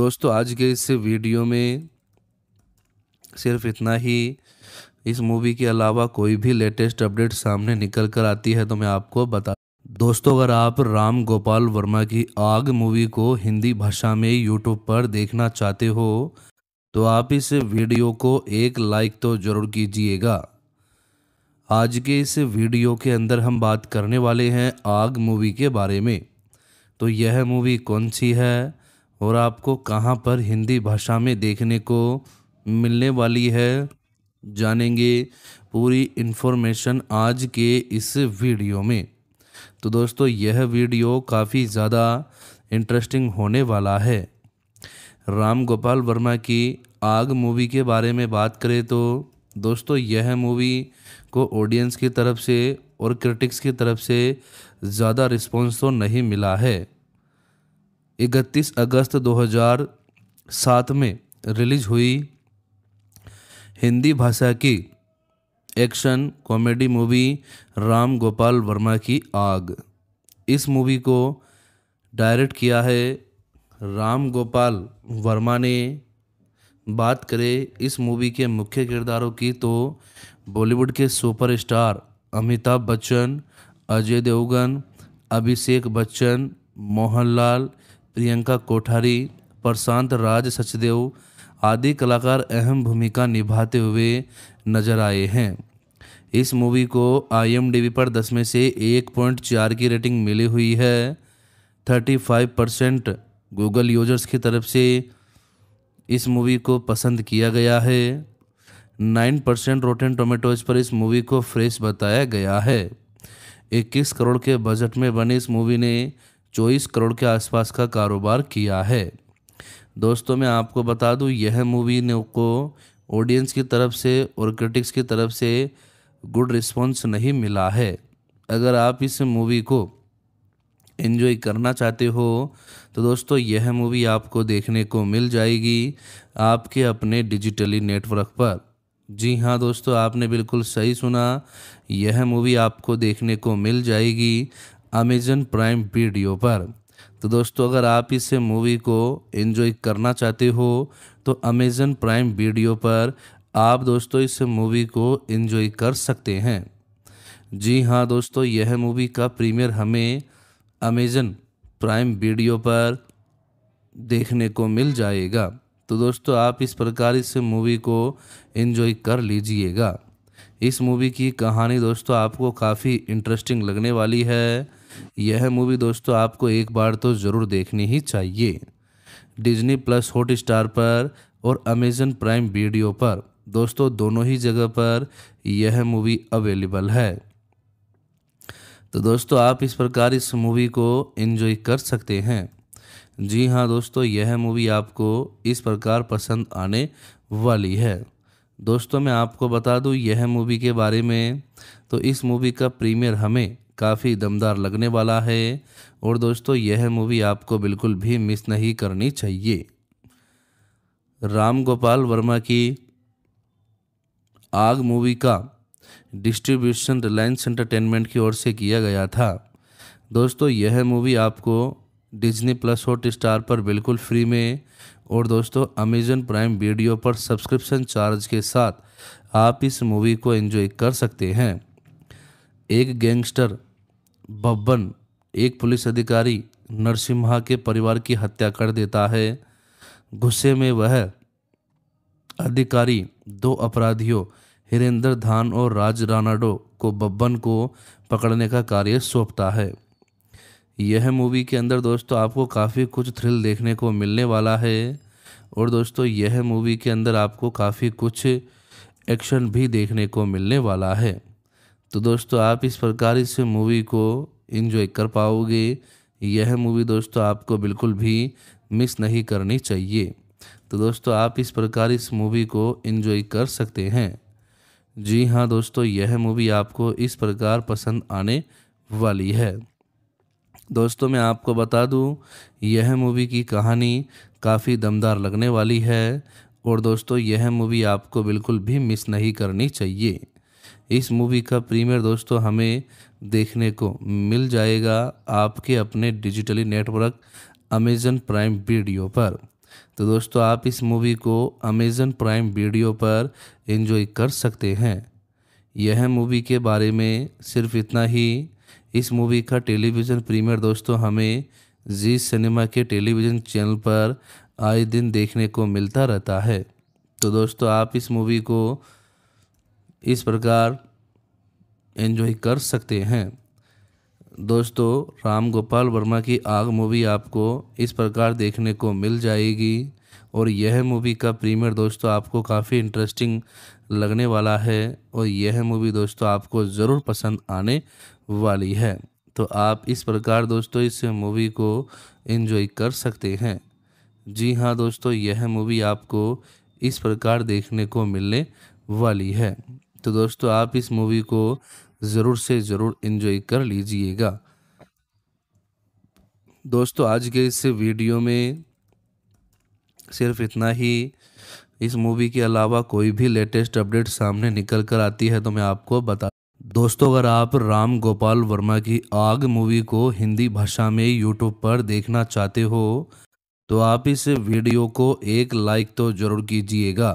दोस्तों आज के इस वीडियो में सिर्फ इतना ही इस मूवी के अलावा कोई भी लेटेस्ट अपडेट सामने निकल कर आती है तो मैं आपको बता दोस्तों अगर आप राम गोपाल वर्मा की आग मूवी को हिंदी भाषा में यूट्यूब पर देखना चाहते हो तो आप इस वीडियो को एक लाइक तो ज़रूर कीजिएगा आज के इस वीडियो के अंदर हम बात करने वाले हैं आग मूवी के बारे में तो यह मूवी कौन सी है और आपको कहाँ पर हिंदी भाषा में देखने को मिलने वाली है जानेंगे पूरी इन्फॉर्मेशन आज के इस वीडियो में तो दोस्तों यह वीडियो काफ़ी ज़्यादा इंटरेस्टिंग होने वाला है राम गोपाल वर्मा की आग मूवी के बारे में बात करें तो दोस्तों यह मूवी को ऑडियंस की तरफ से और क्रिटिक्स की तरफ से ज़्यादा रिस्पॉन्स तो नहीं मिला है 31 अगस्त 2007 में रिलीज हुई हिंदी भाषा की action comedy movie Ram Gopal Varma की आग इस मूवी को डायरेक्ट किया है राम गोपाल वर्मा ने बात करें इस मूवी के मुख्य किरदारों की तो बॉलीवुड के सुपरस्टार अमिताभ बच्चन अजय देवगन अभिषेक बच्चन मोहनलाल प्रियंका कोठारी प्रशांत राज सचदेव आदि कलाकार अहम भूमिका निभाते हुए नजर आए हैं इस मूवी को आई पर 10 में से 1.4 की रेटिंग मिली हुई है 35 परसेंट गूगल यूजर्स की तरफ से इस मूवी को पसंद किया गया है 9 परसेंट रोटेन टोमेटोज पर इस मूवी को फ्रेश बताया गया है 21 करोड़ के बजट में बनी इस मूवी ने 24 करोड़ के आसपास का कारोबार किया है दोस्तों मैं आपको बता दूं यह मूवी ने को ऑडियंस की तरफ से और क्रिटिक्स की तरफ से गुड रिस्पॉन्स नहीं मिला है अगर आप इस मूवी को इन्जॉय करना चाहते हो तो दोस्तों यह मूवी आपको देखने को मिल जाएगी आपके अपने डिजिटली नेटवर्क पर जी हाँ दोस्तों आपने बिल्कुल सही सुना यह मूवी आपको देखने को मिल जाएगी अमेजन प्राइम वीडियो पर तो दोस्तों अगर आप इस मूवी को एंजॉय करना चाहते हो तो अमेज़न प्राइम वीडियो पर आप दोस्तों इस मूवी को एंजॉय कर सकते हैं जी हाँ दोस्तों यह मूवी का प्रीमियर हमें अमेज़न प्राइम वीडियो पर देखने को मिल जाएगा तो दोस्तों आप इस प्रकार इस मूवी को एंजॉय कर लीजिएगा इस मूवी की कहानी दोस्तों आपको काफ़ी इंटरेस्टिंग लगने वाली है यह मूवी दोस्तों आपको एक बार तो ज़रूर देखनी ही चाहिए डिज्नी प्लस हॉट स्टार पर और अमेजन प्राइम वीडियो पर दोस्तों दोनों ही जगह पर यह मूवी अवेलेबल है तो दोस्तों आप इस प्रकार इस मूवी को एंजॉय कर सकते हैं जी हाँ दोस्तों यह मूवी आपको इस प्रकार पसंद आने वाली है दोस्तों मैं आपको बता दूँ यह मूवी के बारे में तो इस मूवी का प्रीमियर हमें काफ़ी दमदार लगने वाला है और दोस्तों यह मूवी आपको बिल्कुल भी मिस नहीं करनी चाहिए राम गोपाल वर्मा की आग मूवी का डिस्ट्रीब्यूशन रिलायंस एंटरटेनमेंट की ओर से किया गया था दोस्तों यह मूवी आपको डिज्नी प्लस हॉट स्टार पर बिल्कुल फ्री में और दोस्तों अमेजन प्राइम वीडियो पर सब्सक्रिप्शन चार्ज के साथ आप इस मूवी को एंजॉय कर सकते हैं एक गैंगस्टर बब्बन एक पुलिस अधिकारी नरसिम्हा के परिवार की हत्या कर देता है गुस्से में वह अधिकारी दो अपराधियों हिरेंद्र धान और राज रानाडो को बब्बन को पकड़ने का कार्य सौंपता है यह मूवी के अंदर दोस्तों आपको काफ़ी कुछ थ्रिल देखने को मिलने वाला है और दोस्तों यह मूवी के अंदर आपको काफ़ी कुछ एक्शन भी देखने को मिलने वाला है तो दोस्तों आप इस प्रकार इस मूवी को इन्जॉय कर पाओगे यह मूवी दोस्तों आपको बिल्कुल भी मिस नहीं करनी चाहिए तो दोस्तों आप इस प्रकार इस मूवी को इन्जॉय कर सकते हैं जी हाँ दोस्तों यह मूवी आपको इस प्रकार पसंद आने वाली है दोस्तों मैं आपको बता दूं यह मूवी की कहानी काफ़ी दमदार लगने वाली है और दोस्तों यह मूवी आपको बिल्कुल भी मिस नहीं करनी चाहिए इस मूवी का प्रीमियर दोस्तों हमें देखने को मिल जाएगा आपके अपने digitally network Amazon prime video पर तो दोस्तों आप इस मूवी को अमेज़न प्राइम वीडियो पर एंजॉय कर सकते हैं यह मूवी के बारे में सिर्फ इतना ही इस मूवी का टेलीविज़न प्रीमियर दोस्तों हमें जी सिनेमा के टेलीविज़न चैनल पर आए दिन देखने को मिलता रहता है तो दोस्तों आप इस मूवी को इस प्रकार एंजॉय कर सकते हैं दोस्तों राम गोपाल वर्मा की आग मूवी आपको इस प्रकार देखने को मिल जाएगी और यह मूवी का प्रीमियर दोस्तों आपको काफ़ी इंटरेस्टिंग लगने वाला है और यह मूवी दोस्तों आपको ज़रूर पसंद आने वाली है तो आप इस प्रकार दोस्तों इस मूवी को एंजॉय कर सकते हैं जी हाँ दोस्तों यह मूवी आपको इस प्रकार देखने को मिलने वाली है तो दोस्तों आप इस मूवी को ज़रूर से ज़रूर इन्जॉय कर लीजिएगा दोस्तों आज के इस वीडियो में सिर्फ इतना ही इस मूवी के अलावा कोई भी लेटेस्ट अपडेट सामने निकल कर आती है तो मैं आपको बता दोस्तों अगर आप राम गोपाल वर्मा की आग मूवी को हिंदी भाषा में यूट्यूब पर देखना चाहते हो तो आप इस वीडियो को एक लाइक तो ज़रूर कीजिएगा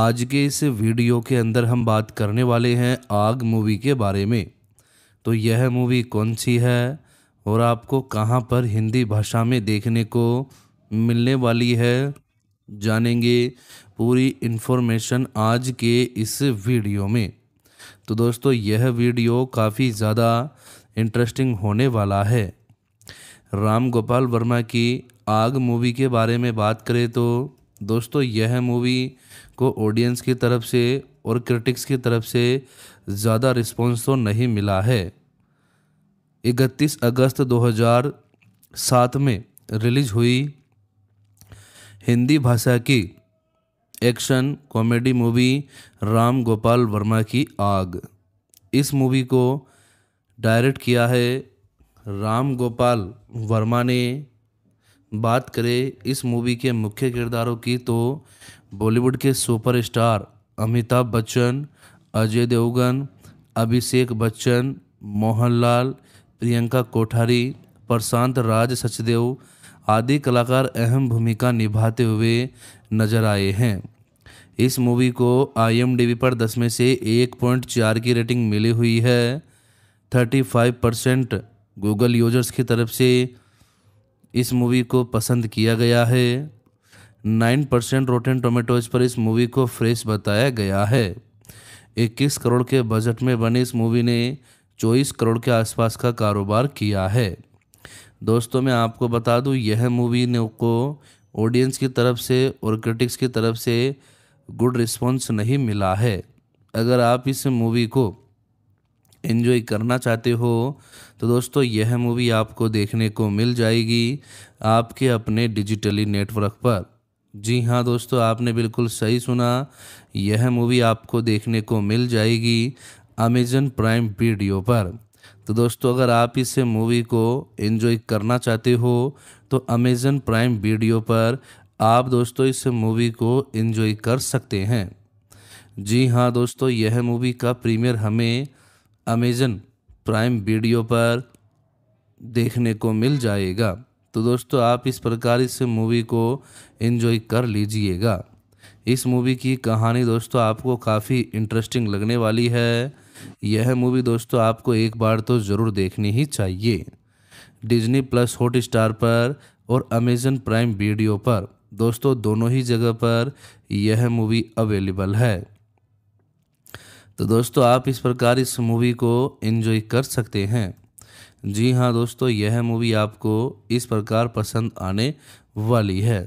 आज के इस वीडियो के अंदर हम बात करने वाले हैं आग मूवी के बारे में तो यह मूवी कौन सी है और आपको कहां पर हिंदी भाषा में देखने को मिलने वाली है जानेंगे पूरी इन्फॉर्मेशन आज के इस वीडियो में तो दोस्तों यह वीडियो काफ़ी ज़्यादा इंटरेस्टिंग होने वाला है राम गोपाल वर्मा की आग मूवी के बारे में बात करें तो दोस्तों यह मूवी को ऑडियंस की तरफ से और क्रिटिक्स की तरफ से ज़्यादा रिस्पॉन्स तो नहीं मिला है इकतीस अगस्त 2007 में रिलीज हुई हिंदी भाषा की action comedy movie Ram Gopal Varma की आग इस मूवी को डायरेक्ट किया है राम गोपाल वर्मा ने बात करें इस मूवी के मुख्य किरदारों की तो बॉलीवुड के सुपरस्टार अमिताभ बच्चन अजय देवगन अभिषेक बच्चन मोहनलाल प्रियंका कोठारी प्रशांत राज सचदेव आदि कलाकार अहम भूमिका निभाते हुए नजर आए हैं इस मूवी को आई पर 10 में से 1.4 की रेटिंग मिली हुई है 35 परसेंट गूगल यूजर्स की तरफ से इस मूवी को पसंद किया गया है 9 परसेंट रोटेन टोमेटोज पर इस मूवी को फ्रेश बताया गया है 21 करोड़ के बजट में बनी इस मूवी ने 24 करोड़ के आसपास का कारोबार किया है दोस्तों मैं आपको बता दूं यह मूवी ने को ऑडियंस की तरफ से और क्रिटिक्स की तरफ से गुड रिस्पॉन्स नहीं मिला है अगर आप इस मूवी को एंजॉय करना चाहते हो तो दोस्तों यह मूवी आपको देखने को मिल जाएगी आपके अपने डिजिटली नेटवर्क पर जी हाँ दोस्तों आपने बिल्कुल सही सुना यह मूवी आपको देखने को मिल जाएगी अमेजन प्राइम वीडियो पर तो दोस्तों अगर आप इस मूवी को एंजॉय करना चाहते हो तो अमेजन प्राइम वीडियो पर आप दोस्तों इस मूवी को एंजॉय कर सकते हैं जी हाँ दोस्तों यह मूवी का प्रीमियर हमें अमेजन प्राइम वीडियो पर देखने को मिल जाएगा तो दोस्तों आप इस प्रकार इस मूवी को इन्जॉय कर लीजिएगा इस मूवी की कहानी दोस्तों आपको काफ़ी इंटरेस्टिंग लगने वाली है यह मूवी दोस्तों आपको एक बार तो ज़रूर देखनी ही चाहिए डिज्नी प्लस हॉट स्टार पर और अमेजन प्राइम वीडियो पर दोस्तों दोनों ही जगह पर यह मूवी अवेलेबल है तो दोस्तों आप इस प्रकार इस मूवी को एंजॉय कर सकते हैं जी हाँ दोस्तों यह मूवी आपको इस प्रकार पसंद आने वाली है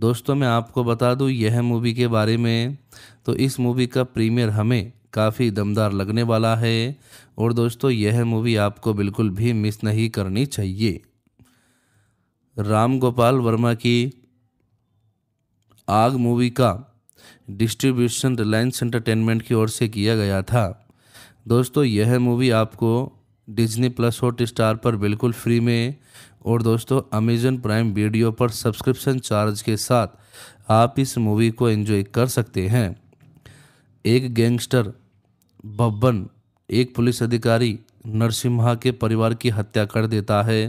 दोस्तों मैं आपको बता दूं यह मूवी के बारे में तो इस मूवी का प्रीमियर हमें काफ़ी दमदार लगने वाला है और दोस्तों यह मूवी आपको बिल्कुल भी मिस नहीं करनी चाहिए राम गोपाल वर्मा की आग मूवी का डिस्ट्रीब्यूशन रिलायंस एंटरटेनमेंट की ओर से किया गया था दोस्तों यह मूवी आपको डिज्नी प्लस हॉट स्टार पर बिल्कुल फ्री में और दोस्तों अमेजन प्राइम वीडियो पर सब्सक्रिप्शन चार्ज के साथ आप इस मूवी को एंजॉय कर सकते हैं एक गैंगस्टर बब्बन एक पुलिस अधिकारी नरसिम्हा के परिवार की हत्या कर देता है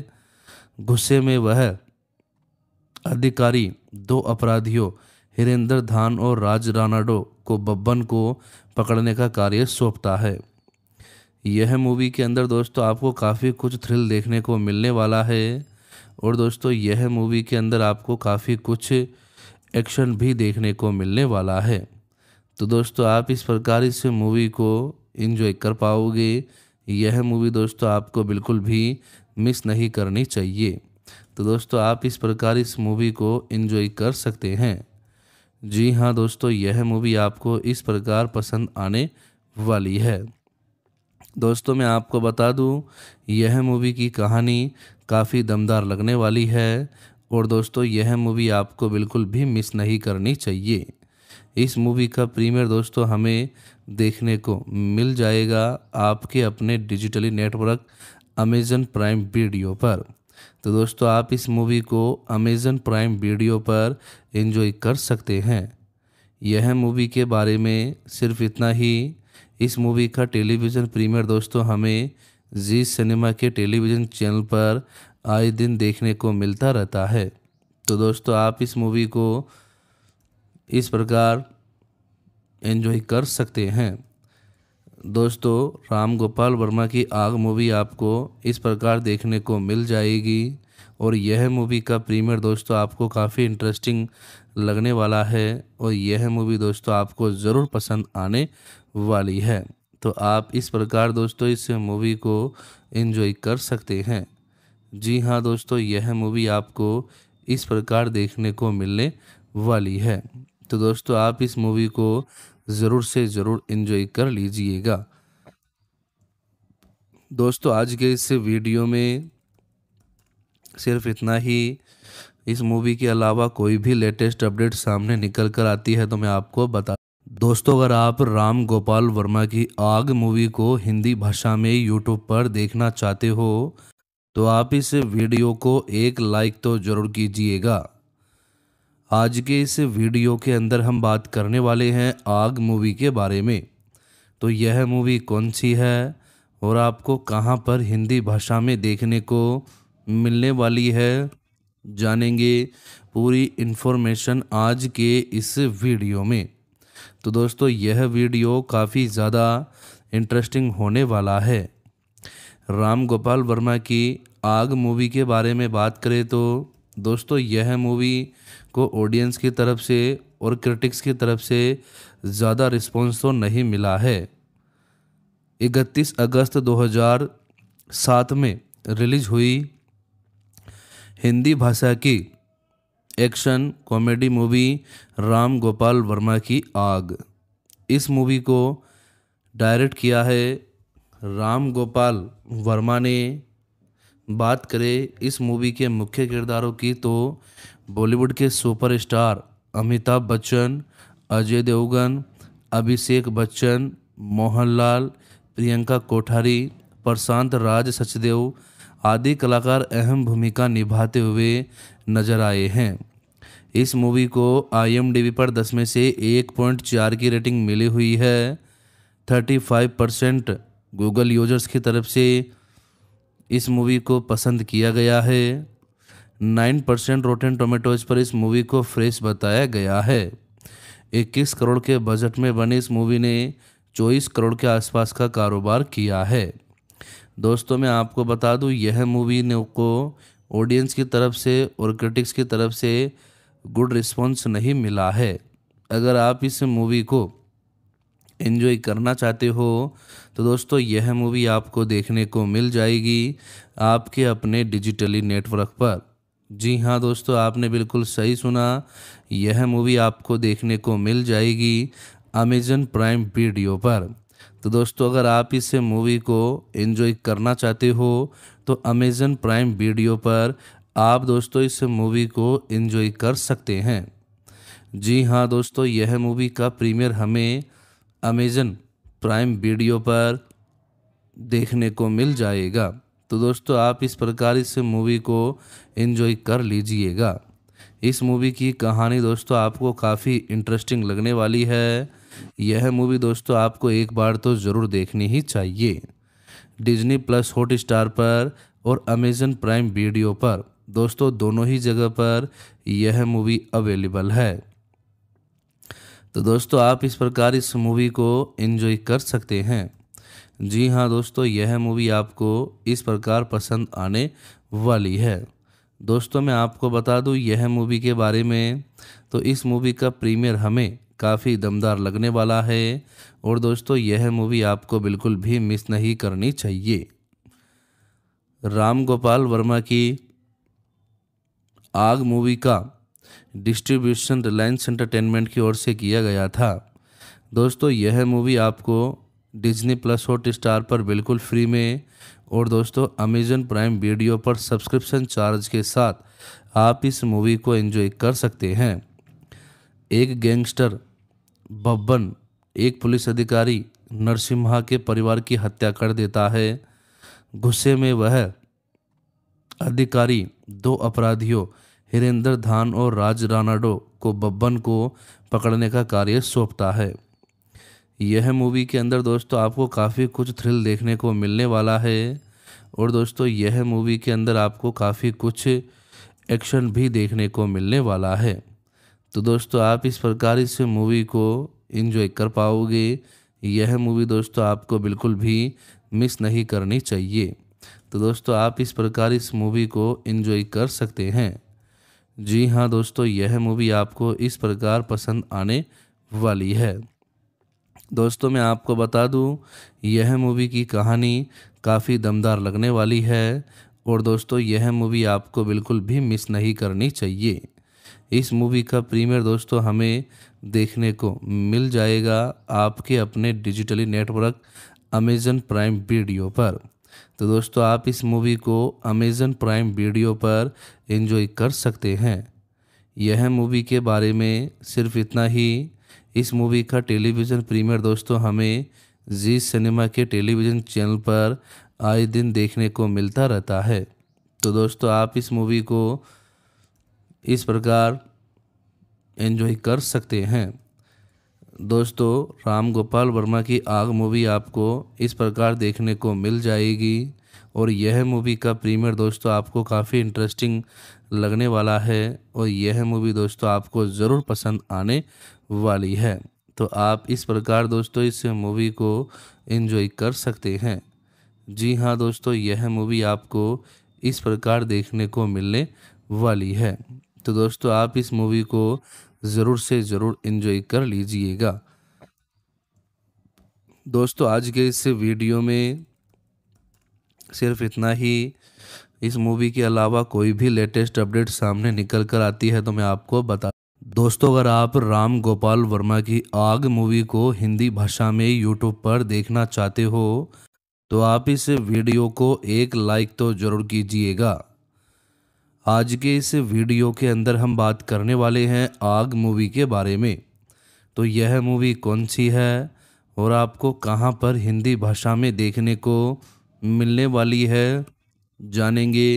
गुस्से में वह अधिकारी दो अपराधियों हिरेंद्र धान और राज रानाडो को बब्बन को पकड़ने का कार्य सौंपता है यह मूवी के अंदर दोस्तों आपको काफ़ी कुछ थ्रिल देखने को मिलने वाला है और दोस्तों यह मूवी के अंदर आपको काफ़ी कुछ एक्शन भी देखने को मिलने वाला है तो दोस्तों आप इस प्रकार इस मूवी को इन्जॉय कर पाओगे यह मूवी दोस्तों आपको बिल्कुल भी मिस नहीं करनी चाहिए तो दोस्तों आप इस प्रकार इस मूवी को इन्जॉय कर सकते हैं जी हाँ दोस्तों यह मूवी आपको इस प्रकार पसंद आने वाली है दोस्तों मैं आपको बता दूं यह मूवी की कहानी काफ़ी दमदार लगने वाली है और दोस्तों यह मूवी आपको बिल्कुल भी मिस नहीं करनी चाहिए इस मूवी का प्रीमियर दोस्तों हमें देखने को मिल जाएगा आपके अपने digitally network Amazon prime video पर तो दोस्तों आप इस मूवी को अमेज़न प्राइम वीडियो पर एंजॉय कर सकते हैं यह मूवी के बारे में सिर्फ इतना ही इस मूवी का टेलीविज़न प्रीमियर दोस्तों हमें जी सिनेमा के टेलीविज़न चैनल पर आए दिन देखने को मिलता रहता है तो दोस्तों आप इस मूवी को इस प्रकार एंजॉय कर सकते हैं दोस्तों राम गोपाल वर्मा की आग मूवी आपको इस प्रकार देखने को मिल जाएगी और यह मूवी का प्रीमियर दोस्तों आपको काफ़ी इंटरेस्टिंग लगने वाला है और यह मूवी दोस्तों आपको ज़रूर पसंद आने वाली है तो आप इस प्रकार दोस्तों इस मूवी को इन्जॉय कर सकते हैं जी हाँ दोस्तों यह मूवी आपको इस प्रकार देखने को मिलने वाली है तो दोस्तों आप इस मूवी को ज़रूर से ज़रूर इन्जॉय कर लीजिएगा दोस्तों आज के इस वीडियो में सिर्फ इतना ही इस मूवी के अलावा कोई भी लेटेस्ट अपडेट सामने निकल कर आती है तो मैं आपको बता दोस्तों अगर आप राम गोपाल वर्मा की आग मूवी को हिंदी भाषा में यूट्यूब पर देखना चाहते हो तो आप इस वीडियो को एक लाइक तो ज़रूर कीजिएगा आज के इस वीडियो के अंदर हम बात करने वाले हैं आग मूवी के बारे में तो यह मूवी कौन सी है और आपको कहाँ पर हिंदी भाषा में देखने को मिलने वाली है जानेंगे पूरी इन्फॉर्मेशन आज के इस वीडियो में तो दोस्तों यह वीडियो काफ़ी ज़्यादा इंटरेस्टिंग होने वाला है राम गोपाल वर्मा की आग मूवी के बारे में बात करें तो दोस्तों यह मूवी को ऑडियंस की तरफ से और क्रिटिक्स की तरफ से ज़्यादा रिस्पॉन्स तो नहीं मिला है 31 अगस्त 2007 में रिलीज हुई हिंदी भाषा की action comedy movie Ram Gopal Varma की आग इस मूवी को डायरेक्ट किया है राम गोपाल वर्मा ने बात करें इस मूवी के मुख्य किरदारों की तो बॉलीवुड के सुपरस्टार अमिताभ बच्चन अजय देवगन अभिषेक बच्चन मोहनलाल प्रियंका कोठारी प्रशांत राज सचदेव आदि कलाकार अहम भूमिका निभाते हुए नज़र आए हैं इस मूवी को आई पर 10 में से 1.4 की रेटिंग मिली हुई है 35 परसेंट गूगल यूजर्स की तरफ से इस मूवी को पसंद किया गया है 9 परसेंट रोटेन टोमेटोज पर इस मूवी को फ्रेश बताया गया है 21 करोड़ के बजट में बनी इस मूवी ने 24 करोड़ के आसपास का कारोबार किया है दोस्तों मैं आपको बता दूं यह मूवी ने को ऑडियंस की तरफ से और क्रिटिक्स की तरफ से गुड रिस्पॉन्स नहीं मिला है अगर आप इस मूवी को एंजॉय करना चाहते हो तो दोस्तों यह मूवी आपको देखने को मिल जाएगी आपके अपने डिजिटली नेटवर्क पर जी हाँ दोस्तों आपने बिल्कुल सही सुना यह मूवी आपको देखने को मिल जाएगी अमेजन प्राइम वीडियो पर तो दोस्तों अगर आप इस मूवी को एंजॉय करना चाहते हो तो अमेज़न प्राइम वीडियो पर आप दोस्तों इस मूवी को इन्जॉय कर सकते हैं जी हाँ दोस्तों यह मूवी का प्रीमियर हमें अमेज़न प्राइम वीडियो पर देखने को मिल जाएगा तो दोस्तों आप इस प्रकार इस मूवी को इन्जॉय कर लीजिएगा इस मूवी की कहानी दोस्तों आपको काफ़ी इंटरेस्टिंग लगने वाली है यह मूवी दोस्तों आपको एक बार तो ज़रूर देखनी ही चाहिए डिज्नी प्लस हॉट स्टार पर और अमेजन प्राइम वीडियो पर दोस्तों दोनों ही जगह पर यह मूवी अवेलेबल है तो दोस्तों आप इस प्रकार इस मूवी को एंजॉय कर सकते हैं जी हाँ दोस्तों यह मूवी आपको इस प्रकार पसंद आने वाली है दोस्तों मैं आपको बता दूँ यह मूवी के बारे में तो इस मूवी का प्रीमियर हमें काफ़ी दमदार लगने वाला है और दोस्तों यह मूवी आपको बिल्कुल भी मिस नहीं करनी चाहिए राम गोपाल वर्मा की आग मूवी का डिस्ट्रीब्यूशन रिलायंस एंटरटेनमेंट की ओर से किया गया था दोस्तों यह मूवी आपको डिज्नी प्लस हॉट स्टार पर बिल्कुल फ्री में और दोस्तों अमेजन प्राइम वीडियो पर सब्सक्रिप्शन चार्ज के साथ आप इस मूवी को एंजॉय कर सकते हैं एक गैंगस्टर बब्बन एक पुलिस अधिकारी नरसिम्हा के परिवार की हत्या कर देता है गुस्से में वह अधिकारी दो अपराधियों हिरेंद्र धान और राज रानाडो को बब्बन को पकड़ने का कार्य सौंपता है यह मूवी के अंदर दोस्तों आपको काफ़ी कुछ थ्रिल देखने को मिलने वाला है और दोस्तों यह मूवी के अंदर आपको काफ़ी कुछ एक्शन भी देखने को मिलने वाला है तो दोस्तों आप इस प्रकार इस मूवी को इन्जॉय कर पाओगे यह मूवी दोस्तों आपको बिल्कुल भी मिस नहीं करनी चाहिए तो दोस्तों आप इस प्रकार इस मूवी को इन्जॉय कर सकते हैं जी हाँ दोस्तों यह मूवी आपको इस प्रकार पसंद आने वाली है दोस्तों मैं आपको बता दूं यह मूवी की कहानी काफ़ी दमदार लगने वाली है और दोस्तों यह मूवी आपको बिल्कुल भी मिस नहीं करनी चाहिए इस मूवी का प्रीमियर दोस्तों हमें देखने को मिल जाएगा आपके अपने digitally network Amazon prime video पर तो दोस्तों आप इस मूवी को अमेज़न प्राइम वीडियो पर एंजॉय कर सकते हैं यह मूवी के बारे में सिर्फ इतना ही इस मूवी का टेलीविज़न प्रीमियर दोस्तों हमें जी सिनेमा के टेलीविज़न चैनल पर आए दिन देखने को मिलता रहता है तो दोस्तों आप इस मूवी को इस प्रकार एंजॉय कर सकते हैं दोस्तों राम गोपाल वर्मा की आग मूवी आपको इस प्रकार देखने को मिल जाएगी और यह मूवी का प्रीमियर दोस्तों आपको काफ़ी इंटरेस्टिंग लगने वाला है और यह मूवी दोस्तों आपको ज़रूर पसंद आने वाली है तो आप इस प्रकार दोस्तों इस मूवी को एंजॉय कर सकते हैं जी हाँ दोस्तों यह मूवी आपको इस प्रकार देखने को मिलने वाली है तो दोस्तों आप इस मूवी को ज़रूर से ज़रूर इन्जॉय कर लीजिएगा दोस्तों आज के इस वीडियो में सिर्फ इतना ही इस मूवी के अलावा कोई भी लेटेस्ट अपडेट सामने निकल कर आती है तो मैं आपको बता दोस्तों अगर आप राम गोपाल वर्मा की आग मूवी को हिंदी भाषा में यूट्यूब पर देखना चाहते हो तो आप इस वीडियो को एक लाइक तो ज़रूर कीजिएगा आज के इस वीडियो के अंदर हम बात करने वाले हैं आग मूवी के बारे में तो यह मूवी कौन सी है और आपको कहां पर हिंदी भाषा में देखने को मिलने वाली है जानेंगे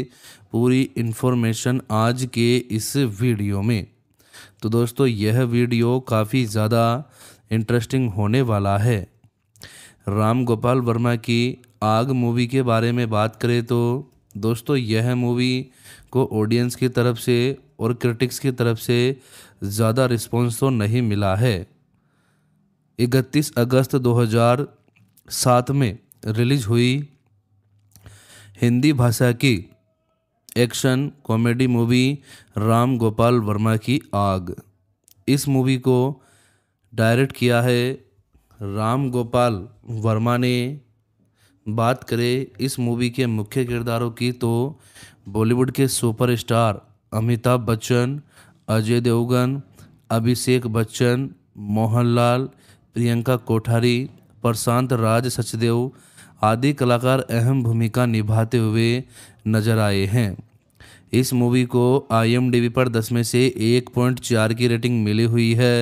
पूरी इन्फॉर्मेशन आज के इस वीडियो में तो दोस्तों यह वीडियो काफ़ी ज़्यादा इंटरेस्टिंग होने वाला है राम गोपाल वर्मा की आग मूवी के बारे में बात करें तो दोस्तों यह मूवी को ऑडियंस की तरफ से और क्रिटिक्स की तरफ से ज़्यादा रिस्पॉन्स तो नहीं मिला है इकतीस अगस्त 2007 में रिलीज हुई हिंदी भाषा की action comedy movie Ram Gopal Varma की आग इस मूवी को डायरेक्ट किया है राम गोपाल वर्मा ने बात करें इस मूवी के मुख्य किरदारों की तो बॉलीवुड के सुपरस्टार अमिताभ बच्चन अजय देवगन अभिषेक बच्चन मोहनलाल प्रियंका कोठारी प्रशांत राज सचदेव आदि कलाकार अहम भूमिका निभाते हुए नजर आए हैं इस मूवी को आई पर दस में से एक पॉइंट चार की रेटिंग मिली हुई है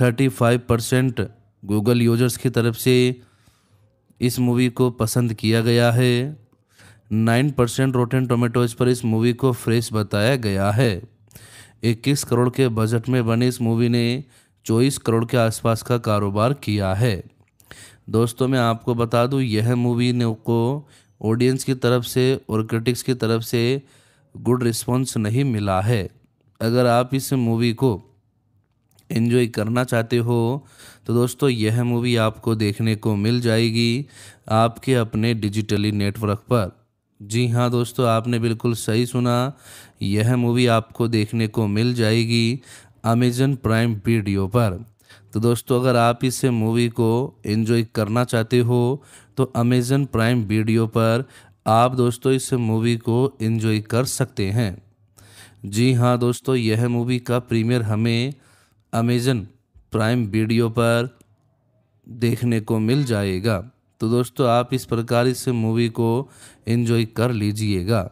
thirty five percent Google users की तरफ से इस मूवी को पसंद किया गया है नाइन परसेंट रोटेन टोमेटोज पर इस मूवी को फ्रेश बताया गया है 21 करोड़ के बजट में बनी इस मूवी ने 24 करोड़ के आसपास का कारोबार किया है दोस्तों मैं आपको बता दूं यह मूवी ने को ऑडियंस की तरफ से और क्रिटिक्स की तरफ से गुड रिस्पॉन्स नहीं मिला है अगर आप इस मूवी को एंजॉय करना चाहते हो तो दोस्तों यह मूवी आपको देखने को मिल जाएगी आपके अपने डिजिटली नेटवर्क पर जी हाँ दोस्तों आपने बिल्कुल सही सुना यह मूवी आपको देखने को मिल जाएगी अमेजन प्राइम वीडियो पर तो दोस्तों अगर आप इस मूवी को एंजॉय करना चाहते हो तो अमेजन प्राइम वीडियो पर आप दोस्तों इस मूवी को एंजॉय कर सकते हैं जी हाँ दोस्तों यह मूवी का प्रीमियर हमें अमेजन प्राइम वीडियो पर देखने को मिल जाएगा तो दोस्तों आप इस प्रकार इस मूवी को इन्जॉय कर लीजिएगा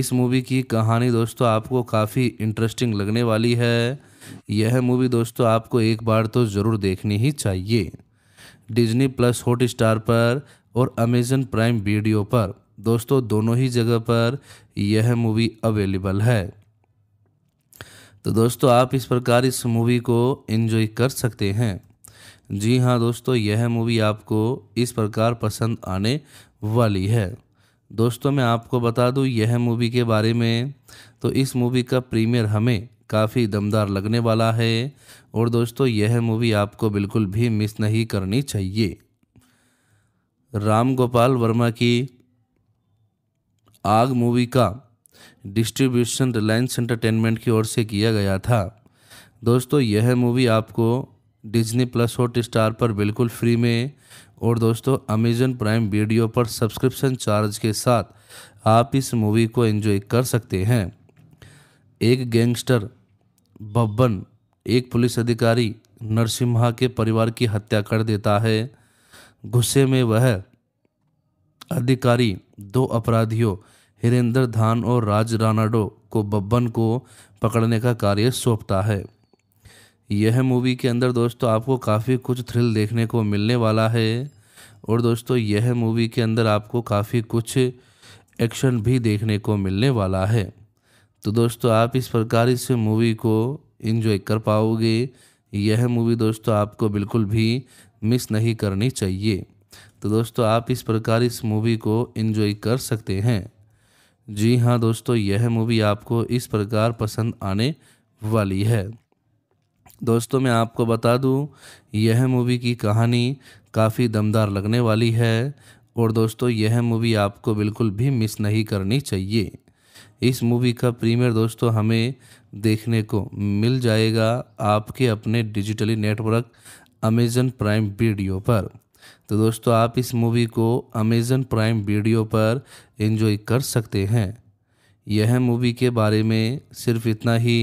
इस मूवी की कहानी दोस्तों आपको काफ़ी इंटरेस्टिंग लगने वाली है यह मूवी दोस्तों आपको एक बार तो ज़रूर देखनी ही चाहिए डिज्नी प्लस हॉट स्टार पर और अमेजन प्राइम वीडियो पर दोस्तों दोनों ही जगह पर यह मूवी अवेलेबल है तो दोस्तों आप इस प्रकार इस मूवी को एंजॉय कर सकते हैं जी हाँ दोस्तों यह मूवी आपको इस प्रकार पसंद आने वाली है दोस्तों मैं आपको बता दूँ यह मूवी के बारे में तो इस मूवी का प्रीमियर हमें काफ़ी दमदार लगने वाला है और दोस्तों यह मूवी आपको बिल्कुल भी मिस नहीं करनी चाहिए राम गोपाल वर्मा की आग मूवी का डिस्ट्रीब्यूशन रिलायंस एंटरटेनमेंट की ओर से किया गया था दोस्तों यह मूवी आपको डिज्नी प्लस हॉट स्टार पर बिल्कुल फ्री में और दोस्तों अमेजन प्राइम वीडियो पर सब्सक्रिप्शन चार्ज के साथ आप इस मूवी को एंजॉय कर सकते हैं एक गैंगस्टर बब्बन एक पुलिस अधिकारी नरसिम्हा के परिवार की हत्या कर देता है गुस्से में वह अधिकारी दो अपराधियों हिरेंद्र धान और राज रानाडो को बब्बन को पकड़ने का कार्य सौंपता है यह मूवी के अंदर दोस्तों आपको काफ़ी कुछ थ्रिल देखने को मिलने वाला है और दोस्तों यह मूवी के अंदर आपको काफ़ी कुछ एक्शन भी देखने को मिलने वाला है तो दोस्तों आप इस प्रकार इस मूवी को इन्जॉय कर पाओगे यह मूवी दोस्तों आपको बिल्कुल भी मिस नहीं करनी चाहिए तो दोस्तों आप इस प्रकार इस मूवी को इन्जॉय कर सकते हैं जी हाँ दोस्तों यह मूवी आपको इस प्रकार पसंद आने वाली है दोस्तों मैं आपको बता दूं यह मूवी की कहानी काफ़ी दमदार लगने वाली है और दोस्तों यह मूवी आपको बिल्कुल भी मिस नहीं करनी चाहिए इस मूवी का प्रीमियर दोस्तों हमें देखने को मिल जाएगा आपके अपने digitally network Amazon prime video पर तो दोस्तों आप इस मूवी को अमेज़न प्राइम वीडियो पर एंजॉय कर सकते हैं यह मूवी के बारे में सिर्फ इतना ही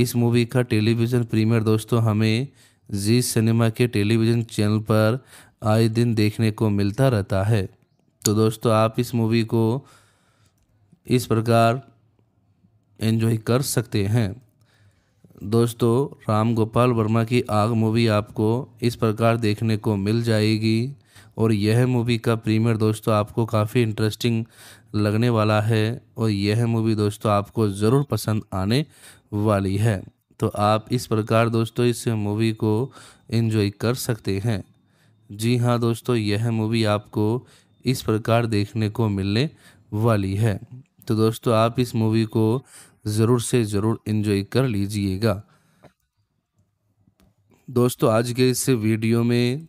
इस मूवी का टेलीविज़न प्रीमियर दोस्तों हमें जी सिनेमा के टेलीविज़न चैनल पर आए दिन देखने को मिलता रहता है तो दोस्तों आप इस मूवी को इस प्रकार एंजॉय कर सकते हैं दोस्तों राम गोपाल वर्मा की आग मूवी आपको इस प्रकार देखने को मिल जाएगी और यह मूवी का प्रीमियर दोस्तों आपको काफ़ी इंटरेस्टिंग लगने वाला है और यह मूवी दोस्तों आपको ज़रूर पसंद आने वाली है तो आप इस प्रकार दोस्तों इस मूवी को इन्जॉय कर सकते हैं जी हाँ दोस्तों यह मूवी आपको इस प्रकार देखने को मिलने वाली है तो दोस्तों आप इस मूवी को ज़रूर से ज़रूर इन्जॉय कर लीजिएगा दोस्तों आज के इस वीडियो में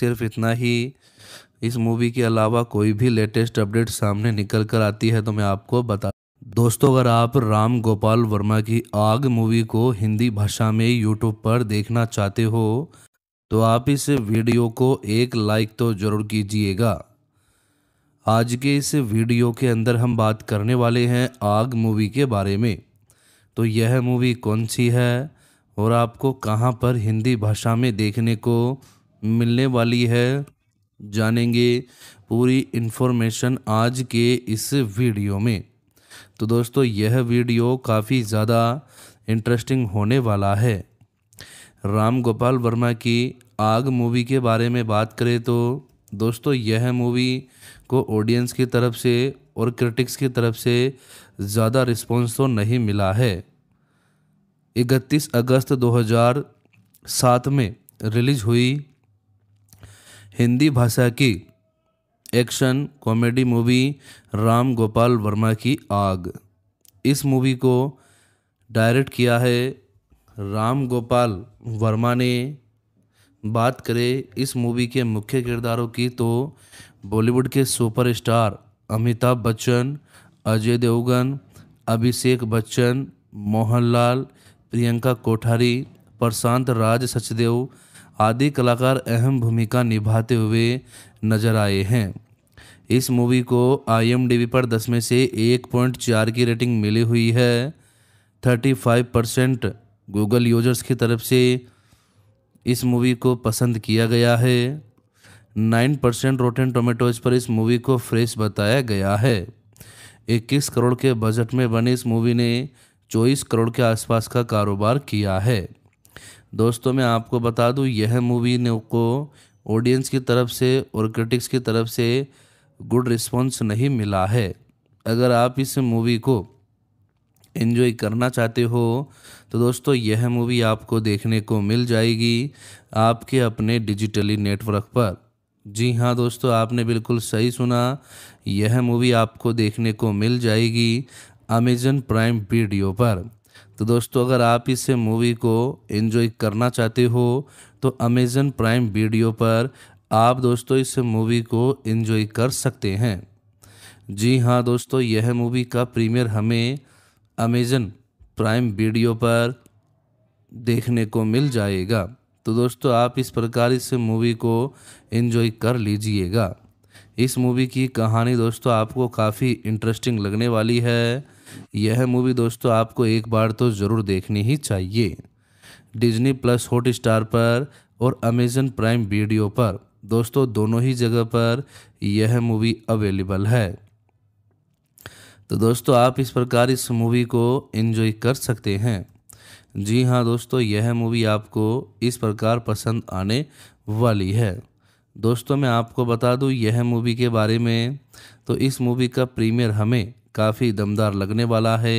सिर्फ इतना ही इस मूवी के अलावा कोई भी लेटेस्ट अपडेट सामने निकल कर आती है तो मैं आपको बता दोस्तों अगर आप राम गोपाल वर्मा की आग मूवी को हिंदी भाषा में यूट्यूब पर देखना चाहते हो तो आप इस वीडियो को एक लाइक तो ज़रूर कीजिएगा आज के इस वीडियो के अंदर हम बात करने वाले हैं आग मूवी के बारे में तो यह मूवी कौन सी है और आपको कहां पर हिंदी भाषा में देखने को मिलने वाली है जानेंगे पूरी इन्फॉर्मेशन आज के इस वीडियो में तो दोस्तों यह वीडियो काफ़ी ज़्यादा इंटरेस्टिंग होने वाला है राम गोपाल वर्मा की आग मूवी के बारे में बात करें तो दोस्तों यह मूवी को ऑडियंस की तरफ से और क्रिटिक्स की तरफ से ज़्यादा रिस्पॉन्स तो नहीं मिला है 31 अगस्त 2007 में रिलीज हुई हिंदी भाषा की action comedy movie Ram Gopal Varma की आग इस मूवी को डायरेक्ट किया है राम गोपाल वर्मा ने बात करें इस मूवी के मुख्य किरदारों की तो बॉलीवुड के सुपरस्टार अमिताभ बच्चन अजय देवगन अभिषेक बच्चन मोहनलाल प्रियंका कोठारी प्रशांत राज सचदेव आदि कलाकार अहम भूमिका निभाते हुए नजर आए हैं इस मूवी को आई पर 10 में से 1.4 की रेटिंग मिली हुई है 35 परसेंट गूगल यूजर्स की तरफ से इस मूवी को पसंद किया गया है 9 परसेंट रोटेन टोमेटोज पर इस मूवी को फ्रेश बताया गया है 21 करोड़ के बजट में बनी इस मूवी ने 24 करोड़ के आसपास का कारोबार किया है दोस्तों मैं आपको बता दूं यह मूवी ने को ऑडियंस की तरफ से और क्रिटिक्स की तरफ से गुड रिस्पॉन्स नहीं मिला है अगर आप इस मूवी को एंजॉय करना चाहते हो तो दोस्तों यह मूवी आपको देखने को मिल जाएगी आपके अपने डिजिटली नेटवर्क पर जी हाँ दोस्तों आपने बिल्कुल सही सुना यह मूवी आपको देखने को मिल जाएगी अमेजन प्राइम वीडियो पर तो दोस्तों अगर आप इस मूवी को एंजॉय करना चाहते हो तो अमेज़न प्राइम वीडियो पर आप दोस्तों इस मूवी को एंजॉय कर सकते हैं जी हाँ दोस्तों यह मूवी का प्रीमियर हमें अमेज़न प्राइम वीडियो पर देखने को मिल जाएगा तो दोस्तों आप इस प्रकार इस मूवी को एंजॉय कर लीजिएगा इस मूवी की कहानी दोस्तों आपको काफ़ी इंटरेस्टिंग लगने वाली है यह मूवी दोस्तों आपको एक बार तो ज़रूर देखनी ही चाहिए डिज्नी प्लस हॉट स्टार पर और अमेजन प्राइम वीडियो पर दोस्तों दोनों ही जगह पर यह मूवी अवेलेबल है तो दोस्तों आप इस प्रकार इस मूवी को एंजॉय कर सकते हैं जी हाँ दोस्तों यह मूवी आपको इस प्रकार पसंद आने वाली है दोस्तों मैं आपको बता दूँ यह मूवी के बारे में तो इस मूवी का प्रीमियर हमें काफ़ी दमदार लगने वाला है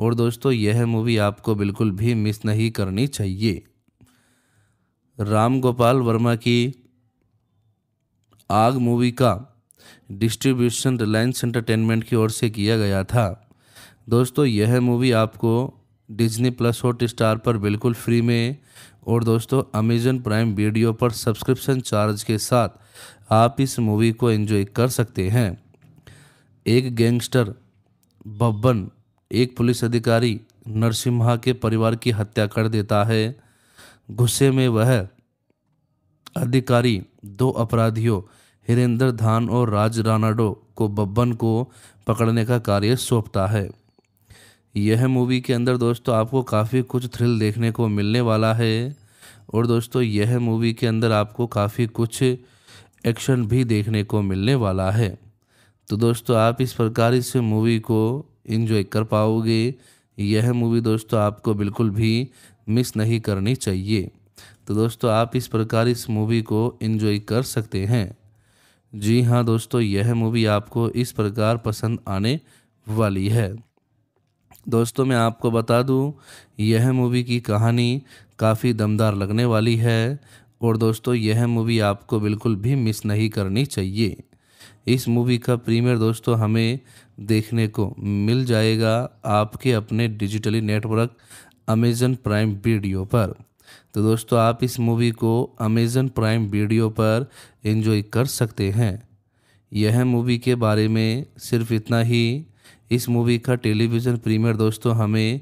और दोस्तों यह मूवी आपको बिल्कुल भी मिस नहीं करनी चाहिए राम गोपाल वर्मा की आग मूवी का डिस्ट्रीब्यूशन रिलायंस एंटरटेनमेंट की ओर से किया गया था दोस्तों यह मूवी आपको डिज्नी प्लस हॉट स्टार पर बिल्कुल फ्री में और दोस्तों अमेजन प्राइम वीडियो पर सब्सक्रिप्शन चार्ज के साथ आप इस मूवी को एंजॉय कर सकते हैं एक गैंगस्टर बब्बन एक पुलिस अधिकारी नरसिम्हा के परिवार की हत्या कर देता है गुस्से में वह अधिकारी दो अपराधियों हिरेंद्र धान और राज रानाडो को बब्बन को पकड़ने का कार्य सौंपता है यह मूवी के अंदर दोस्तों आपको काफ़ी कुछ थ्रिल देखने को मिलने वाला है और दोस्तों यह मूवी के अंदर आपको काफ़ी कुछ एक्शन भी देखने को मिलने वाला है तो दोस्तों आप इस प्रकार इस मूवी को इन्जॉय कर पाओगे यह मूवी दोस्तों आपको बिल्कुल भी मिस नहीं करनी चाहिए तो दोस्तों आप इस प्रकार इस मूवी को इन्जॉय कर सकते हैं जी हाँ दोस्तों यह मूवी आपको इस प्रकार पसंद आने वाली है दोस्तों मैं आपको बता दूं यह मूवी की कहानी काफ़ी दमदार लगने वाली है और दोस्तों यह मूवी आपको बिल्कुल भी मिस नहीं करनी चाहिए इस मूवी का प्रीमियर दोस्तों हमें देखने को मिल जाएगा आपके अपने digitally network Amazon prime video पर तो दोस्तों आप इस मूवी को अमेज़न प्राइम वीडियो पर एंजॉय कर सकते हैं यह मूवी के बारे में सिर्फ इतना ही इस मूवी का टेलीविज़न प्रीमियर दोस्तों हमें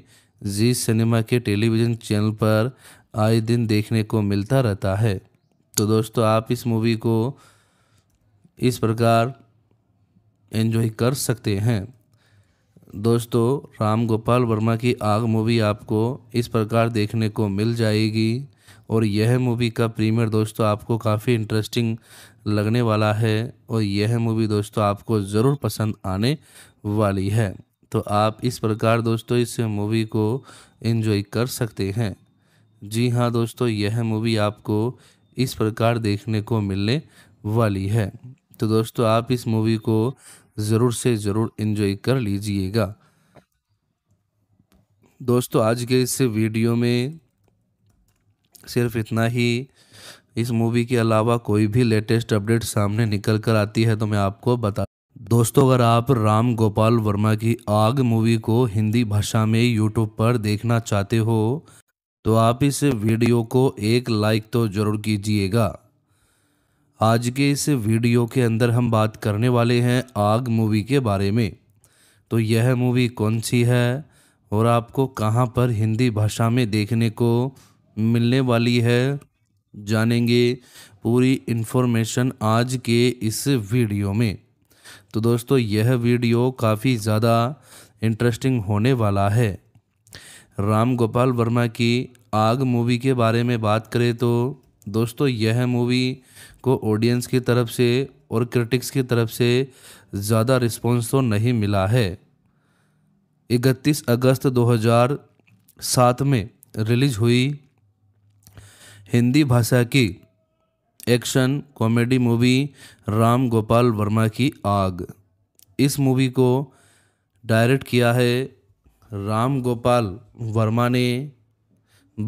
जी सिनेमा के टेलीविज़न चैनल पर आए दिन देखने को मिलता रहता है तो दोस्तों आप इस मूवी को इस प्रकार एंजॉय कर सकते हैं दोस्तों राम गोपाल वर्मा की आग मूवी आपको इस प्रकार देखने को मिल जाएगी और यह मूवी का प्रीमियर दोस्तों आपको काफ़ी इंटरेस्टिंग लगने वाला है और यह मूवी दोस्तों आपको ज़रूर पसंद आने वाली है तो आप इस प्रकार दोस्तों इस मूवी को एंजॉय कर सकते हैं जी हाँ दोस्तों यह मूवी आपको इस प्रकार देखने को मिलने वाली है तो दोस्तों आप इस मूवी को ज़रूर से ज़रूर इन्जॉय कर लीजिएगा दोस्तों आज के इस वीडियो में सिर्फ इतना ही इस मूवी के अलावा कोई भी लेटेस्ट अपडेट सामने निकल कर आती है तो मैं आपको बता दोस्तों अगर आप राम गोपाल वर्मा की आग मूवी को हिंदी भाषा में यूट्यूब पर देखना चाहते हो तो आप इस वीडियो को एक लाइक तो ज़रूर कीजिएगा आज के इस वीडियो के अंदर हम बात करने वाले हैं आग मूवी के बारे में तो यह मूवी कौन सी है और आपको कहां पर हिंदी भाषा में देखने को मिलने वाली है जानेंगे पूरी इन्फॉर्मेशन आज के इस वीडियो में तो दोस्तों यह वीडियो काफ़ी ज़्यादा इंटरेस्टिंग होने वाला है राम गोपाल वर्मा की आग मूवी के बारे में बात करें तो दोस्तों यह मूवी इसको ऑडियंस की तरफ से और क्रिटिक्स की तरफ से ज़्यादा रिस्पॉन्स तो नहीं मिला है इकतीस अगस्त 2007 में रिलीज हुई हिंदी भाषा की action comedy movie Ram Gopal Varma की आग इस मूवी को डायरेक्ट किया है राम गोपाल वर्मा ने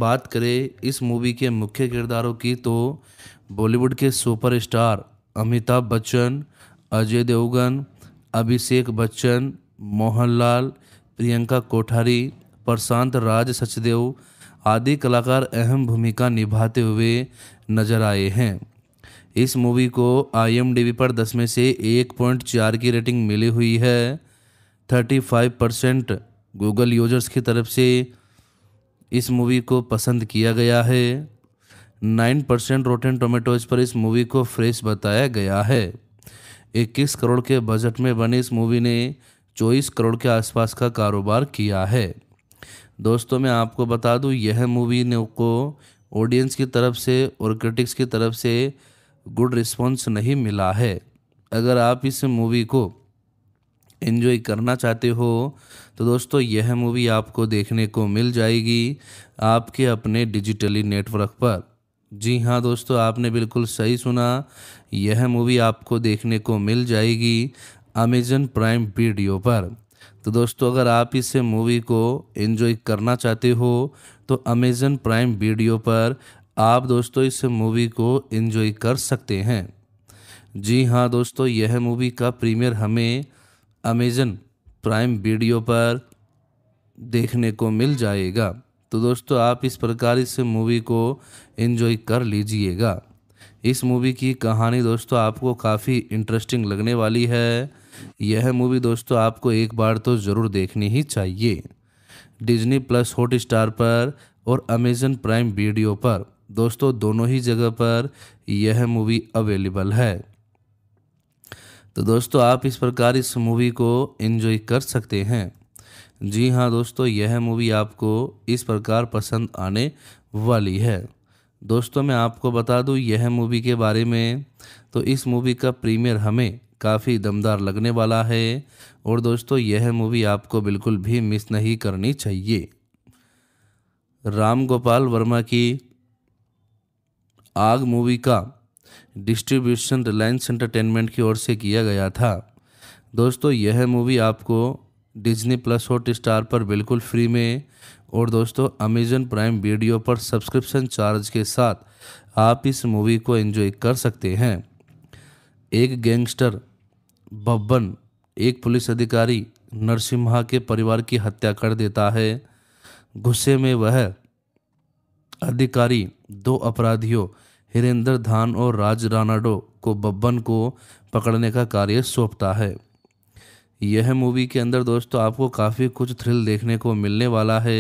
बात करें इस मूवी के मुख्य किरदारों की तो बॉलीवुड के सुपरस्टार अमिताभ बच्चन अजय देवगन अभिषेक बच्चन मोहनलाल प्रियंका कोठारी प्रशांत राज सचदेव आदि कलाकार अहम भूमिका निभाते हुए नजर आए हैं इस मूवी को आई पर दस में से एक पॉइंट चार की रेटिंग मिली हुई है thirty five percent Google users की तरफ से इस मूवी को पसंद किया गया है नाइन परसेंट रोटेन टोमेटोज पर इस मूवी को फ्रेश बताया गया है 21 करोड़ के बजट में बनी इस मूवी ने 24 करोड़ के आसपास का कारोबार किया है दोस्तों मैं आपको बता दूं यह मूवी ने को ऑडियंस की तरफ से और क्रिटिक्स की तरफ से गुड रिस्पॉन्स नहीं मिला है अगर आप इस मूवी को एंजॉय करना चाहते हो तो दोस्तों यह मूवी आपको देखने को मिल जाएगी आपके अपने डिजिटली नेटवर्क पर जी हाँ दोस्तों आपने बिल्कुल सही सुना यह मूवी आपको देखने को मिल जाएगी अमेजन प्राइम वीडियो पर तो दोस्तों अगर आप इस मूवी को एंजॉय करना चाहते हो तो अमेजन प्राइम वीडियो पर आप दोस्तों इस मूवी को एंजॉय कर सकते हैं जी हाँ दोस्तों यह मूवी का प्रीमियर हमें अमेजन प्राइम वीडियो पर देखने को मिल जाएगा तो दोस्तों आप इस प्रकार इस मूवी को इन्जॉय कर लीजिएगा इस मूवी की कहानी दोस्तों आपको काफ़ी इंटरेस्टिंग लगने वाली है यह मूवी दोस्तों आपको एक बार तो ज़रूर देखनी ही चाहिए डिज्नी प्लस हॉट स्टार पर और अमेजन प्राइम वीडियो पर दोस्तों दोनों ही जगह पर यह मूवी अवेलेबल है तो दोस्तों आप इस प्रकार इस मूवी को एंजॉय कर सकते हैं जी हाँ दोस्तों यह मूवी आपको इस प्रकार पसंद आने वाली है दोस्तों मैं आपको बता दूँ यह मूवी के बारे में तो इस मूवी का प्रीमियर हमें काफ़ी दमदार लगने वाला है और दोस्तों यह मूवी आपको बिल्कुल भी मिस नहीं करनी चाहिए राम गोपाल वर्मा की आग मूवी का डिस्ट्रीब्यूशन रिलायंस एंटरटेनमेंट की ओर से किया गया था दोस्तों यह मूवी आपको डिज्नी प्लस हॉट स्टार पर बिल्कुल फ्री में और दोस्तों अमेजन प्राइम वीडियो पर सब्सक्रिप्शन चार्ज के साथ आप इस मूवी को एंजॉय कर सकते हैं एक गैंगस्टर बब्बन एक पुलिस अधिकारी नरसिम्हा के परिवार की हत्या कर देता है गुस्से में वह अधिकारी दो अपराधियों हिरेंद्र धान और राज रानाडो को बब्बन को पकड़ने का कार्य सौंपता है यह मूवी के अंदर दोस्तों आपको काफ़ी कुछ थ्रिल देखने को मिलने वाला है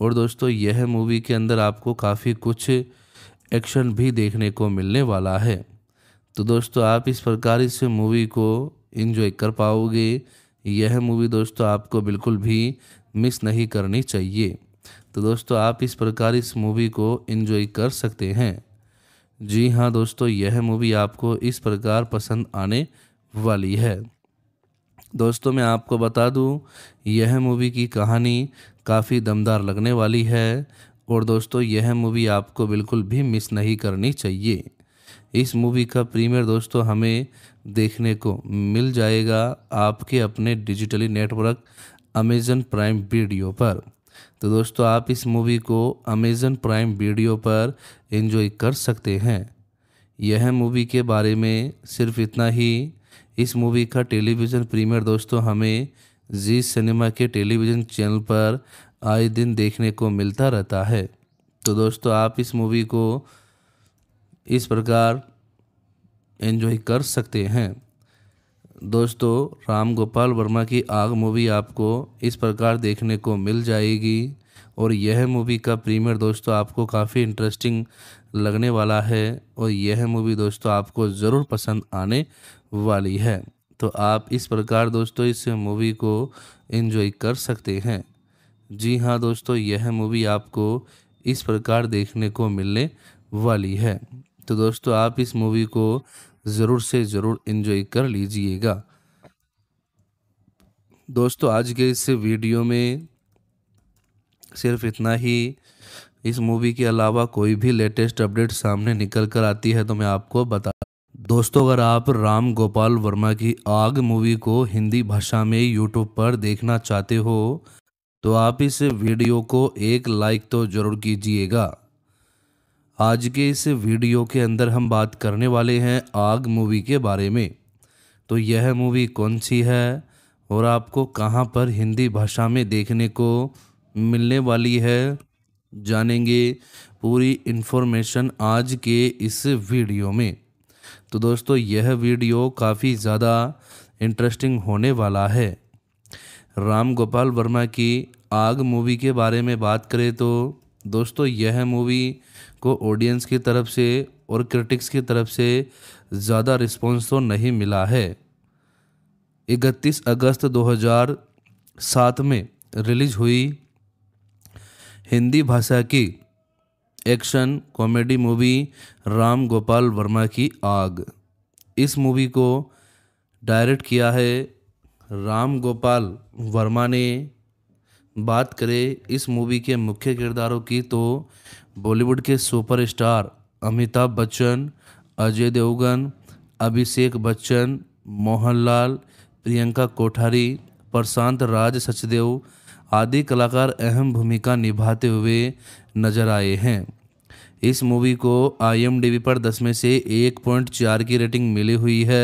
और दोस्तों यह मूवी के अंदर आपको काफ़ी कुछ एक्शन भी देखने को मिलने वाला है तो दोस्तों आप इस प्रकार इस मूवी को इन्जॉय कर पाओगे यह मूवी दोस्तों आपको बिल्कुल भी मिस नहीं करनी चाहिए तो दोस्तों आप इस प्रकार इस मूवी को इन्जॉय कर सकते हैं जी हाँ दोस्तों यह मूवी आपको इस प्रकार पसंद आने वाली है दोस्तों मैं आपको बता दूं यह मूवी की कहानी काफ़ी दमदार लगने वाली है और दोस्तों यह मूवी आपको बिल्कुल भी मिस नहीं करनी चाहिए इस मूवी का प्रीमियर दोस्तों हमें देखने को मिल जाएगा आपके अपने digitally network Amazon prime video पर तो दोस्तों आप इस मूवी को अमेज़न प्राइम वीडियो पर एंजॉय कर सकते हैं यह मूवी के बारे में सिर्फ इतना ही इस मूवी का टेलीविज़न प्रीमियर दोस्तों हमें जी सिनेमा के टेलीविज़न चैनल पर आए दिन देखने को मिलता रहता है तो दोस्तों आप इस मूवी को इस प्रकार एंजॉय कर सकते हैं दोस्तों राम गोपाल वर्मा की आग मूवी आपको इस प्रकार देखने को मिल जाएगी और यह मूवी का प्रीमियर दोस्तों आपको काफ़ी इंटरेस्टिंग लगने वाला है और यह मूवी दोस्तों आपको ज़रूर पसंद आने वाली है तो आप इस प्रकार दोस्तों इस मूवी को इन्जॉय कर सकते हैं जी हाँ दोस्तों यह मूवी आपको इस प्रकार देखने को मिलने वाली है तो दोस्तों आप इस मूवी को ज़रूर से ज़रूर इन्जॉय कर लीजिएगा दोस्तों आज के इस वीडियो में सिर्फ इतना ही इस मूवी के अलावा कोई भी लेटेस्ट अपडेट सामने निकल कर आती है तो मैं आपको बता दोस्तों अगर आप राम गोपाल वर्मा की आग मूवी को हिंदी भाषा में यूट्यूब पर देखना चाहते हो तो आप इस वीडियो को एक लाइक तो ज़रूर कीजिएगा आज के इस वीडियो के अंदर हम बात करने वाले हैं आग मूवी के बारे में तो यह मूवी कौन सी है और आपको कहां पर हिंदी भाषा में देखने को मिलने वाली है जानेंगे पूरी इन्फॉर्मेशन आज के इस वीडियो में तो दोस्तों यह वीडियो काफ़ी ज़्यादा इंटरेस्टिंग होने वाला है राम गोपाल वर्मा की आग मूवी के बारे में बात करें तो दोस्तों यह मूवी को ऑडियंस की तरफ से और क्रिटिक्स की तरफ से ज़्यादा रिस्पॉन्स तो नहीं मिला है 31 अगस्त 2007 में रिलीज हुई हिंदी भाषा की action comedy movie Ram Gopal Varma की आग इस मूवी को डायरेक्ट किया है राम गोपाल वर्मा ने बात करें इस मूवी के मुख्य किरदारों की तो बॉलीवुड के सुपरस्टार अमिताभ बच्चन अजय देवगन अभिषेक बच्चन मोहनलाल प्रियंका कोठारी प्रशांत राज सचदेव आदि कलाकार अहम भूमिका निभाते हुए नजर आए हैं इस मूवी को आई पर 10 में से 1.4 की रेटिंग मिली हुई है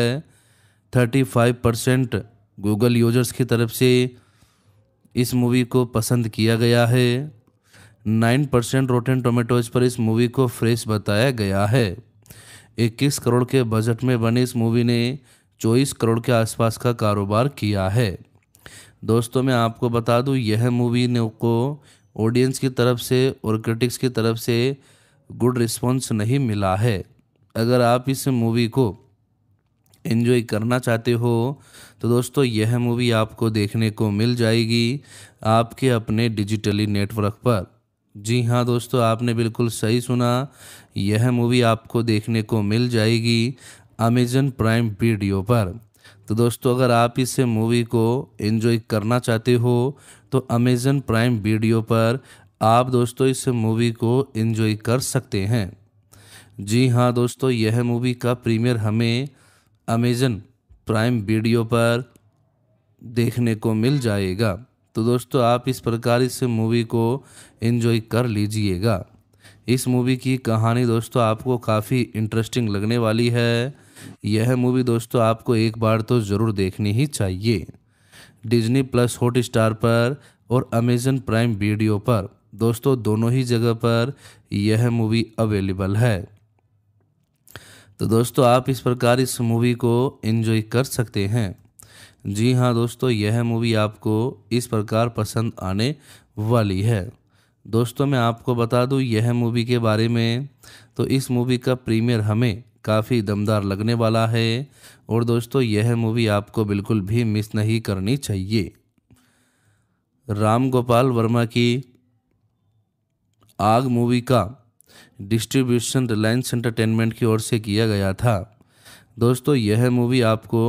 35 परसेंट गूगल यूजर्स की तरफ से इस मूवी को पसंद किया गया है 9 परसेंट रोटेन टोमेटोज पर इस मूवी को फ्रेश बताया गया है 21 करोड़ के बजट में बनी इस मूवी ने 24 करोड़ के आसपास का कारोबार किया है दोस्तों मैं आपको बता दूँ यह मूवी ने को ऑडियंस की तरफ से और क्रिटिक्स की तरफ से गुड रिस्पॉन्स नहीं मिला है अगर आप इस मूवी को एंजॉय करना चाहते हो तो दोस्तों यह मूवी आपको देखने को मिल जाएगी आपके अपने डिजिटली नेटवर्क पर जी हाँ दोस्तों आपने बिल्कुल सही सुना यह मूवी आपको देखने को मिल जाएगी अमेजन प्राइम वीडियो पर तो दोस्तों अगर आप इस मूवी को एंजॉय करना चाहते हो तो अमेज़न प्राइम वीडियो पर आप दोस्तों इस मूवी को एंजॉय कर सकते हैं जी हाँ दोस्तों यह मूवी का प्रीमियर हमें अमेज़न प्राइम वीडियो पर देखने को मिल जाएगा तो दोस्तों आप इस प्रकार इस मूवी को एंजॉय कर लीजिएगा इस मूवी की कहानी दोस्तों आपको काफ़ी इंटरेस्टिंग लगने वाली है यह मूवी दोस्तों आपको एक बार तो ज़रूर देखनी ही चाहिए डिज्नी प्लस हॉट स्टार पर और अमेजन प्राइम वीडियो पर दोस्तों दोनों ही जगह पर यह मूवी अवेलेबल है तो दोस्तों आप इस प्रकार इस मूवी को एंजॉय कर सकते हैं जी हाँ दोस्तों यह मूवी आपको इस प्रकार पसंद आने वाली है दोस्तों मैं आपको बता दूँ यह मूवी के बारे में तो इस मूवी का प्रीमियर हमें काफ़ी दमदार लगने वाला है और दोस्तों यह मूवी आपको बिल्कुल भी मिस नहीं करनी चाहिए राम गोपाल वर्मा की आग मूवी का डिस्ट्रीब्यूशन रिलायंस एंटरटेनमेंट की ओर से किया गया था दोस्तों यह मूवी आपको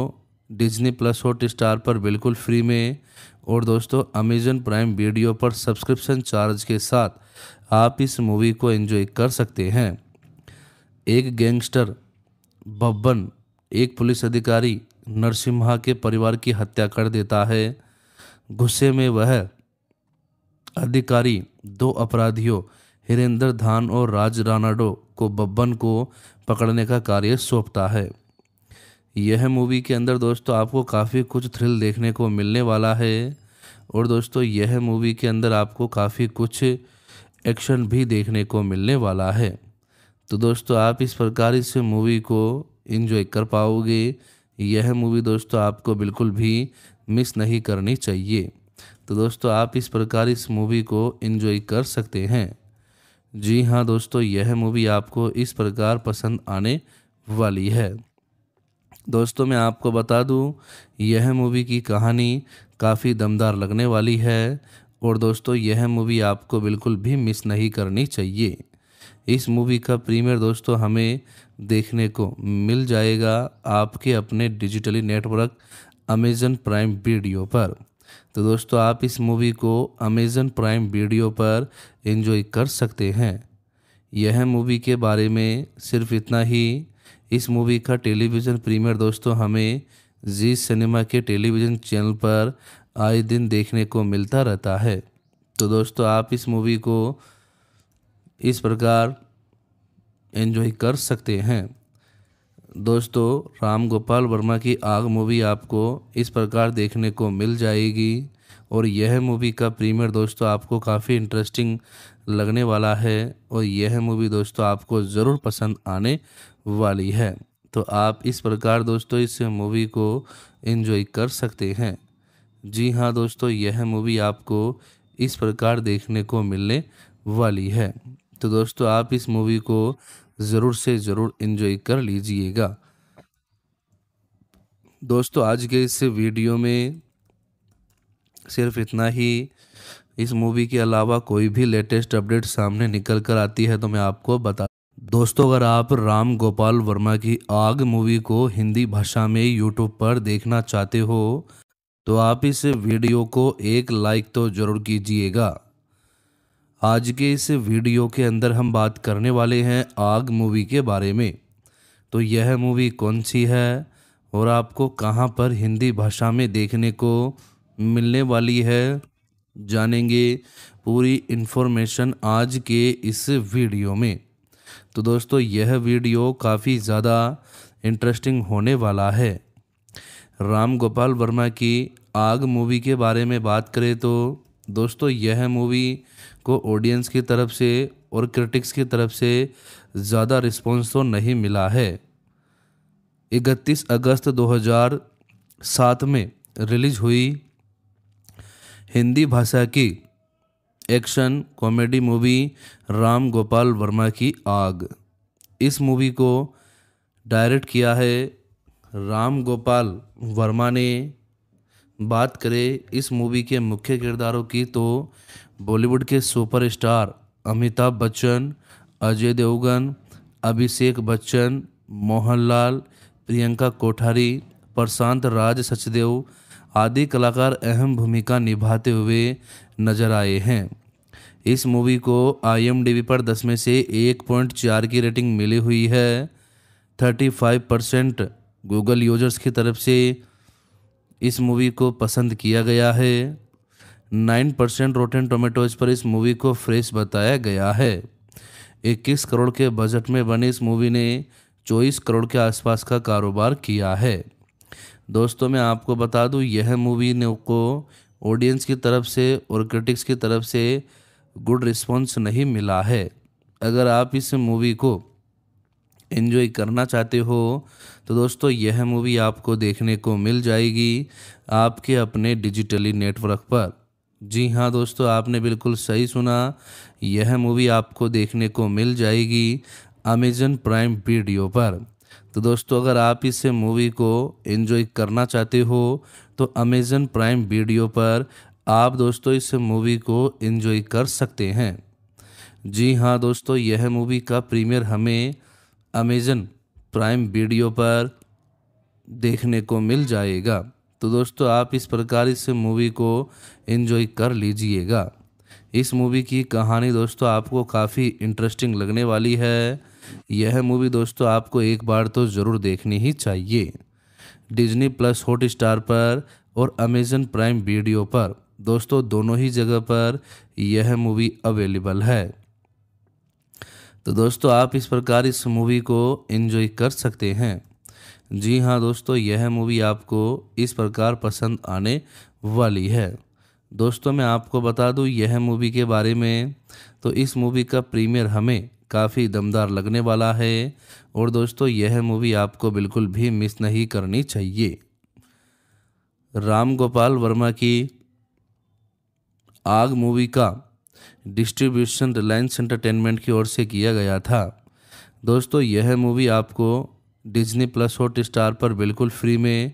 डिज्नी प्लस हॉट स्टार पर बिल्कुल फ्री में और दोस्तों अमेजन प्राइम वीडियो पर सब्सक्रिप्शन चार्ज के साथ आप इस मूवी को एंजॉय कर सकते हैं एक गैंगस्टर बब्बन एक पुलिस अधिकारी नरसिम्हा के परिवार की हत्या कर देता है गुस्से में वह अधिकारी दो अपराधियों हिरेंद्र धान और राज रानाडो को बब्बन को पकड़ने का कार्य सौंपता है यह मूवी के अंदर दोस्तों आपको काफ़ी कुछ थ्रिल देखने को मिलने वाला है और दोस्तों यह मूवी के अंदर आपको काफ़ी कुछ एक्शन भी देखने को मिलने वाला है तो दोस्तों आप इस प्रकार इस मूवी को इन्जॉय कर पाओगे यह मूवी दोस्तों आपको बिल्कुल भी मिस नहीं करनी चाहिए तो दोस्तों आप इस प्रकार इस मूवी को इन्जॉय कर सकते हैं जी हाँ दोस्तों यह मूवी आपको इस प्रकार पसंद आने वाली है दोस्तों मैं आपको बता दूं यह मूवी की कहानी काफ़ी दमदार लगने वाली है और दोस्तों यह मूवी आपको बिल्कुल भी मिस नहीं करनी चाहिए इस मूवी का प्रीमियर दोस्तों हमें देखने को मिल जाएगा आपके अपने digitally network Amazon prime video पर तो दोस्तों आप इस मूवी को अमेज़न प्राइम वीडियो पर एंजॉय कर सकते हैं यह मूवी के बारे में सिर्फ इतना ही इस मूवी का टेलीविज़न प्रीमियर दोस्तों हमें जी सिनेमा के टेलीविज़न चैनल पर आए दिन देखने को मिलता रहता है तो दोस्तों आप इस मूवी को इस प्रकार एंजॉय कर सकते हैं दोस्तों राम गोपाल वर्मा की आग मूवी आपको इस प्रकार देखने को मिल जाएगी और यह मूवी का प्रीमियर दोस्तों आपको काफ़ी इंटरेस्टिंग लगने वाला है और यह मूवी दोस्तों आपको ज़रूर पसंद आने वाली है तो आप इस प्रकार दोस्तों इस मूवी को एंजॉय कर सकते हैं जी हाँ दोस्तों यह मूवी आपको इस प्रकार देखने को मिलने वाली है तो दोस्तों आप इस मूवी को ज़रूर से ज़रूर इन्जॉय कर लीजिएगा दोस्तों आज के इस वीडियो में सिर्फ इतना ही इस मूवी के अलावा कोई भी लेटेस्ट अपडेट सामने निकल कर आती है तो मैं आपको बता दोस्तों अगर आप राम गोपाल वर्मा की आग मूवी को हिंदी भाषा में यूट्यूब पर देखना चाहते हो तो आप इस वीडियो को एक लाइक तो ज़रूर कीजिएगा आज के इस वीडियो के अंदर हम बात करने वाले हैं आग मूवी के बारे में तो यह मूवी कौन सी है और आपको कहां पर हिंदी भाषा में देखने को मिलने वाली है जानेंगे पूरी इन्फॉर्मेशन आज के इस वीडियो में तो दोस्तों यह वीडियो काफ़ी ज़्यादा इंटरेस्टिंग होने वाला है राम गोपाल वर्मा की आग मूवी के बारे में बात करें तो दोस्तों यह मूवी को ऑडियंस की तरफ से और क्रिटिक्स की तरफ से ज़्यादा रिस्पॉन्स तो नहीं मिला है इकतीस अगस्त 2007 में रिलीज हुई हिंदी भाषा की action comedy movie Ram Gopal Varma की आग इस मूवी को डायरेक्ट किया है राम गोपाल वर्मा ने बात करें इस मूवी के मुख्य किरदारों की तो बॉलीवुड के सुपरस्टार अमिताभ बच्चन अजय देवगन अभिषेक बच्चन मोहनलाल प्रियंका कोठारी प्रशांत राज सचदेव आदि कलाकार अहम भूमिका निभाते हुए नजर आए हैं इस मूवी को आई पर 10 में से 1.4 की रेटिंग मिली हुई है 35 परसेंट गूगल यूजर्स की तरफ से इस मूवी को पसंद किया गया है नाइन परसेंट रोटेन टोमेटोज पर इस मूवी को फ्रेश बताया गया है इक्कीस करोड़ के बजट में बनी इस मूवी ने चौबीस करोड़ के आसपास का कारोबार किया है दोस्तों मैं आपको बता दूं यह मूवी ने को ऑडियंस की तरफ से और क्रिटिक्स की तरफ से गुड रिस्पॉन्स नहीं मिला है अगर आप इस मूवी को एंजॉय करना चाहते हो तो दोस्तों यह मूवी आपको देखने को मिल जाएगी आपके अपने डिजिटली नेटवर्क पर जी हाँ दोस्तों आपने बिल्कुल सही सुना यह मूवी आपको देखने को मिल जाएगी अमेजन प्राइम वीडियो पर तो दोस्तों अगर आप इस मूवी को एंजॉय करना चाहते हो तो अमेज़न प्राइम वीडियो पर आप दोस्तों इस मूवी को एंजॉय कर सकते हैं जी हाँ दोस्तों यह मूवी का प्रीमियर हमें अमेज़न प्राइम वीडियो पर देखने को मिल जाएगा तो दोस्तों आप इस प्रकार इस मूवी को इन्जॉय कर लीजिएगा इस मूवी की कहानी दोस्तों आपको काफ़ी इंटरेस्टिंग लगने वाली है यह मूवी दोस्तों आपको एक बार तो ज़रूर देखनी ही चाहिए डिज्नी प्लस हॉट स्टार पर और अमेजन प्राइम वीडियो पर दोस्तों दोनों ही जगह पर यह मूवी अवेलेबल है तो दोस्तों आप इस प्रकार इस मूवी को एंजॉय कर सकते हैं जी हाँ दोस्तों यह मूवी आपको इस प्रकार पसंद आने वाली है दोस्तों मैं आपको बता दूँ यह मूवी के बारे में तो इस मूवी का प्रीमियर हमें काफ़ी दमदार लगने वाला है और दोस्तों यह मूवी आपको बिल्कुल भी मिस नहीं करनी चाहिए राम गोपाल वर्मा की आग मूवी का डिस्ट्रीब्यूशन रिलायंस एंटरटेनमेंट की ओर से किया गया था दोस्तों यह मूवी आपको डिज्नी प्लस हॉट स्टार पर बिल्कुल फ्री में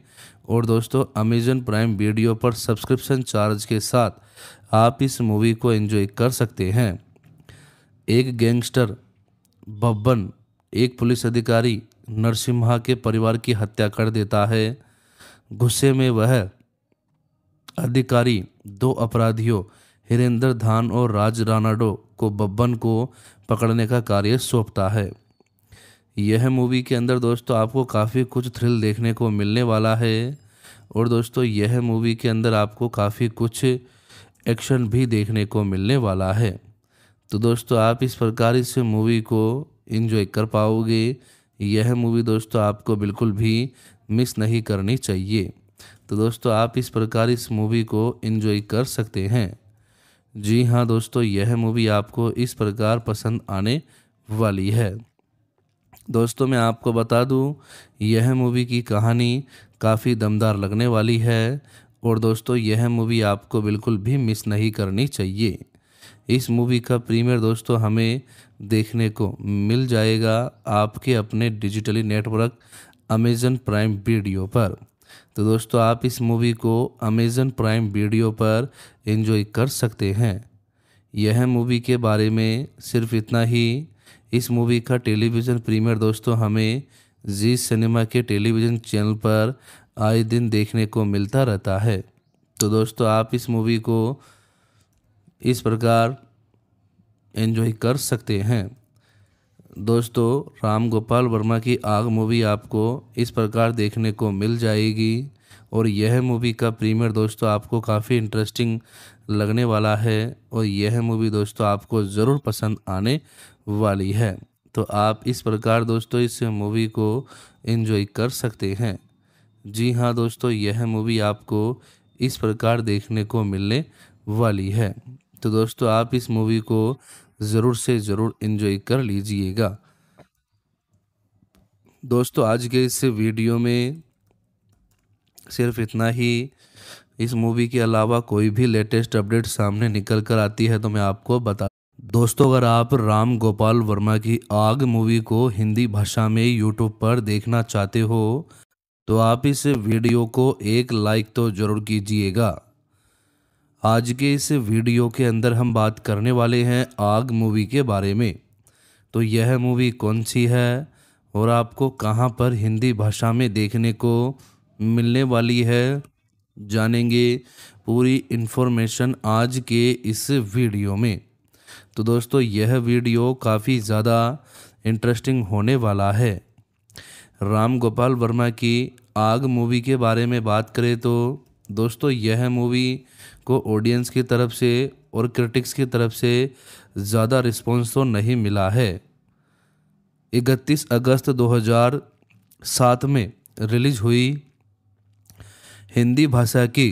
और दोस्तों अमेजन प्राइम वीडियो पर सब्सक्रिप्शन चार्ज के साथ आप इस मूवी को एंजॉय कर सकते हैं एक गैंगस्टर बब्बन एक पुलिस अधिकारी नरसिम्हा के परिवार की हत्या कर देता है गुस्से में वह अधिकारी दो अपराधियों हिरेंद्र धान और राज रानाडो को बब्बन को पकड़ने का कार्य सौंपता है यह मूवी के अंदर दोस्तों आपको काफ़ी कुछ थ्रिल देखने को मिलने वाला है और दोस्तों यह मूवी के अंदर आपको काफ़ी कुछ एक्शन भी देखने को मिलने वाला है तो दोस्तों आप इस प्रकार इस मूवी को इन्जॉय कर पाओगे यह मूवी दोस्तों आपको बिल्कुल भी मिस नहीं करनी चाहिए तो दोस्तों आप इस प्रकार इस मूवी को इन्जॉय कर सकते हैं जी हाँ दोस्तों यह मूवी आपको इस प्रकार पसंद आने वाली है दोस्तों मैं आपको बता दूं यह मूवी की कहानी काफ़ी दमदार लगने वाली है और दोस्तों यह मूवी आपको बिल्कुल भी मिस नहीं करनी चाहिए इस मूवी का प्रीमियर दोस्तों हमें देखने को मिल जाएगा आपके अपने digitally network Amazon prime video पर तो दोस्तों आप इस मूवी को अमेज़न प्राइम वीडियो पर एंजॉय कर सकते हैं यह मूवी के बारे में सिर्फ इतना ही इस मूवी का टेलीविज़न प्रीमियर दोस्तों हमें जी सिनेमा के टेलीविज़न चैनल पर आए दिन देखने को मिलता रहता है तो दोस्तों आप इस मूवी को इस प्रकार एंजॉय कर सकते हैं दोस्तों राम गोपाल वर्मा की आग मूवी आपको इस प्रकार देखने को मिल जाएगी और यह मूवी का प्रीमियर दोस्तों आपको काफ़ी इंटरेस्टिंग लगने वाला है और यह मूवी दोस्तों आपको ज़रूर पसंद आने वाली है तो आप इस प्रकार दोस्तों इस मूवी को इन्जॉय कर सकते हैं जी हाँ दोस्तों यह मूवी आपको इस प्रकार देखने को मिलने वाली है तो दोस्तों आप इस मूवी को ज़रूर से ज़रूर इन्जॉय कर लीजिएगा दोस्तों आज के इस वीडियो में सिर्फ इतना ही इस मूवी के अलावा कोई भी लेटेस्ट अपडेट सामने निकल कर आती है तो मैं आपको बता दोस्तों अगर आप राम गोपाल वर्मा की आग मूवी को हिंदी भाषा में यूट्यूब पर देखना चाहते हो तो आप इस वीडियो को एक लाइक तो ज़रूर कीजिएगा आज के इस वीडियो के अंदर हम बात करने वाले हैं आग मूवी के बारे में तो यह मूवी कौन सी है और आपको कहां पर हिंदी भाषा में देखने को मिलने वाली है जानेंगे पूरी इन्फॉर्मेशन आज के इस वीडियो में तो दोस्तों यह वीडियो काफ़ी ज़्यादा इंटरेस्टिंग होने वाला है राम गोपाल वर्मा की आग मूवी के बारे में बात करें तो दोस्तों यह मूवी को ऑडियंस की तरफ से और क्रिटिक्स की तरफ से ज़्यादा रिस्पॉन्स तो नहीं मिला है 31 अगस्त 2007 में रिलीज हुई हिंदी भाषा की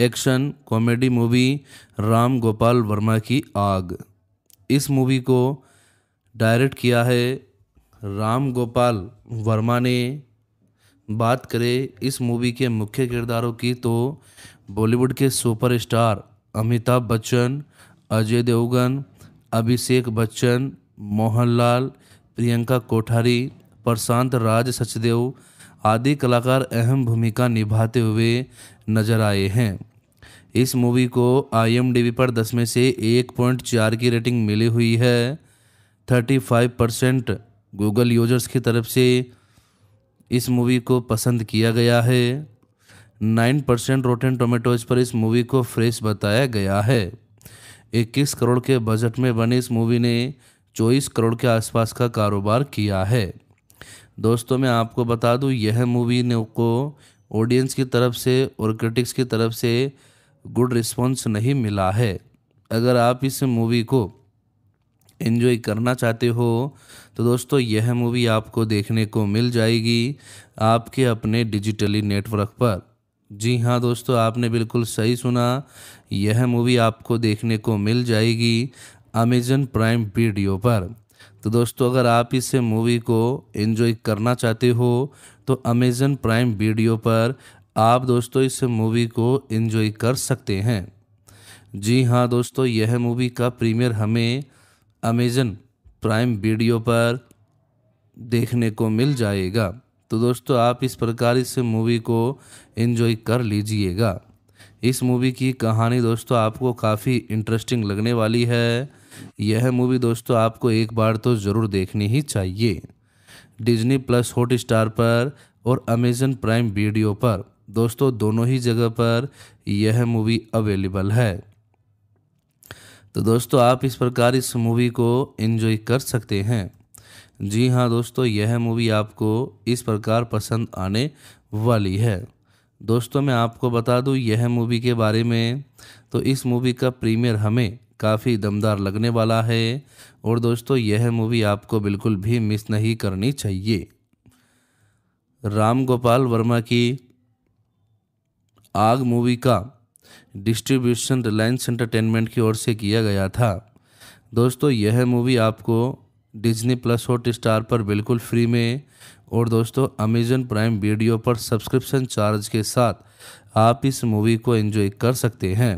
action comedy movie Ram Gopal Varma की आग इस मूवी को डायरेक्ट किया है राम गोपाल वर्मा ने बात करें इस मूवी के मुख्य किरदारों की तो बॉलीवुड के सुपरस्टार अमिताभ बच्चन अजय देवगन अभिषेक बच्चन मोहनलाल प्रियंका कोठारी प्रशांत राज सचदेव आदि कलाकार अहम भूमिका निभाते हुए नजर आए हैं इस मूवी को आई पर 10 में से 1.4 की रेटिंग मिली हुई है 35 परसेंट गूगल यूजर्स की तरफ से इस मूवी को पसंद किया गया है 9 परसेंट रोटेन टोमेटोज पर इस मूवी को फ्रेश बताया गया है 21 करोड़ के बजट में बनी इस मूवी ने 24 करोड़ के आसपास का कारोबार किया है दोस्तों मैं आपको बता दूँ यह मूवी ने को ऑडियंस की तरफ से और क्रिटिक्स की तरफ से गुड रिस्पॉन्स नहीं मिला है अगर आप इस मूवी को एंजॉय करना चाहते हो तो दोस्तों यह मूवी आपको देखने को मिल जाएगी आपके अपने डिजिटली नेटवर्क पर जी हाँ दोस्तों आपने बिल्कुल सही सुना यह मूवी आपको देखने को मिल जाएगी अमेजन प्राइम वीडियो पर तो दोस्तों अगर आप इस मूवी को एंजॉय करना चाहते हो तो अमेज़न प्राइम वीडियो पर आप दोस्तों इस मूवी को एंजॉय कर सकते हैं जी हाँ दोस्तों यह मूवी का प्रीमियर हमें अमेज़न प्राइम वीडियो पर देखने को मिल जाएगा तो दोस्तों आप इस प्रकार इस मूवी को एंजॉय कर लीजिएगा इस मूवी की कहानी दोस्तों आपको काफ़ी इंटरेस्टिंग लगने वाली है यह मूवी दोस्तों आपको एक बार तो ज़रूर देखनी ही चाहिए डिज्नी प्लस हॉट स्टार पर और अमेजन प्राइम वीडियो पर दोस्तों दोनों ही जगह पर यह मूवी अवेलेबल है तो दोस्तों आप इस प्रकार इस मूवी को एंजॉय कर सकते हैं जी हाँ दोस्तों यह मूवी आपको इस प्रकार पसंद आने वाली है दोस्तों मैं आपको बता दूँ यह मूवी के बारे में तो इस मूवी का प्रीमियर हमें काफ़ी दमदार लगने वाला है और दोस्तों यह मूवी आपको बिल्कुल भी मिस नहीं करनी चाहिए राम गोपाल वर्मा की आग मूवी का डिस्ट्रीब्यूशन रिलायंस एंटरटेनमेंट की ओर से किया गया था दोस्तों यह मूवी आपको डिज्नी प्लस हॉट स्टार पर बिल्कुल फ्री में और दोस्तों अमेजन प्राइम वीडियो पर सब्सक्रिप्शन चार्ज के साथ आप इस मूवी को एंजॉय कर सकते हैं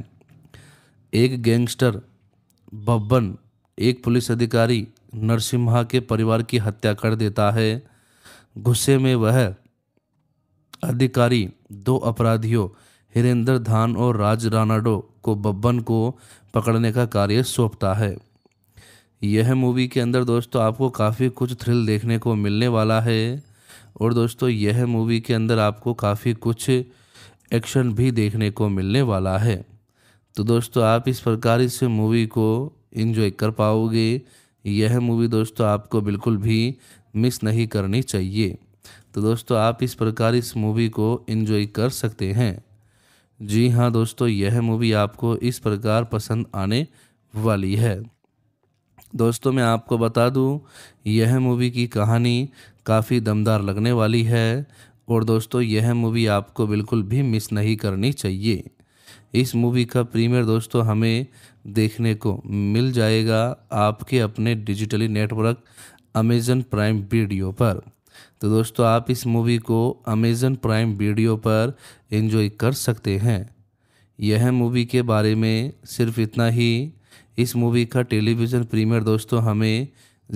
एक गैंगस्टर बब्बन एक पुलिस अधिकारी नरसिम्हा के परिवार की हत्या कर देता है गुस्से में वह अधिकारी दो अपराधियों हिरेंद्र धान और राज रानाडो को बब्बन को पकड़ने का कार्य सौंपता है यह मूवी के अंदर दोस्तों आपको काफ़ी कुछ थ्रिल देखने को मिलने वाला है और दोस्तों यह मूवी के अंदर आपको काफ़ी कुछ एक्शन भी देखने को मिलने वाला है तो दोस्तों आप इस प्रकार इस मूवी को इन्जॉय कर पाओगे यह मूवी दोस्तों आपको बिल्कुल भी मिस नहीं करनी चाहिए तो दोस्तों आप इस प्रकार इस मूवी को इन्जॉय कर सकते हैं जी हाँ दोस्तों यह मूवी आपको इस प्रकार पसंद आने वाली है दोस्तों मैं आपको बता दूं यह मूवी की कहानी काफ़ी दमदार लगने वाली है और दोस्तों यह मूवी आपको बिल्कुल भी मिस नहीं करनी चाहिए इस मूवी का प्रीमियर दोस्तों हमें देखने को मिल जाएगा आपके अपने digitally network Amazon prime video पर तो दोस्तों आप इस मूवी को अमेज़न प्राइम वीडियो पर एंजॉय कर सकते हैं यह मूवी के बारे में सिर्फ इतना ही इस मूवी का टेलीविज़न प्रीमियर दोस्तों हमें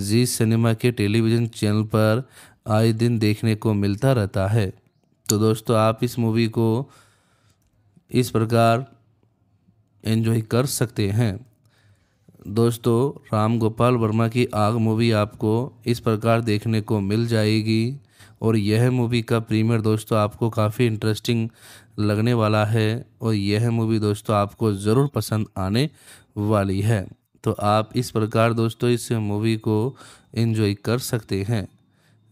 जी सिनेमा के टेलीविज़न चैनल पर आए दिन देखने को मिलता रहता है तो दोस्तों आप इस मूवी को इस प्रकार एंजॉय कर सकते हैं दोस्तों राम गोपाल वर्मा की आग मूवी आपको इस प्रकार देखने को मिल जाएगी और यह मूवी का प्रीमियर दोस्तों आपको काफ़ी इंटरेस्टिंग लगने वाला है और यह मूवी दोस्तों आपको ज़रूर पसंद आने वाली है तो आप इस प्रकार दोस्तों इस मूवी को एंजॉय कर सकते हैं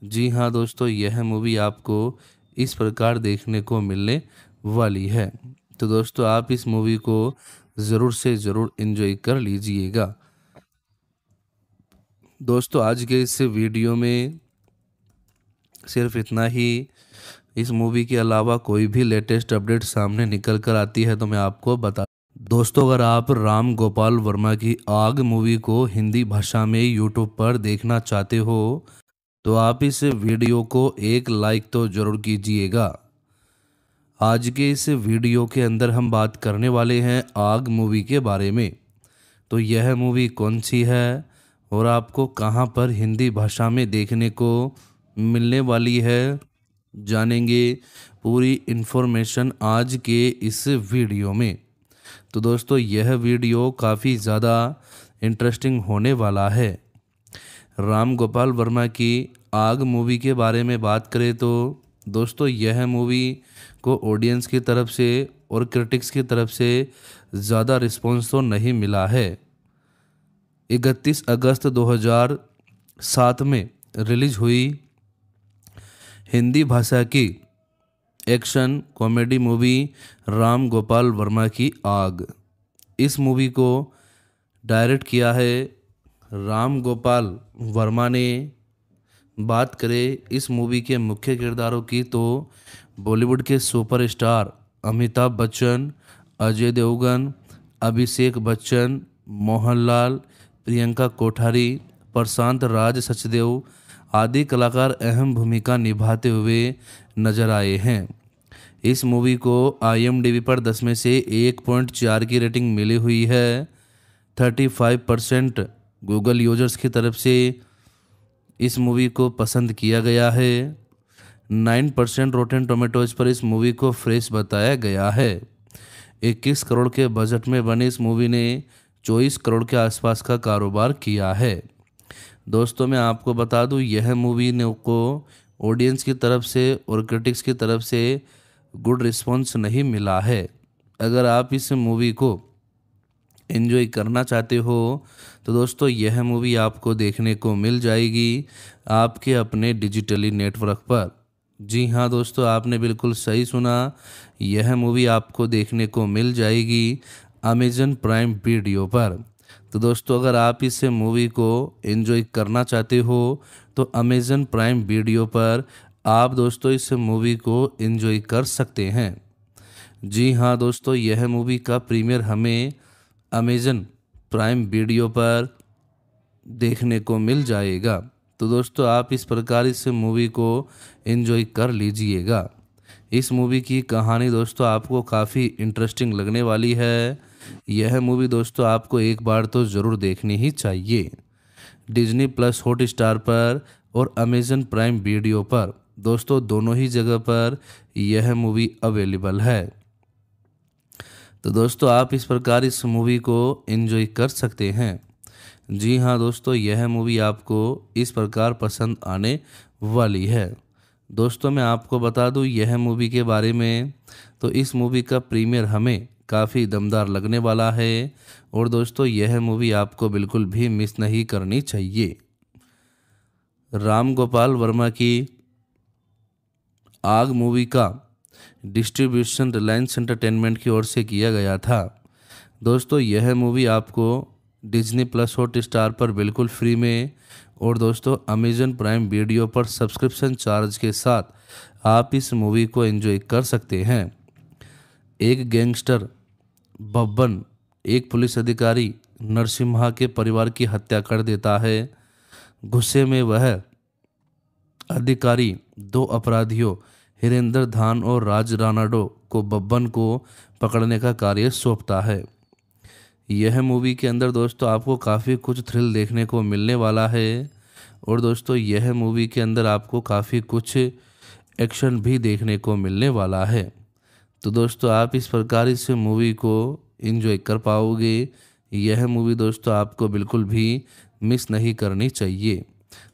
जी हाँ दोस्तों यह मूवी आपको इस प्रकार देखने को मिलने वाली है तो दोस्तों आप इस मूवी को ज़रूर से ज़रूर इन्जॉय कर लीजिएगा दोस्तों आज के इस वीडियो में सिर्फ इतना ही इस मूवी के अलावा कोई भी लेटेस्ट अपडेट सामने निकल कर आती है तो मैं आपको बता दोस्तों अगर आप राम गोपाल वर्मा की आग मूवी को हिंदी भाषा में यूट्यूब पर देखना चाहते हो तो आप इस वीडियो को एक लाइक तो ज़रूर कीजिएगा आज के इस वीडियो के अंदर हम बात करने वाले हैं आग मूवी के बारे में तो यह मूवी कौन सी है और आपको कहां पर हिंदी भाषा में देखने को मिलने वाली है जानेंगे पूरी इन्फॉर्मेशन आज के इस वीडियो में तो दोस्तों यह वीडियो काफ़ी ज़्यादा इंटरेस्टिंग होने वाला है राम गोपाल वर्मा की आग मूवी के बारे में बात करें तो दोस्तों यह मूवी को ऑडियंस की तरफ से और क्रिटिक्स की तरफ से ज़्यादा रिस्पॉन्स तो नहीं मिला है इकतीस अगस्त 2007 में रिलीज हुई हिंदी भाषा की action comedy movie Ram Gopal Varma की आग इस मूवी को डायरेक्ट किया है राम गोपाल वर्मा ने बात करें इस मूवी के मुख्य किरदारों की तो बॉलीवुड के सुपरस्टार अमिताभ बच्चन अजय देवगन अभिषेक बच्चन मोहनलाल प्रियंका कोठारी प्रशांत राज सचदेव आदि कलाकार अहम भूमिका निभाते हुए नजर आए हैं इस मूवी को आई पर दस में से एक पॉइंट चार की रेटिंग मिली हुई है thirty five percent Google users की तरफ से इस मूवी को पसंद किया गया है नाइन परसेंट रोटेन टोमेटोज पर इस मूवी को फ्रेश बताया गया है इक्कीस करोड़ के बजट में बनी इस मूवी ने चौबीस करोड़ के आसपास का कारोबार किया है दोस्तों मैं आपको बता दूं यह मूवी ने को ऑडियंस की तरफ से और क्रिटिक्स की तरफ से गुड रिस्पॉन्स नहीं मिला है अगर आप इस मूवी को इन्जॉय करना चाहते हो तो दोस्तों यह मूवी आपको देखने को मिल जाएगी आपके अपने डिजिटली नेटवर्क पर जी हाँ दोस्तों आपने बिल्कुल सही सुना यह मूवी आपको देखने को मिल जाएगी अमेजन प्राइम वीडियो पर तो दोस्तों अगर आप इस मूवी को एंजॉय करना चाहते हो तो अमेजन प्राइम वीडियो पर आप दोस्तों इस मूवी को एंजॉय कर सकते हैं जी हाँ दोस्तों यह मूवी का प्रीमियर हमें अमेजन प्राइम वीडियो पर देखने को मिल जाएगा तो दोस्तों आप इस प्रकार इस मूवी को इन्जॉय कर लीजिएगा इस मूवी की कहानी दोस्तों आपको काफ़ी इंटरेस्टिंग लगने वाली है यह मूवी दोस्तों आपको एक बार तो ज़रूर देखनी ही चाहिए डिज्नी प्लस हॉट स्टार पर और अमेजन प्राइम वीडियो पर दोस्तों दोनों ही जगह पर यह मूवी अवेलेबल है तो दोस्तों आप इस प्रकार इस मूवी को एंजॉय कर सकते हैं जी हाँ दोस्तों यह मूवी आपको इस प्रकार पसंद आने वाली है दोस्तों मैं आपको बता दूँ यह मूवी के बारे में तो इस मूवी का प्रीमियर हमें काफ़ी दमदार लगने वाला है और दोस्तों यह मूवी आपको बिल्कुल भी मिस नहीं करनी चाहिए राम गोपाल वर्मा की आग मूवी का डिस्ट्रीब्यूशन रिलायंस एंटरटेनमेंट की ओर से किया गया था दोस्तों यह मूवी आपको डिज्नी प्लस हॉट स्टार पर बिल्कुल फ्री में और दोस्तों अमेजन प्राइम वीडियो पर सब्सक्रिप्शन चार्ज के साथ आप इस मूवी को एंजॉय कर सकते हैं एक गैंगस्टर बब्बन एक पुलिस अधिकारी नरसिम्हा के परिवार की हत्या कर देता है गुस्से में वह अधिकारी दो अपराधियों हिरेंद्र धान और राज रानाडो को बब्बन को पकड़ने का कार्य सौंपता है यह मूवी के अंदर दोस्तों आपको काफ़ी कुछ थ्रिल देखने को मिलने वाला है और दोस्तों यह मूवी के अंदर आपको काफ़ी कुछ एक्शन भी देखने को मिलने वाला है तो दोस्तों आप इस प्रकार इस मूवी को इन्जॉय कर पाओगे यह मूवी दोस्तों आपको बिल्कुल भी मिस नहीं करनी चाहिए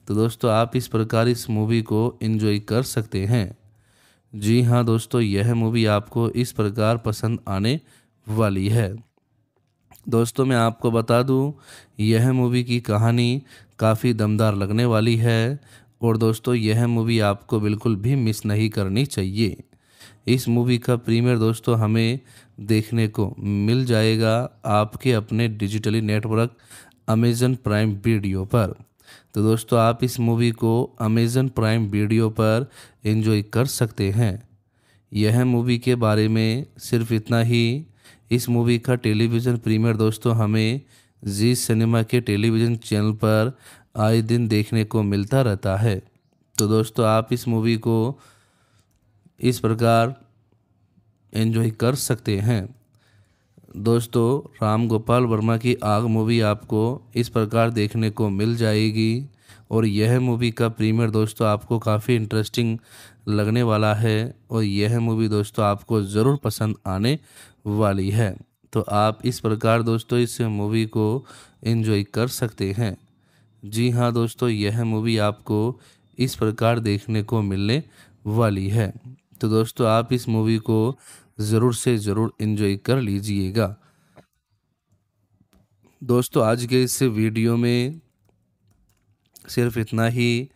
तो दोस्तों आप इस प्रकार इस मूवी को इन्जॉय कर सकते हैं जी हाँ दोस्तों यह मूवी आपको इस प्रकार पसंद आने वाली है दोस्तों मैं आपको बता दूं यह मूवी की कहानी काफ़ी दमदार लगने वाली है और दोस्तों यह मूवी आपको बिल्कुल भी मिस नहीं करनी चाहिए इस मूवी का प्रीमियर दोस्तों हमें देखने को मिल जाएगा आपके अपने digitally network Amazon prime video पर तो दोस्तों आप इस मूवी को अमेज़न प्राइम वीडियो पर एंजॉय कर सकते हैं यह मूवी के बारे में सिर्फ इतना ही इस मूवी का टेलीविज़न प्रीमियर दोस्तों हमें जी सिनेमा के टेलीविज़न चैनल पर आए दिन देखने को मिलता रहता है तो दोस्तों आप इस मूवी को इस प्रकार एंजॉय कर सकते हैं दोस्तों राम गोपाल वर्मा की आग मूवी आपको इस प्रकार देखने को मिल जाएगी और यह मूवी का प्रीमियर दोस्तों आपको काफ़ी इंटरेस्टिंग लगने वाला है और यह मूवी दोस्तों आपको ज़रूर पसंद आने वाली है तो आप इस प्रकार दोस्तों इस मूवी को एंजॉय कर सकते हैं जी हाँ दोस्तों यह मूवी आपको इस प्रकार देखने को मिलने वाली है तो दोस्तों आप इस मूवी को ज़रूर से ज़रूर इन्जॉय कर लीजिएगा दोस्तों आज के इस वीडियो में सिर्फ इतना ही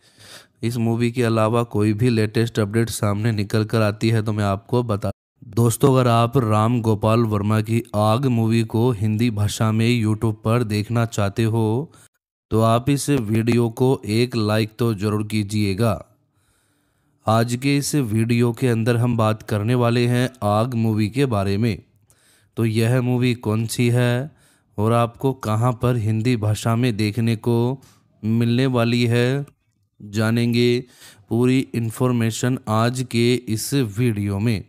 इस मूवी के अलावा कोई भी लेटेस्ट अपडेट सामने निकल कर आती है तो मैं आपको बता दोस्तों अगर आप राम गोपाल वर्मा की आग मूवी को हिंदी भाषा में यूट्यूब पर देखना चाहते हो तो आप इस वीडियो को एक लाइक तो ज़रूर कीजिएगा आज के इस वीडियो के अंदर हम बात करने वाले हैं आग मूवी के बारे में तो यह मूवी कौन सी है और आपको कहां पर हिंदी भाषा में देखने को मिलने वाली है जानेंगे पूरी इन्फॉर्मेशन आज के इस वीडियो में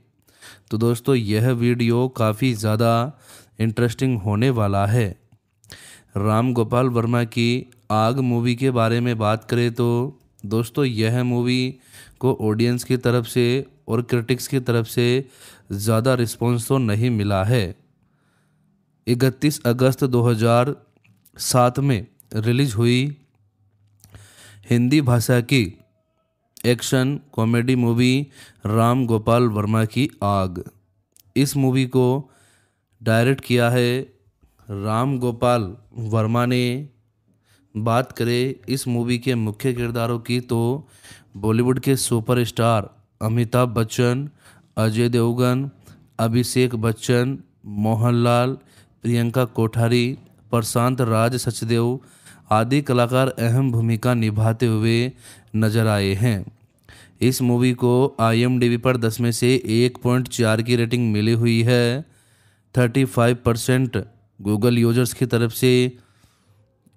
तो दोस्तों यह वीडियो काफ़ी ज़्यादा इंटरेस्टिंग होने वाला है राम गोपाल वर्मा की आग मूवी के बारे में बात करें तो दोस्तों यह मूवी को ऑडियंस की तरफ से और क्रिटिक्स की तरफ से ज़्यादा रिस्पॉन्स तो नहीं मिला है 31 अगस्त 2007 में रिलीज हुई हिंदी भाषा की action comedy movie Ram Gopal Varma की आग इस मूवी को डायरेक्ट किया है राम गोपाल वर्मा ने बात करें इस मूवी के मुख्य किरदारों की तो बॉलीवुड के सुपरस्टार अमिताभ बच्चन अजय देवगन अभिषेक बच्चन मोहनलाल प्रियंका कोठारी प्रशांत राज सचदेव आदि कलाकार अहम भूमिका निभाते हुए नजर आए हैं इस मूवी को आई पर 10 में से 1.4 की रेटिंग मिली हुई है 35 परसेंट गूगल यूजर्स की तरफ से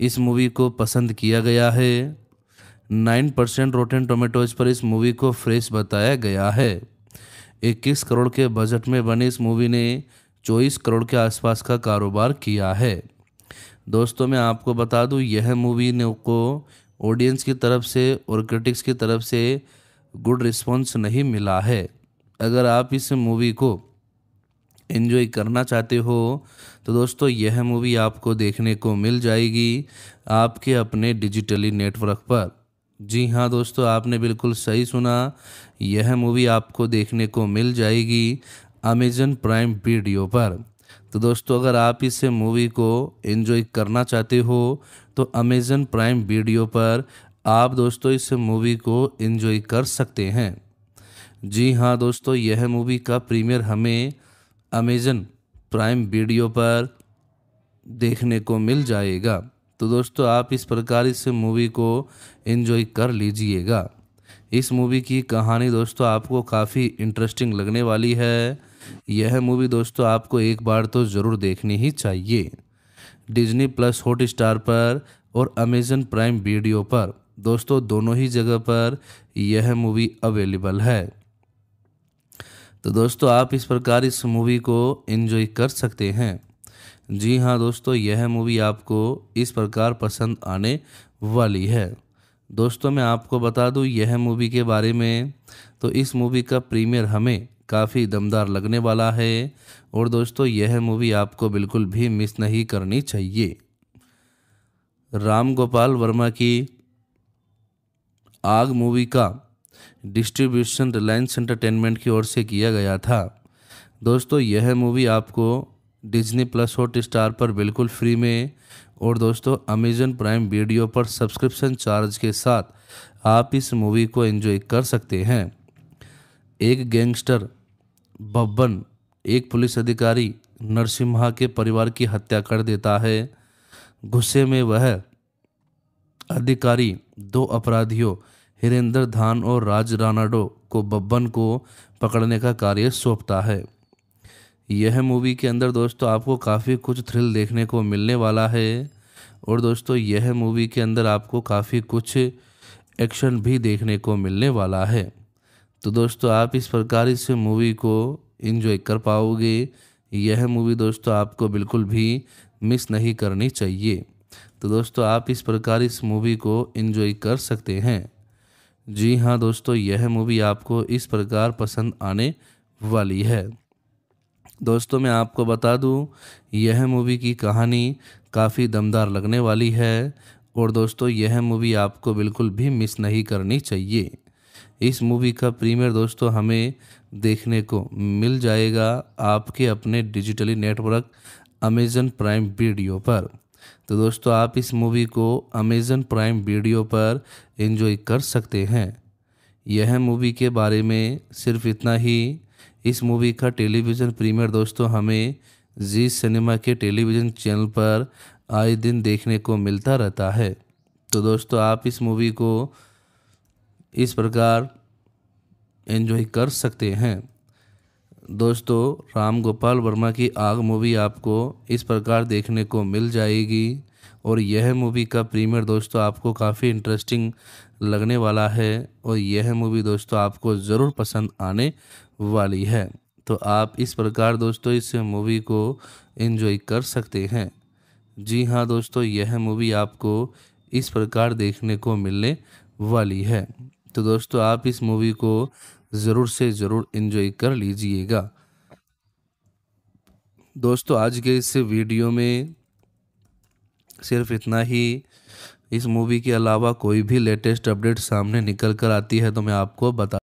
इस मूवी को पसंद किया गया है 9 परसेंट रोटेन टोमेटोज पर इस मूवी को फ्रेश बताया गया है 21 करोड़ के बजट में बनी इस मूवी ने चौबीस करोड़ के आसपास का कारोबार किया है दोस्तों मैं आपको बता दूँ यह मूवी ने को ऑडियंस की तरफ से और क्रिटिक्स की तरफ से गुड रिस्पॉन्स नहीं मिला है अगर आप इस मूवी को एंजॉय करना चाहते हो तो दोस्तों यह मूवी आपको देखने को मिल जाएगी आपके अपने डिजिटली नेटवर्क पर जी हाँ दोस्तों आपने बिल्कुल सही सुना यह मूवी आपको देखने को मिल जाएगी अमेजन प्राइम वीडियो पर तो दोस्तों अगर आप इस मूवी को एंजॉय करना चाहते हो तो अमेज़न प्राइम वीडियो पर आप दोस्तों इस मूवी को एंजॉय कर सकते हैं जी हाँ दोस्तों यह मूवी का प्रीमियर हमें अमेज़न प्राइम वीडियो पर देखने को मिल जाएगा तो दोस्तों आप इस प्रकार इस मूवी को एंजॉय कर लीजिएगा इस मूवी की कहानी दोस्तों आपको काफ़ी इंटरेस्टिंग लगने वाली है यह मूवी दोस्तों आपको एक बार तो ज़रूर देखनी ही चाहिए डिज्नी प्लस हॉट स्टार पर और अमेजन प्राइम वीडियो पर दोस्तों दोनों ही जगह पर यह मूवी अवेलेबल है तो दोस्तों आप इस प्रकार इस मूवी को एंजॉय कर सकते हैं जी हाँ दोस्तों यह मूवी आपको इस प्रकार पसंद आने वाली है दोस्तों मैं आपको बता दूँ यह मूवी के बारे में तो इस मूवी का प्रीमियर हमें काफ़ी दमदार लगने वाला है और दोस्तों यह मूवी आपको बिल्कुल भी मिस नहीं करनी चाहिए राम गोपाल वर्मा की आग मूवी का डिस्ट्रीब्यूशन रिलायंस एंटरटेनमेंट की ओर से किया गया था दोस्तों यह मूवी आपको डिज्नी प्लस हॉट स्टार पर बिल्कुल फ्री में और दोस्तों अमेजन प्राइम वीडियो पर सब्सक्रिप्शन चार्ज के साथ आप इस मूवी को एंजॉय कर सकते हैं एक गैंगस्टर बब्बन एक पुलिस अधिकारी नरसिम्हा के परिवार की हत्या कर देता है गुस्से में वह अधिकारी दो अपराधियों हिरेंद्र धान और राज रानाडो को बब्बन को पकड़ने का कार्य सौंपता है यह मूवी के अंदर दोस्तों आपको काफ़ी कुछ थ्रिल देखने को मिलने वाला है और दोस्तों यह मूवी के अंदर आपको काफ़ी कुछ एक्शन भी देखने को मिलने वाला है तो दोस्तों आप इस प्रकार इस मूवी को इन्जॉय कर पाओगे यह मूवी दोस्तों आपको बिल्कुल भी मिस नहीं करनी चाहिए तो दोस्तों आप इस प्रकार इस मूवी को इन्जॉय कर सकते हैं जी हाँ दोस्तों यह मूवी आपको इस प्रकार पसंद आने वाली है दोस्तों मैं आपको बता दूं यह मूवी की कहानी काफ़ी दमदार लगने वाली है और दोस्तों यह मूवी आपको बिल्कुल भी मिस नहीं करनी चाहिए इस मूवी का प्रीमियर दोस्तों हमें देखने को मिल जाएगा आपके अपने digitally network Amazon prime video पर तो दोस्तों आप इस मूवी को अमेज़न प्राइम वीडियो पर एंजॉय कर सकते हैं यह मूवी के बारे में सिर्फ इतना ही इस मूवी का टेलीविज़न प्रीमियर दोस्तों हमें जी सिनेमा के टेलीविज़न चैनल पर आए दिन देखने को मिलता रहता है तो दोस्तों आप इस मूवी को इस प्रकार एंजॉय कर सकते हैं दोस्तों राम गोपाल वर्मा की आग मूवी आपको इस प्रकार देखने को मिल जाएगी और यह मूवी का प्रीमियर दोस्तों आपको काफ़ी इंटरेस्टिंग लगने वाला है और यह मूवी दोस्तों आपको ज़रूर पसंद आने वाली है तो आप इस प्रकार दोस्तों इस मूवी को एंजॉय कर सकते हैं जी हाँ दोस्तों यह मूवी आपको इस प्रकार देखने को मिलने वाली है तो दोस्तों आप इस मूवी को ज़रूर से ज़रूर इन्जॉय कर लीजिएगा दोस्तों आज के इस वीडियो में सिर्फ इतना ही इस मूवी के अलावा कोई भी लेटेस्ट अपडेट सामने निकल कर आती है तो मैं आपको बता